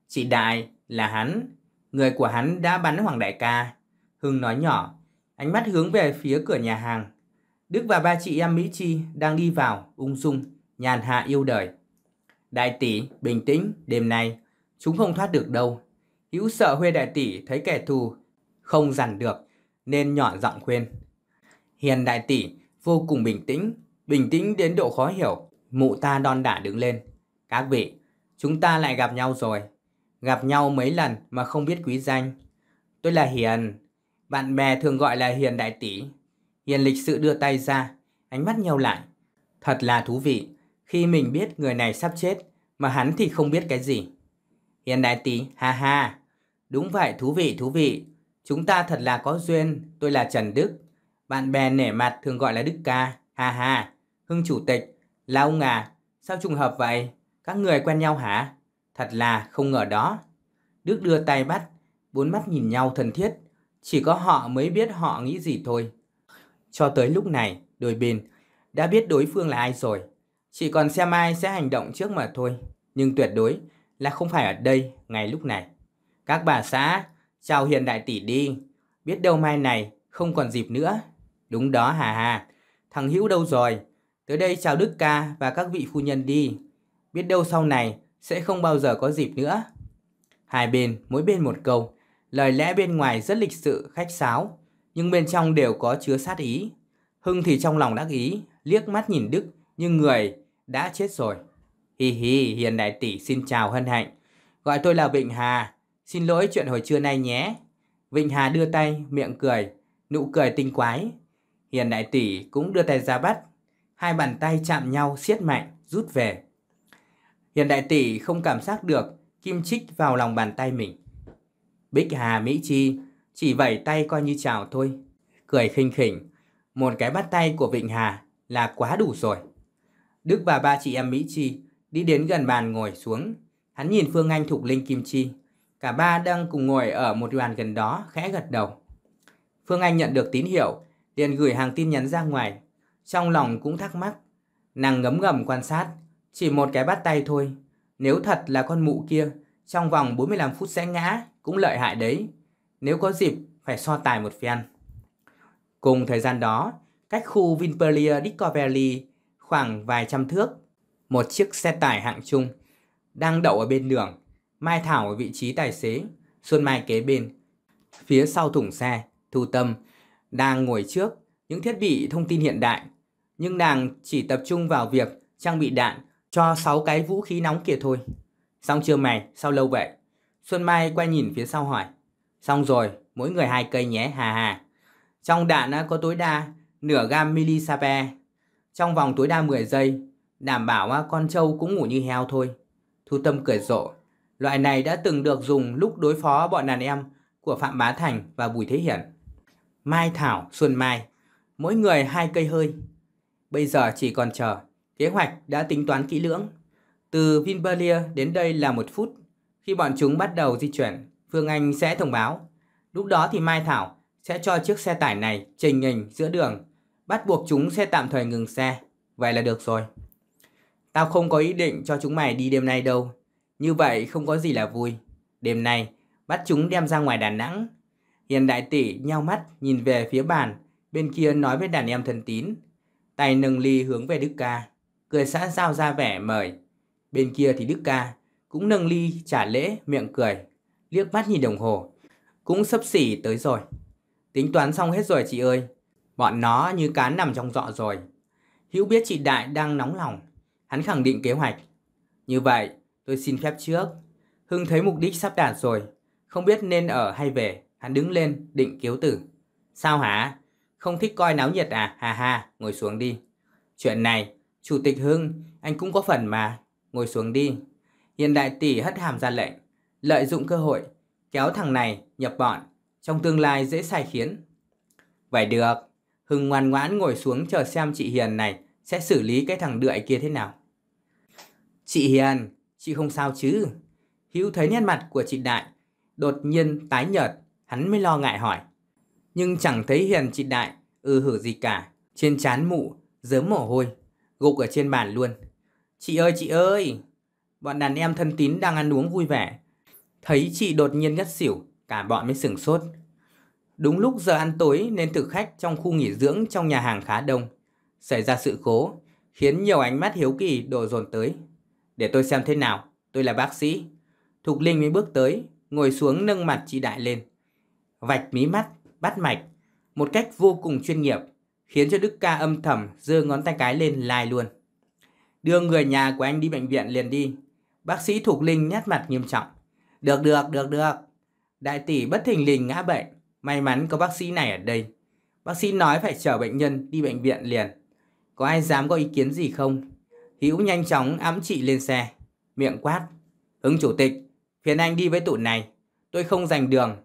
Chị Đại là hắn, người của hắn đã bắn Hoàng Đại ca. Hưng nói nhỏ, ánh mắt hướng về phía cửa nhà hàng Đức và ba chị em Mỹ Chi đang đi vào, ung dung, nhàn hạ yêu đời. Đại tỷ, bình tĩnh, đêm nay, chúng không thoát được đâu. Hữu sợ Huê đại tỷ thấy kẻ thù, không dằn được, nên nhỏ giọng khuyên. Hiền đại tỷ vô cùng bình tĩnh, bình tĩnh đến độ khó hiểu. Mụ ta đon đả đứng lên. Các vị, chúng ta lại gặp nhau rồi. Gặp nhau mấy lần mà không biết quý danh. Tôi là Hiền. Bạn bè thường gọi là Hiền đại tỷ. Hiền lịch sự đưa tay ra, ánh mắt nhau lại. Thật là thú vị, khi mình biết người này sắp chết, mà hắn thì không biết cái gì. Hiền đại tí, ha ha. Đúng vậy, thú vị, thú vị. Chúng ta thật là có duyên, tôi là Trần Đức. Bạn bè nể mặt thường gọi là Đức ca, ha ha. Hưng chủ tịch, là ông à, sao trùng hợp vậy? Các người quen nhau hả? Thật là không ngờ đó. Đức đưa tay bắt, bốn mắt nhìn nhau thân thiết. Chỉ có họ mới biết họ nghĩ gì thôi. Cho tới lúc này, đôi bên đã biết đối phương là ai rồi. Chỉ còn xem ai sẽ hành động trước mà thôi. Nhưng tuyệt đối là không phải ở đây ngay lúc này. Các bà xã, chào hiện đại tỷ đi. Biết đâu mai này không còn dịp nữa. Đúng đó hà hà. Thằng Hữu đâu rồi? Tới đây chào Đức ca và các vị phu nhân đi. Biết đâu sau này sẽ không bao giờ có dịp nữa. Hai bên, mỗi bên một câu. Lời lẽ bên ngoài rất lịch sự, khách sáo, nhưng bên trong đều có chứa sát ý. Hưng thì trong lòng đắc ý, liếc mắt nhìn Đức, nhưng người đã chết rồi. Hi hi, Hiền Đại Tỷ xin chào hân hạnh. Gọi tôi là Vịnh Hà, xin lỗi chuyện hồi trưa nay nhé. Vịnh Hà đưa tay, miệng cười, nụ cười tinh quái. Hiền Đại Tỷ cũng đưa tay ra bắt, hai bàn tay chạm nhau siết mạnh, rút về. Hiền Đại Tỷ không cảm giác được kim chích vào lòng bàn tay mình. Bích Hà Mỹ Chi chỉ vẩy tay coi như chào thôi. Cười khinh khỉnh, một cái bắt tay của Vịnh Hà là quá đủ rồi. Đức và ba chị em Mỹ Chi đi đến gần bàn ngồi xuống. Hắn nhìn Phương Anh Thục Linh Kim Chi. Cả ba đang cùng ngồi ở một đoàn gần đó khẽ gật đầu. Phương Anh nhận được tín hiệu, liền gửi hàng tin nhắn ra ngoài. Trong lòng cũng thắc mắc. Nàng ngấm ngầm quan sát, chỉ một cái bắt tay thôi. Nếu thật là con mụ kia, trong vòng 45 phút sẽ ngã, cũng lợi hại đấy nếu có dịp phải so tài một phen. Cùng thời gian đó, cách khu Vinpelia Discovery khoảng vài trăm thước, một chiếc xe tải hạng trung đang đậu ở bên đường, Mai Thảo ở vị trí tài xế, Xuân Mai kế bên. Phía sau thùng xe, Thu Tâm đang ngồi trước những thiết bị thông tin hiện đại, nhưng nàng chỉ tập trung vào việc trang bị đạn cho 6 cái vũ khí nóng kia thôi. Xong chưa mày, sao lâu vậy? Xuân Mai quay nhìn phía sau hỏi. Xong rồi, mỗi người hai cây nhé, hà hà. Trong đạn có tối đa nửa gam milisape. Trong vòng tối đa 10 giây, đảm bảo con trâu cũng ngủ như heo thôi. Thu Tâm cười rộ. Loại này đã từng được dùng lúc đối phó bọn đàn em của Phạm Bá Thành và Bùi Thế Hiển. Mai Thảo, Xuân Mai, mỗi người hai cây hơi. Bây giờ chỉ còn chờ, kế hoạch đã tính toán kỹ lưỡng. Từ Vinberlia đến đây là một phút, khi bọn chúng bắt đầu di chuyển Phương Anh sẽ thông báo. Lúc đó thì Mai Thảo sẽ cho chiếc xe tải này trình hình giữa đường, bắt buộc chúng sẽ tạm thời ngừng xe. Vậy là được rồi. Tao không có ý định cho chúng mày đi đêm nay đâu. Như vậy không có gì là vui. Đêm nay, bắt chúng đem ra ngoài Đà Nẵng. Hiền đại tỷ nheo mắt nhìn về phía bàn, bên kia nói với đàn em thân tín. Tay nâng ly hướng về Đức Ca, cười xã giao ra vẻ mời. Bên kia thì Đức Ca cũng nâng ly trả lễ miệng cười liếc mắt nhìn đồng hồ. Cũng sấp xỉ tới rồi. Tính toán xong hết rồi chị ơi. Bọn nó như cá nằm trong dọ rồi. Hữu biết chị Đại đang nóng lòng. Hắn khẳng định kế hoạch. Như vậy, tôi xin phép trước. Hưng thấy mục đích sắp đạt rồi. Không biết nên ở hay về. Hắn đứng lên, định cứu tử. Sao hả? Không thích coi náo nhiệt à? Hà hà, ngồi xuống đi. Chuyện này, Chủ tịch Hưng, anh cũng có phần mà. Ngồi xuống đi. Hiện đại tỷ hất hàm ra lệnh lợi dụng cơ hội, kéo thằng này nhập bọn, trong tương lai dễ sai khiến. Vậy được, Hưng ngoan ngoãn ngồi xuống chờ xem chị Hiền này sẽ xử lý cái thằng đượi kia thế nào. Chị Hiền, chị không sao chứ? Hữu thấy nét mặt của chị Đại, đột nhiên tái nhợt, hắn mới lo ngại hỏi. Nhưng chẳng thấy Hiền chị Đại ư ừ hử gì cả, trên chán mụ, dớm mồ hôi, gục ở trên bàn luôn. Chị ơi chị ơi, bọn đàn em thân tín đang ăn uống vui vẻ, Thấy chị đột nhiên ngất xỉu, cả bọn mới sửng sốt. Đúng lúc giờ ăn tối nên thực khách trong khu nghỉ dưỡng trong nhà hàng khá đông. Xảy ra sự cố, khiến nhiều ánh mắt hiếu kỳ đổ dồn tới. Để tôi xem thế nào, tôi là bác sĩ. Thục Linh mới bước tới, ngồi xuống nâng mặt chị Đại lên. Vạch mí mắt, bắt mạch, một cách vô cùng chuyên nghiệp, khiến cho Đức ca âm thầm giơ ngón tay cái lên lai luôn. Đưa người nhà của anh đi bệnh viện liền đi. Bác sĩ Thục Linh nét mặt nghiêm trọng. Được được được được Đại tỷ bất thình lình ngã bệnh May mắn có bác sĩ này ở đây Bác sĩ nói phải chở bệnh nhân đi bệnh viện liền Có ai dám có ý kiến gì không Hữu nhanh chóng ám chị lên xe Miệng quát Hứng chủ tịch Phiền anh đi với tụi này Tôi không giành đường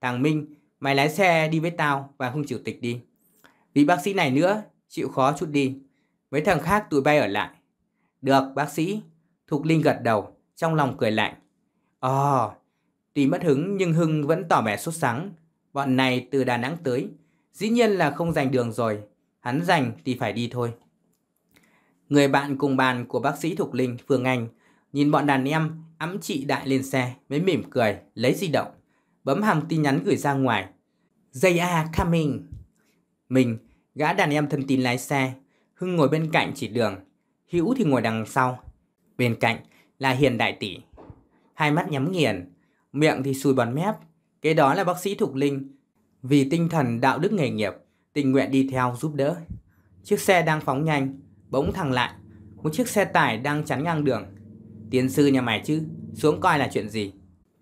Thằng Minh Mày lái xe đi với tao và không chủ tịch đi Vì bác sĩ này nữa Chịu khó chút đi Mấy thằng khác tụi bay ở lại Được bác sĩ Thục Linh gật đầu Trong lòng cười lạnh Ồ, ờ, à, tuy mất hứng nhưng Hưng vẫn tỏ vẻ sốt sắng. Bọn này từ Đà Nẵng tới, dĩ nhiên là không giành đường rồi. Hắn giành thì phải đi thôi. Người bạn cùng bàn của bác sĩ Thục Linh, Phương Anh, nhìn bọn đàn em ấm chị Đại lên xe mới mỉm cười, lấy di động, bấm hàng tin nhắn gửi ra ngoài. JR coming. Mình, gã đàn em thân tín lái xe, Hưng ngồi bên cạnh chỉ đường, Hữu thì ngồi đằng sau. Bên cạnh là Hiền Đại Tỷ hai mắt nhắm nghiền, miệng thì sùi bọt mép. Cái đó là bác sĩ Thục Linh, vì tinh thần đạo đức nghề nghiệp, tình nguyện đi theo giúp đỡ. Chiếc xe đang phóng nhanh, bỗng thẳng lại, một chiếc xe tải đang chắn ngang đường. Tiến sư nhà mày chứ, xuống coi là chuyện gì.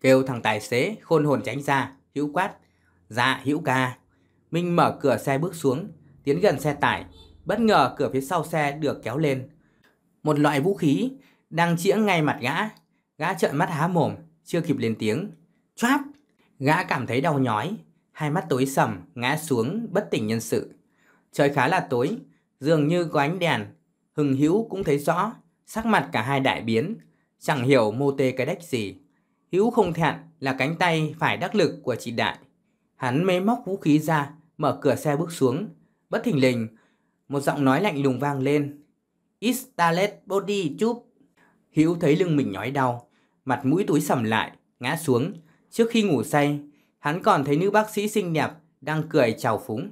Kêu thằng tài xế, khôn hồn tránh ra, hữu quát. Dạ, hữu ca. Minh mở cửa xe bước xuống, tiến gần xe tải. Bất ngờ cửa phía sau xe được kéo lên. Một loại vũ khí đang chĩa ngay mặt gã Gã trợn mắt há mồm, chưa kịp lên tiếng. Choáp! Gã cảm thấy đau nhói, hai mắt tối sầm, ngã xuống, bất tỉnh nhân sự. Trời khá là tối, dường như có ánh đèn. Hưng Hữu cũng thấy rõ, sắc mặt cả hai đại biến, chẳng hiểu mô tê cái đách gì. Hữu không thẹn là cánh tay phải đắc lực của chị Đại. Hắn mê móc vũ khí ra, mở cửa xe bước xuống. Bất thình lình, một giọng nói lạnh lùng vang lên. Istalet body chúp. Hữu thấy lưng mình nhói đau, mặt mũi túi sầm lại, ngã xuống. Trước khi ngủ say, hắn còn thấy nữ bác sĩ xinh đẹp đang cười chào phúng.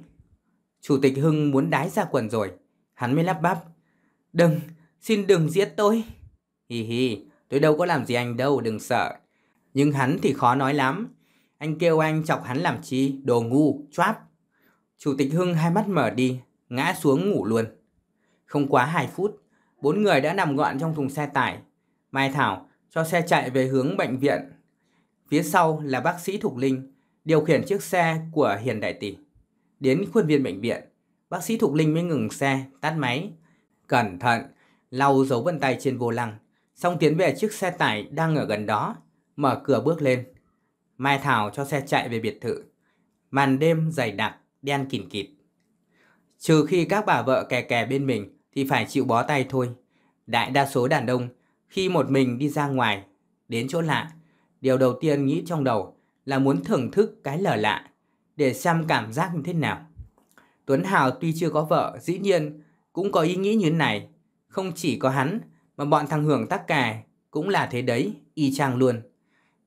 Chủ tịch Hưng muốn đái ra quần rồi, hắn mới lắp bắp. Đừng, xin đừng giết tôi. Hi hi, tôi đâu có làm gì anh đâu, đừng sợ. Nhưng hắn thì khó nói lắm. Anh kêu anh chọc hắn làm chi, đồ ngu, choáp. Chủ tịch Hưng hai mắt mở đi, ngã xuống ngủ luôn. Không quá 2 phút, bốn người đã nằm gọn trong thùng xe tải, Mai Thảo cho xe chạy về hướng bệnh viện. Phía sau là bác sĩ Thục Linh điều khiển chiếc xe của Hiền Đại Tỷ. Đến khuôn viên bệnh viện, bác sĩ Thục Linh mới ngừng xe, tắt máy. Cẩn thận, lau dấu vân tay trên vô lăng, xong tiến về chiếc xe tải đang ở gần đó, mở cửa bước lên. Mai Thảo cho xe chạy về biệt thự. Màn đêm dày đặc, đen kìn kịt. Trừ khi các bà vợ kè kè bên mình thì phải chịu bó tay thôi. Đại đa số đàn ông khi một mình đi ra ngoài, đến chỗ lạ, điều đầu tiên nghĩ trong đầu là muốn thưởng thức cái lở lạ để xem cảm giác như thế nào. Tuấn Hào tuy chưa có vợ, dĩ nhiên cũng có ý nghĩ như thế này. Không chỉ có hắn, mà bọn thằng Hưởng tắc cài cũng là thế đấy, y chang luôn.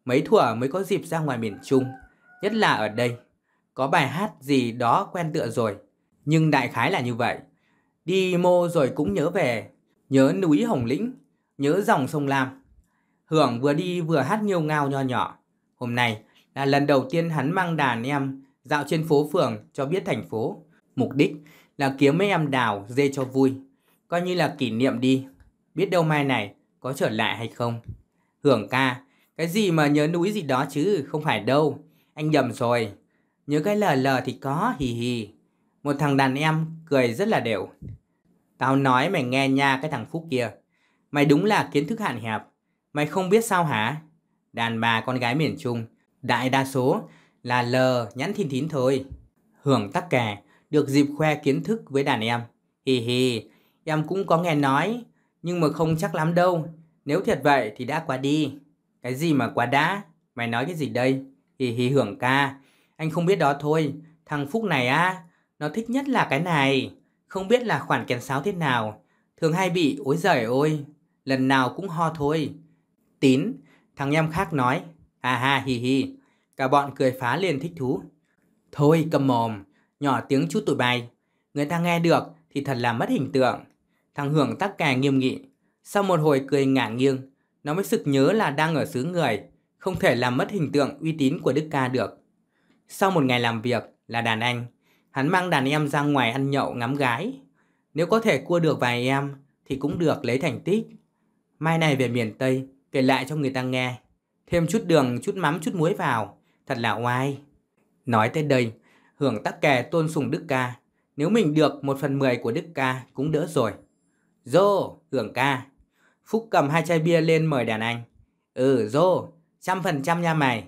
Mấy thuở mới có dịp ra ngoài miền Trung, nhất là ở đây. Có bài hát gì đó quen tựa rồi, nhưng đại khái là như vậy. Đi mô rồi cũng nhớ về, nhớ núi Hồng Lĩnh, nhớ dòng sông Lam. Hưởng vừa đi vừa hát nhiều ngao nho nhỏ. Hôm nay là lần đầu tiên hắn mang đàn em dạo trên phố phường cho biết thành phố. Mục đích là kiếm mấy em đào dê cho vui. Coi như là kỷ niệm đi. Biết đâu mai này có trở lại hay không. Hưởng ca, cái gì mà nhớ núi gì đó chứ, không phải đâu. Anh nhầm rồi. Nhớ cái lờ lờ thì có, hì hì. Một thằng đàn em cười rất là đều. Tao nói mày nghe nha cái thằng Phúc kia. Mày đúng là kiến thức hạn hẹp. Mày không biết sao hả? Đàn bà con gái miền Trung, đại đa số là lờ nhắn thìn thín thôi. Hưởng tắc kè, được dịp khoe kiến thức với đàn em. Hì hì, em cũng có nghe nói, nhưng mà không chắc lắm đâu. Nếu thiệt vậy thì đã quá đi. Cái gì mà quá đã? Mày nói cái gì đây? Hì hì hưởng ca. Anh không biết đó thôi. Thằng Phúc này á, nó thích nhất là cái này. Không biết là khoản kèn sáo thế nào. Thường hay bị, ối giời ôi, lần nào cũng ho thôi. Tín, thằng em khác nói, à ha hi hi, cả bọn cười phá liền thích thú. Thôi cầm mồm, nhỏ tiếng chút tụi bay, người ta nghe được thì thật là mất hình tượng. Thằng Hưởng tắc kè nghiêm nghị, sau một hồi cười ngả nghiêng, nó mới sực nhớ là đang ở xứ người, không thể làm mất hình tượng uy tín của Đức Ca được. Sau một ngày làm việc là đàn anh, hắn mang đàn em ra ngoài ăn nhậu ngắm gái. Nếu có thể cua được vài em thì cũng được lấy thành tích. Mai này về miền Tây, kể lại cho người ta nghe. Thêm chút đường, chút mắm, chút muối vào. Thật là oai. Nói tới đây, hưởng tắc kè tôn sùng Đức Ca. Nếu mình được một phần mười của Đức Ca cũng đỡ rồi. Dô, hưởng ca. Phúc cầm hai chai bia lên mời đàn anh. Ừ, dô, trăm phần trăm nha mày.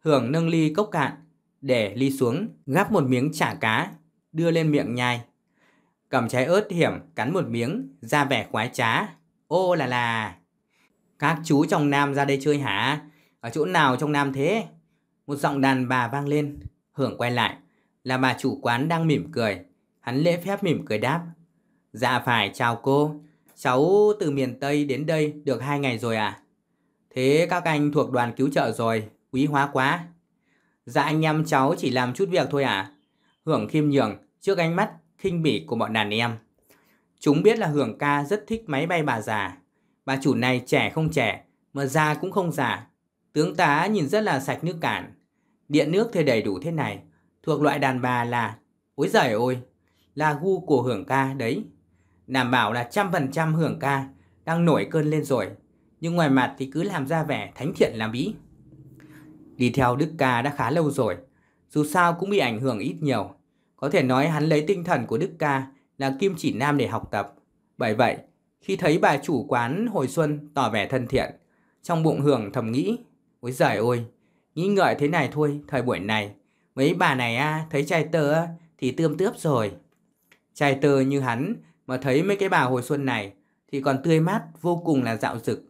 Hưởng nâng ly cốc cạn, để ly xuống, gắp một miếng chả cá, đưa lên miệng nhai. Cầm trái ớt hiểm, cắn một miếng, ra vẻ khoái trá. Ô là là. Các chú trong Nam ra đây chơi hả? Ở chỗ nào trong Nam thế? Một giọng đàn bà vang lên. Hưởng quay lại. Là bà chủ quán đang mỉm cười. Hắn lễ phép mỉm cười đáp. Dạ phải, chào cô. Cháu từ miền Tây đến đây được hai ngày rồi à? Thế các anh thuộc đoàn cứu trợ rồi, quý hóa quá. Dạ anh em cháu chỉ làm chút việc thôi à? Hưởng khiêm nhường trước ánh mắt khinh bỉ của bọn đàn em. Chúng biết là Hưởng ca rất thích máy bay bà già. Bà chủ này trẻ không trẻ, mà già cũng không già. Tướng tá nhìn rất là sạch nước cản. Điện nước thì đầy đủ thế này. Thuộc loại đàn bà là... Ôi giời ôi! Là gu của Hưởng ca đấy. Đảm bảo là trăm phần trăm Hưởng ca đang nổi cơn lên rồi. Nhưng ngoài mặt thì cứ làm ra vẻ thánh thiện làm bí Đi theo Đức ca đã khá lâu rồi. Dù sao cũng bị ảnh hưởng ít nhiều. Có thể nói hắn lấy tinh thần của Đức ca là kim chỉ nam để học tập. Bởi vậy, khi thấy bà chủ quán hồi xuân tỏ vẻ thân thiện, trong bụng hưởng thầm nghĩ, ôi giời ôi, nghĩ ngợi thế này thôi, thời buổi này, mấy bà này a thấy trai tơ thì tươm tướp rồi. Trai tơ như hắn mà thấy mấy cái bà hồi xuân này thì còn tươi mát vô cùng là dạo dực.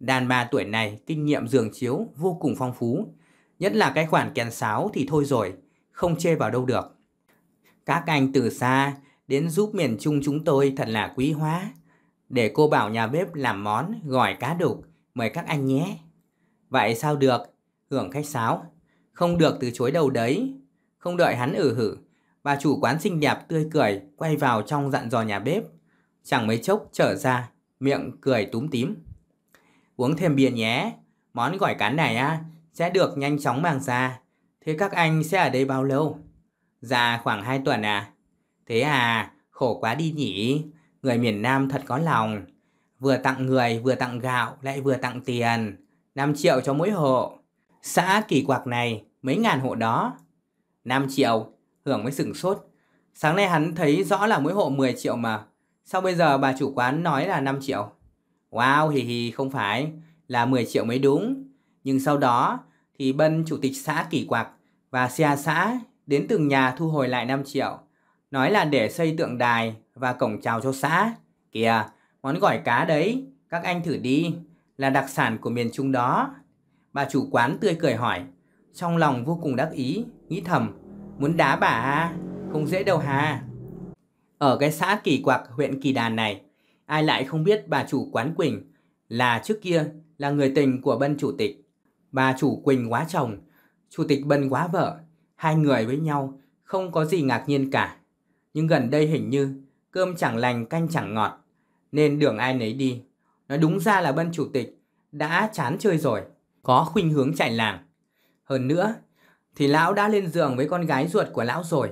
Đàn bà tuổi này kinh nghiệm giường chiếu vô cùng phong phú, nhất là cái khoản kèn sáo thì thôi rồi, không chê vào đâu được. Các anh từ xa đến giúp miền Trung chúng tôi thật là quý hóa. Để cô bảo nhà bếp làm món gỏi cá đục, mời các anh nhé. Vậy sao được? Hưởng khách sáo. Không được từ chối đầu đấy. Không đợi hắn ử hử, bà chủ quán xinh đẹp tươi cười quay vào trong dặn dò nhà bếp. Chẳng mấy chốc trở ra, miệng cười túm tím. Uống thêm bia nhé, món gỏi cá này á sẽ được nhanh chóng mang ra. Thế các anh sẽ ở đây bao lâu? Dạ khoảng 2 tuần à? Thế à, khổ quá đi nhỉ, người miền Nam thật có lòng. Vừa tặng người, vừa tặng gạo, lại vừa tặng tiền. 5 triệu cho mỗi hộ. Xã kỳ quạc này, mấy ngàn hộ đó. 5 triệu, Hưởng mới sửng sốt. Sáng nay hắn thấy rõ là mỗi hộ 10 triệu mà. Sao bây giờ bà chủ quán nói là 5 triệu? Wow, hì hì, không phải, là 10 triệu mới đúng. Nhưng sau đó thì Bân chủ tịch xã Kỳ Quạc và xe xã đến từng nhà thu hồi lại 5 triệu. Nói là để xây tượng đài và cổng chào cho xã. Kìa, món gỏi cá đấy, các anh thử đi, là đặc sản của miền Trung đó. Bà chủ quán tươi cười hỏi, trong lòng vô cùng đắc ý, nghĩ thầm, muốn đá bà ha, à? không dễ đâu ha. Ở cái xã Kỳ Quạc, huyện Kỳ Đàn này, ai lại không biết bà chủ quán Quỳnh là trước kia là người tình của bân chủ tịch. Bà chủ Quỳnh quá chồng, chủ tịch bân quá vợ, hai người với nhau không có gì ngạc nhiên cả nhưng gần đây hình như cơm chẳng lành canh chẳng ngọt, nên đường ai nấy đi. Nói đúng ra là bân chủ tịch đã chán chơi rồi, có khuynh hướng chạy làng. Hơn nữa, thì lão đã lên giường với con gái ruột của lão rồi.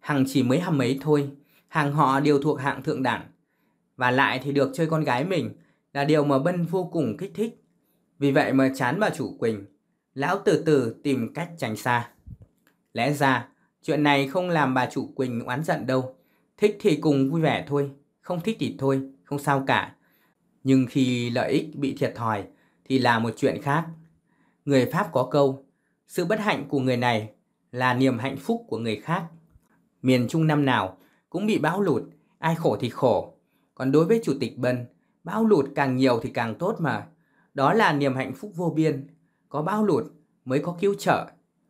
Hằng chỉ mới hầm mấy thôi, hàng họ đều thuộc hạng thượng đẳng. Và lại thì được chơi con gái mình là điều mà Bân vô cùng kích thích. Vì vậy mà chán bà chủ Quỳnh, lão từ từ tìm cách tránh xa. Lẽ ra, Chuyện này không làm bà chủ Quỳnh oán giận đâu. Thích thì cùng vui vẻ thôi, không thích thì thôi, không sao cả. Nhưng khi lợi ích bị thiệt thòi thì là một chuyện khác. Người Pháp có câu, sự bất hạnh của người này là niềm hạnh phúc của người khác. Miền Trung năm nào cũng bị bão lụt, ai khổ thì khổ. Còn đối với Chủ tịch Bân, bão lụt càng nhiều thì càng tốt mà. Đó là niềm hạnh phúc vô biên. Có bão lụt mới có cứu trợ.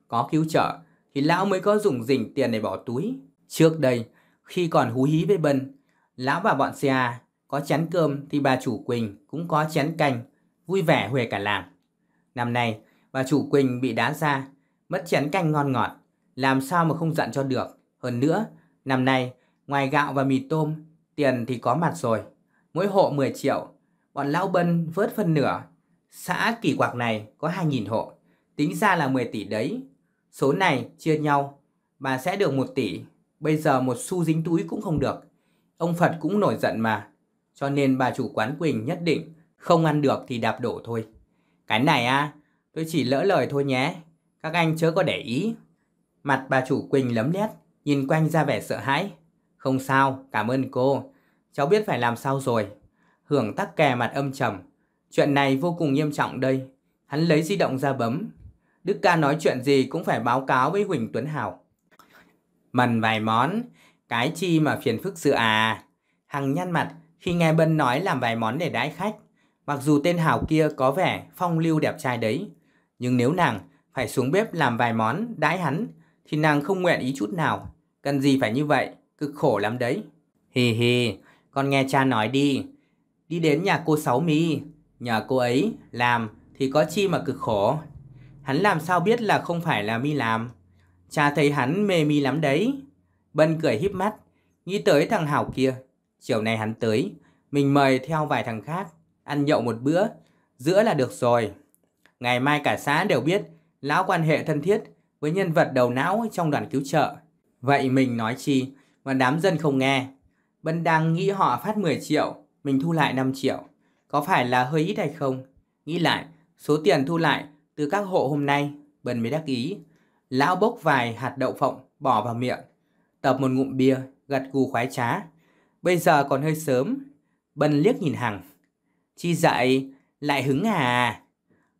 Có cứu trợ thì lão mới có dùng rỉnh tiền để bỏ túi. Trước đây, khi còn hú hí với Bân, lão và bọn xe có chén cơm thì bà chủ Quỳnh cũng có chén canh, vui vẻ huề cả làng. Năm nay, bà chủ Quỳnh bị đá ra, mất chén canh ngon ngọt, làm sao mà không giận cho được. Hơn nữa, năm nay, ngoài gạo và mì tôm, tiền thì có mặt rồi. Mỗi hộ 10 triệu, bọn lão Bân vớt phân nửa. Xã Kỳ Quạc này có 2.000 hộ, tính ra là 10 tỷ đấy. Số này chia nhau, bà sẽ được một tỷ. Bây giờ một xu dính túi cũng không được. Ông Phật cũng nổi giận mà. Cho nên bà chủ quán Quỳnh nhất định không ăn được thì đạp đổ thôi. Cái này à, tôi chỉ lỡ lời thôi nhé. Các anh chớ có để ý. Mặt bà chủ Quỳnh lấm lét, nhìn quanh ra vẻ sợ hãi. Không sao, cảm ơn cô. Cháu biết phải làm sao rồi. Hưởng tắc kè mặt âm trầm. Chuyện này vô cùng nghiêm trọng đây. Hắn lấy di động ra bấm, Đức ca nói chuyện gì cũng phải báo cáo với Huỳnh Tuấn Hảo. Mần vài món, cái chi mà phiền phức sự à. Hằng nhăn mặt khi nghe Bân nói làm vài món để đãi khách. Mặc dù tên Hảo kia có vẻ phong lưu đẹp trai đấy, nhưng nếu nàng phải xuống bếp làm vài món đãi hắn thì nàng không nguyện ý chút nào. Cần gì phải như vậy, cực khổ lắm đấy. Hì hì, con nghe cha nói đi. Đi đến nhà cô Sáu Mi, nhờ cô ấy làm thì có chi mà cực khổ, Hắn làm sao biết là không phải là mi làm? Cha thấy hắn mê mi lắm đấy. Bân cười híp mắt, nghĩ tới thằng Hảo kia. Chiều nay hắn tới, mình mời theo vài thằng khác, ăn nhậu một bữa, giữa là được rồi. Ngày mai cả xã đều biết, lão quan hệ thân thiết với nhân vật đầu não trong đoàn cứu trợ. Vậy mình nói chi, mà đám dân không nghe. Bân đang nghĩ họ phát 10 triệu, mình thu lại 5 triệu. Có phải là hơi ít hay không? Nghĩ lại, số tiền thu lại từ các hộ hôm nay, Bần mới đắc ý. Lão bốc vài hạt đậu phộng, bỏ vào miệng. Tập một ngụm bia, gật gù khoái trá. Bây giờ còn hơi sớm. Bần liếc nhìn Hằng. Chi dậy, lại hứng à?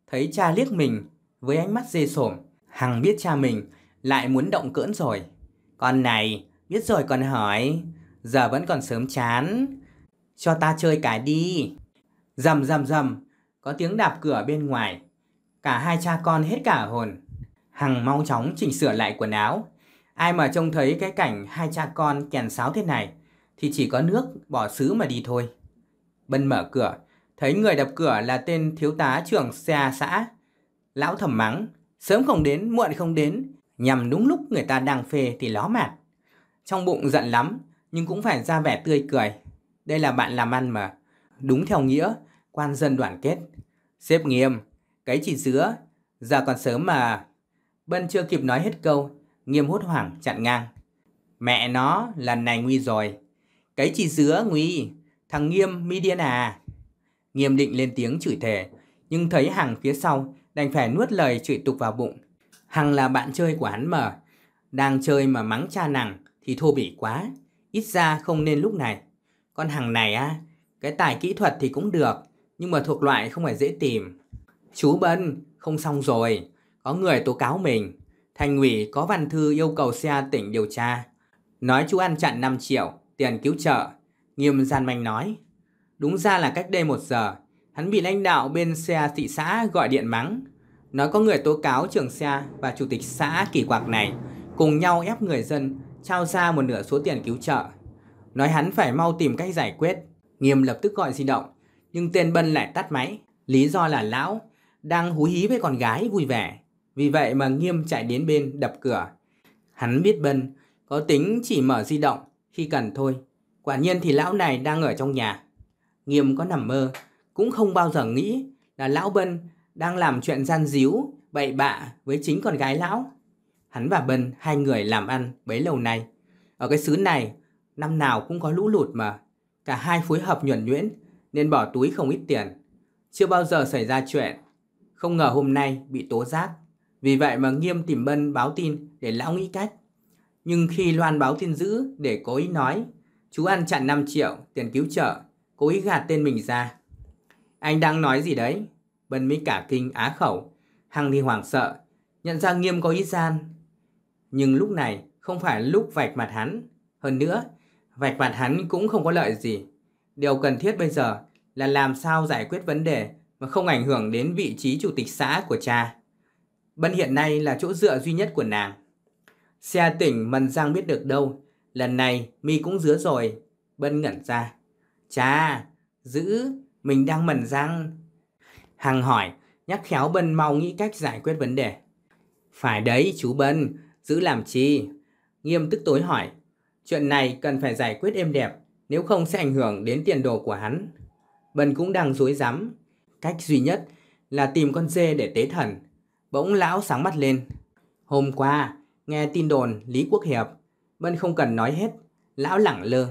Thấy cha liếc mình, với ánh mắt dê sổm, Hằng biết cha mình lại muốn động cỡn rồi. Con này, biết rồi còn hỏi, giờ vẫn còn sớm chán. Cho ta chơi cái đi. Rầm rầm rầm, có tiếng đạp cửa bên ngoài. Cả hai cha con hết cả hồn. Hằng mau chóng chỉnh sửa lại quần áo. Ai mà trông thấy cái cảnh hai cha con kèn sáo thế này thì chỉ có nước bỏ xứ mà đi thôi. Bân mở cửa, thấy người đập cửa là tên thiếu tá trưởng xe xã. Lão thầm mắng, sớm không đến, muộn không đến, nhằm đúng lúc người ta đang phê thì ló mặt. Trong bụng giận lắm, nhưng cũng phải ra vẻ tươi cười. Đây là bạn làm ăn mà. Đúng theo nghĩa, quan dân đoàn kết. Xếp nghiêm, cái chị dứa, giờ còn sớm mà. Bân chưa kịp nói hết câu, nghiêm hốt hoảng chặn ngang. Mẹ nó, lần này nguy rồi. Cái chị dứa nguy, thằng nghiêm mi điên à. Nghiêm định lên tiếng chửi thề, nhưng thấy Hằng phía sau đành phải nuốt lời chửi tục vào bụng. Hằng là bạn chơi của hắn mà, đang chơi mà mắng cha nàng thì thô bỉ quá, ít ra không nên lúc này. Con Hằng này á, à, cái tài kỹ thuật thì cũng được, nhưng mà thuộc loại không phải dễ tìm. Chú Bân, không xong rồi, có người tố cáo mình. Thành ủy có văn thư yêu cầu xe tỉnh điều tra. Nói chú ăn chặn 5 triệu, tiền cứu trợ. Nghiêm gian manh nói. Đúng ra là cách đây một giờ, hắn bị lãnh đạo bên xe thị xã gọi điện mắng. Nói có người tố cáo trưởng xe và chủ tịch xã kỳ quạc này cùng nhau ép người dân trao ra một nửa số tiền cứu trợ. Nói hắn phải mau tìm cách giải quyết. Nghiêm lập tức gọi di động, nhưng tên Bân lại tắt máy. Lý do là lão đang hú hí với con gái vui vẻ. Vì vậy mà Nghiêm chạy đến bên đập cửa. Hắn biết Bân có tính chỉ mở di động khi cần thôi. Quả nhiên thì lão này đang ở trong nhà. Nghiêm có nằm mơ, cũng không bao giờ nghĩ là lão Bân đang làm chuyện gian díu, bậy bạ với chính con gái lão. Hắn và Bân hai người làm ăn bấy lâu nay. Ở cái xứ này, năm nào cũng có lũ lụt mà. Cả hai phối hợp nhuẩn nhuyễn nên bỏ túi không ít tiền. Chưa bao giờ xảy ra chuyện không ngờ hôm nay bị tố giác. Vì vậy mà Nghiêm tìm Bân báo tin để lão nghĩ cách. Nhưng khi Loan báo tin dữ để cố ý nói, chú ăn chặn 5 triệu tiền cứu trợ, cố ý gạt tên mình ra. Anh đang nói gì đấy? Bân mới cả kinh á khẩu. Hằng thì hoảng sợ, nhận ra Nghiêm có ý gian. Nhưng lúc này không phải lúc vạch mặt hắn. Hơn nữa, vạch mặt hắn cũng không có lợi gì. Điều cần thiết bây giờ là làm sao giải quyết vấn đề và không ảnh hưởng đến vị trí chủ tịch xã của cha. Bân hiện nay là chỗ dựa duy nhất của nàng. Xe tỉnh Mần Giang biết được đâu, lần này mi cũng dứa rồi. Bân ngẩn ra. Cha, giữ, mình đang Mần Giang. Hằng hỏi, nhắc khéo Bân mau nghĩ cách giải quyết vấn đề. Phải đấy chú Bân, giữ làm chi? Nghiêm tức tối hỏi, chuyện này cần phải giải quyết êm đẹp, nếu không sẽ ảnh hưởng đến tiền đồ của hắn. Bân cũng đang dối rắm Cách duy nhất là tìm con dê để tế thần. Bỗng lão sáng mắt lên. Hôm qua, nghe tin đồn Lý Quốc Hiệp, Bân không cần nói hết, lão lẳng lơ.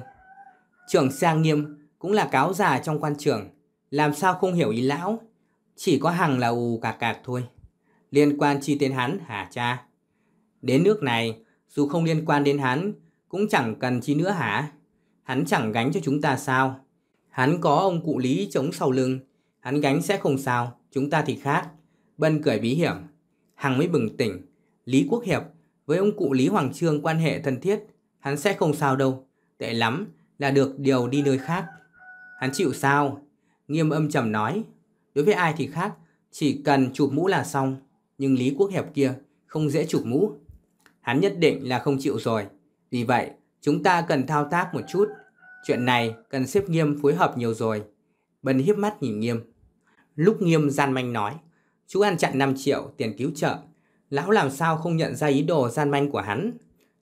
Trưởng Sang Nghiêm cũng là cáo già trong quan trường, làm sao không hiểu ý lão, chỉ có hằng là ù cạc cạc thôi. Liên quan chi tên hắn hả cha? Đến nước này, dù không liên quan đến hắn, cũng chẳng cần chi nữa hả? Hắn chẳng gánh cho chúng ta sao? Hắn có ông cụ Lý chống sau lưng, Hắn gánh sẽ không sao, chúng ta thì khác. Bân cười bí hiểm. Hằng mới bừng tỉnh. Lý Quốc Hiệp, với ông cụ Lý Hoàng Trương quan hệ thân thiết, hắn sẽ không sao đâu. Tệ lắm là được điều đi nơi khác. Hắn chịu sao? Nghiêm âm trầm nói. Đối với ai thì khác, chỉ cần chụp mũ là xong. Nhưng Lý Quốc Hiệp kia không dễ chụp mũ. Hắn nhất định là không chịu rồi. Vì vậy, chúng ta cần thao tác một chút. Chuyện này cần xếp nghiêm phối hợp nhiều rồi. Bân hiếp mắt nhìn Nghiêm. Lúc Nghiêm gian manh nói, chú ăn chặn 5 triệu tiền cứu trợ. Lão làm sao không nhận ra ý đồ gian manh của hắn.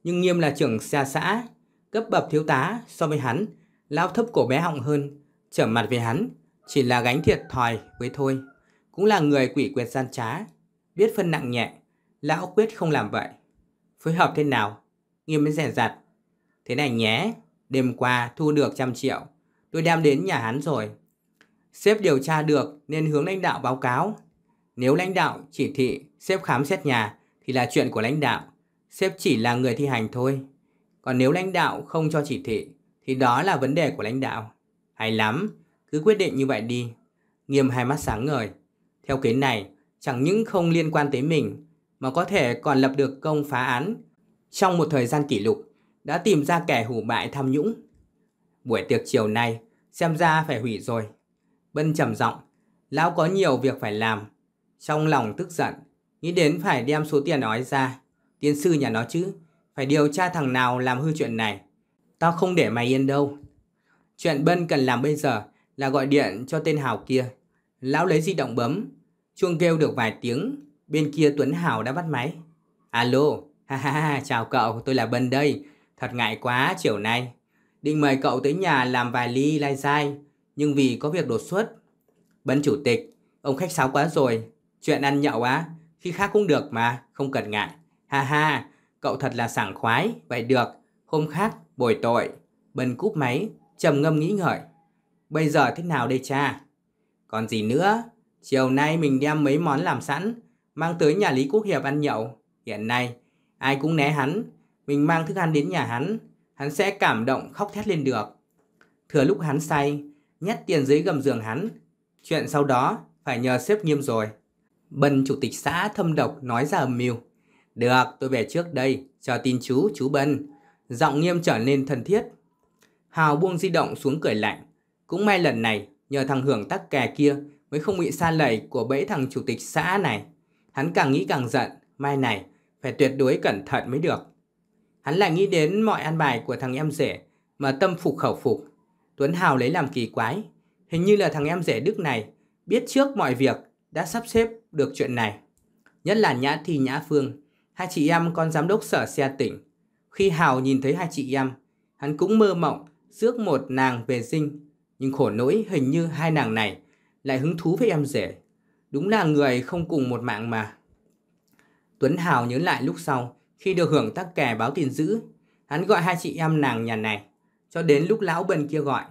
Nhưng Nghiêm là trưởng xa xã, cấp bậc thiếu tá so với hắn. Lão thấp cổ bé họng hơn, trở mặt về hắn, chỉ là gánh thiệt thòi với thôi. Cũng là người quỷ quyệt gian trá, biết phân nặng nhẹ. Lão quyết không làm vậy. Phối hợp thế nào? Nghiêm mới rẻ rặt. Thế này nhé, đêm qua thu được trăm triệu. Tôi đem đến nhà hắn rồi, Sếp điều tra được nên hướng lãnh đạo báo cáo. Nếu lãnh đạo chỉ thị sếp khám xét nhà thì là chuyện của lãnh đạo. Sếp chỉ là người thi hành thôi. Còn nếu lãnh đạo không cho chỉ thị thì đó là vấn đề của lãnh đạo. Hay lắm, cứ quyết định như vậy đi. Nghiêm hai mắt sáng ngời. Theo kiến này, chẳng những không liên quan tới mình mà có thể còn lập được công phá án. Trong một thời gian kỷ lục, đã tìm ra kẻ hủ bại tham nhũng. Buổi tiệc chiều nay, xem ra phải hủy rồi. Bân trầm giọng, lão có nhiều việc phải làm. Trong lòng tức giận, nghĩ đến phải đem số tiền nói ra. tiên sư nhà nó chứ, phải điều tra thằng nào làm hư chuyện này. Tao không để mày yên đâu. Chuyện Bân cần làm bây giờ là gọi điện cho tên Hào kia. Lão lấy di động bấm, chuông kêu được vài tiếng, bên kia Tuấn Hào đã bắt máy. Alo, ha ha ha, chào cậu, tôi là Bân đây. Thật ngại quá, chiều nay. Định mời cậu tới nhà làm vài ly lai dai nhưng vì có việc đột xuất. Bấn chủ tịch, ông khách sáo quá rồi, chuyện ăn nhậu á, khi khác cũng được mà, không cần ngại. Ha ha, cậu thật là sảng khoái, vậy được, hôm khác bồi tội. Bần cúp máy, trầm ngâm nghĩ ngợi. Bây giờ thế nào đây cha? Còn gì nữa, chiều nay mình đem mấy món làm sẵn, mang tới nhà Lý Quốc Hiệp ăn nhậu. Hiện nay, ai cũng né hắn, mình mang thức ăn đến nhà hắn, hắn sẽ cảm động khóc thét lên được. Thừa lúc hắn say, nhét tiền dưới gầm giường hắn. Chuyện sau đó phải nhờ sếp nghiêm rồi. Bần chủ tịch xã thâm độc nói ra âm mưu. Được, tôi về trước đây, chờ tin chú, chú Bân. Giọng nghiêm trở nên thân thiết. Hào buông di động xuống cười lạnh. Cũng may lần này, nhờ thằng hưởng tắc kè kia mới không bị xa lầy của bẫy thằng chủ tịch xã này. Hắn càng nghĩ càng giận, mai này phải tuyệt đối cẩn thận mới được. Hắn lại nghĩ đến mọi an bài của thằng em rể mà tâm phục khẩu phục. Tuấn Hào lấy làm kỳ quái. Hình như là thằng em rể Đức này biết trước mọi việc đã sắp xếp được chuyện này. Nhất là Nhã Thi Nhã Phương, hai chị em con giám đốc sở xe tỉnh. Khi Hào nhìn thấy hai chị em, hắn cũng mơ mộng rước một nàng về dinh. Nhưng khổ nỗi hình như hai nàng này lại hứng thú với em rể. Đúng là người không cùng một mạng mà. Tuấn Hào nhớ lại lúc sau, khi được hưởng tắc kè báo tin giữ, hắn gọi hai chị em nàng nhà này cho đến lúc lão bần kia gọi.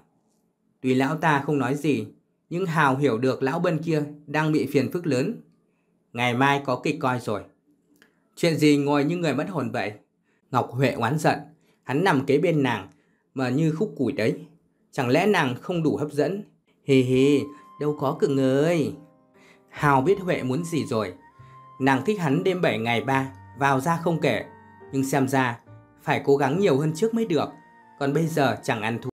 Tuy lão ta không nói gì, nhưng Hào hiểu được lão bần kia đang bị phiền phức lớn. Ngày mai có kịch coi rồi. Chuyện gì ngồi như người mất hồn vậy? Ngọc Huệ oán giận, hắn nằm kế bên nàng, mà như khúc củi đấy. Chẳng lẽ nàng không đủ hấp dẫn? Hì hì, đâu có cưng ơi. Hào biết Huệ muốn gì rồi. Nàng thích hắn đêm 7 ngày 3, vào ra không kể. Nhưng xem ra, phải cố gắng nhiều hơn trước mới được. Còn bây giờ chẳng ăn thua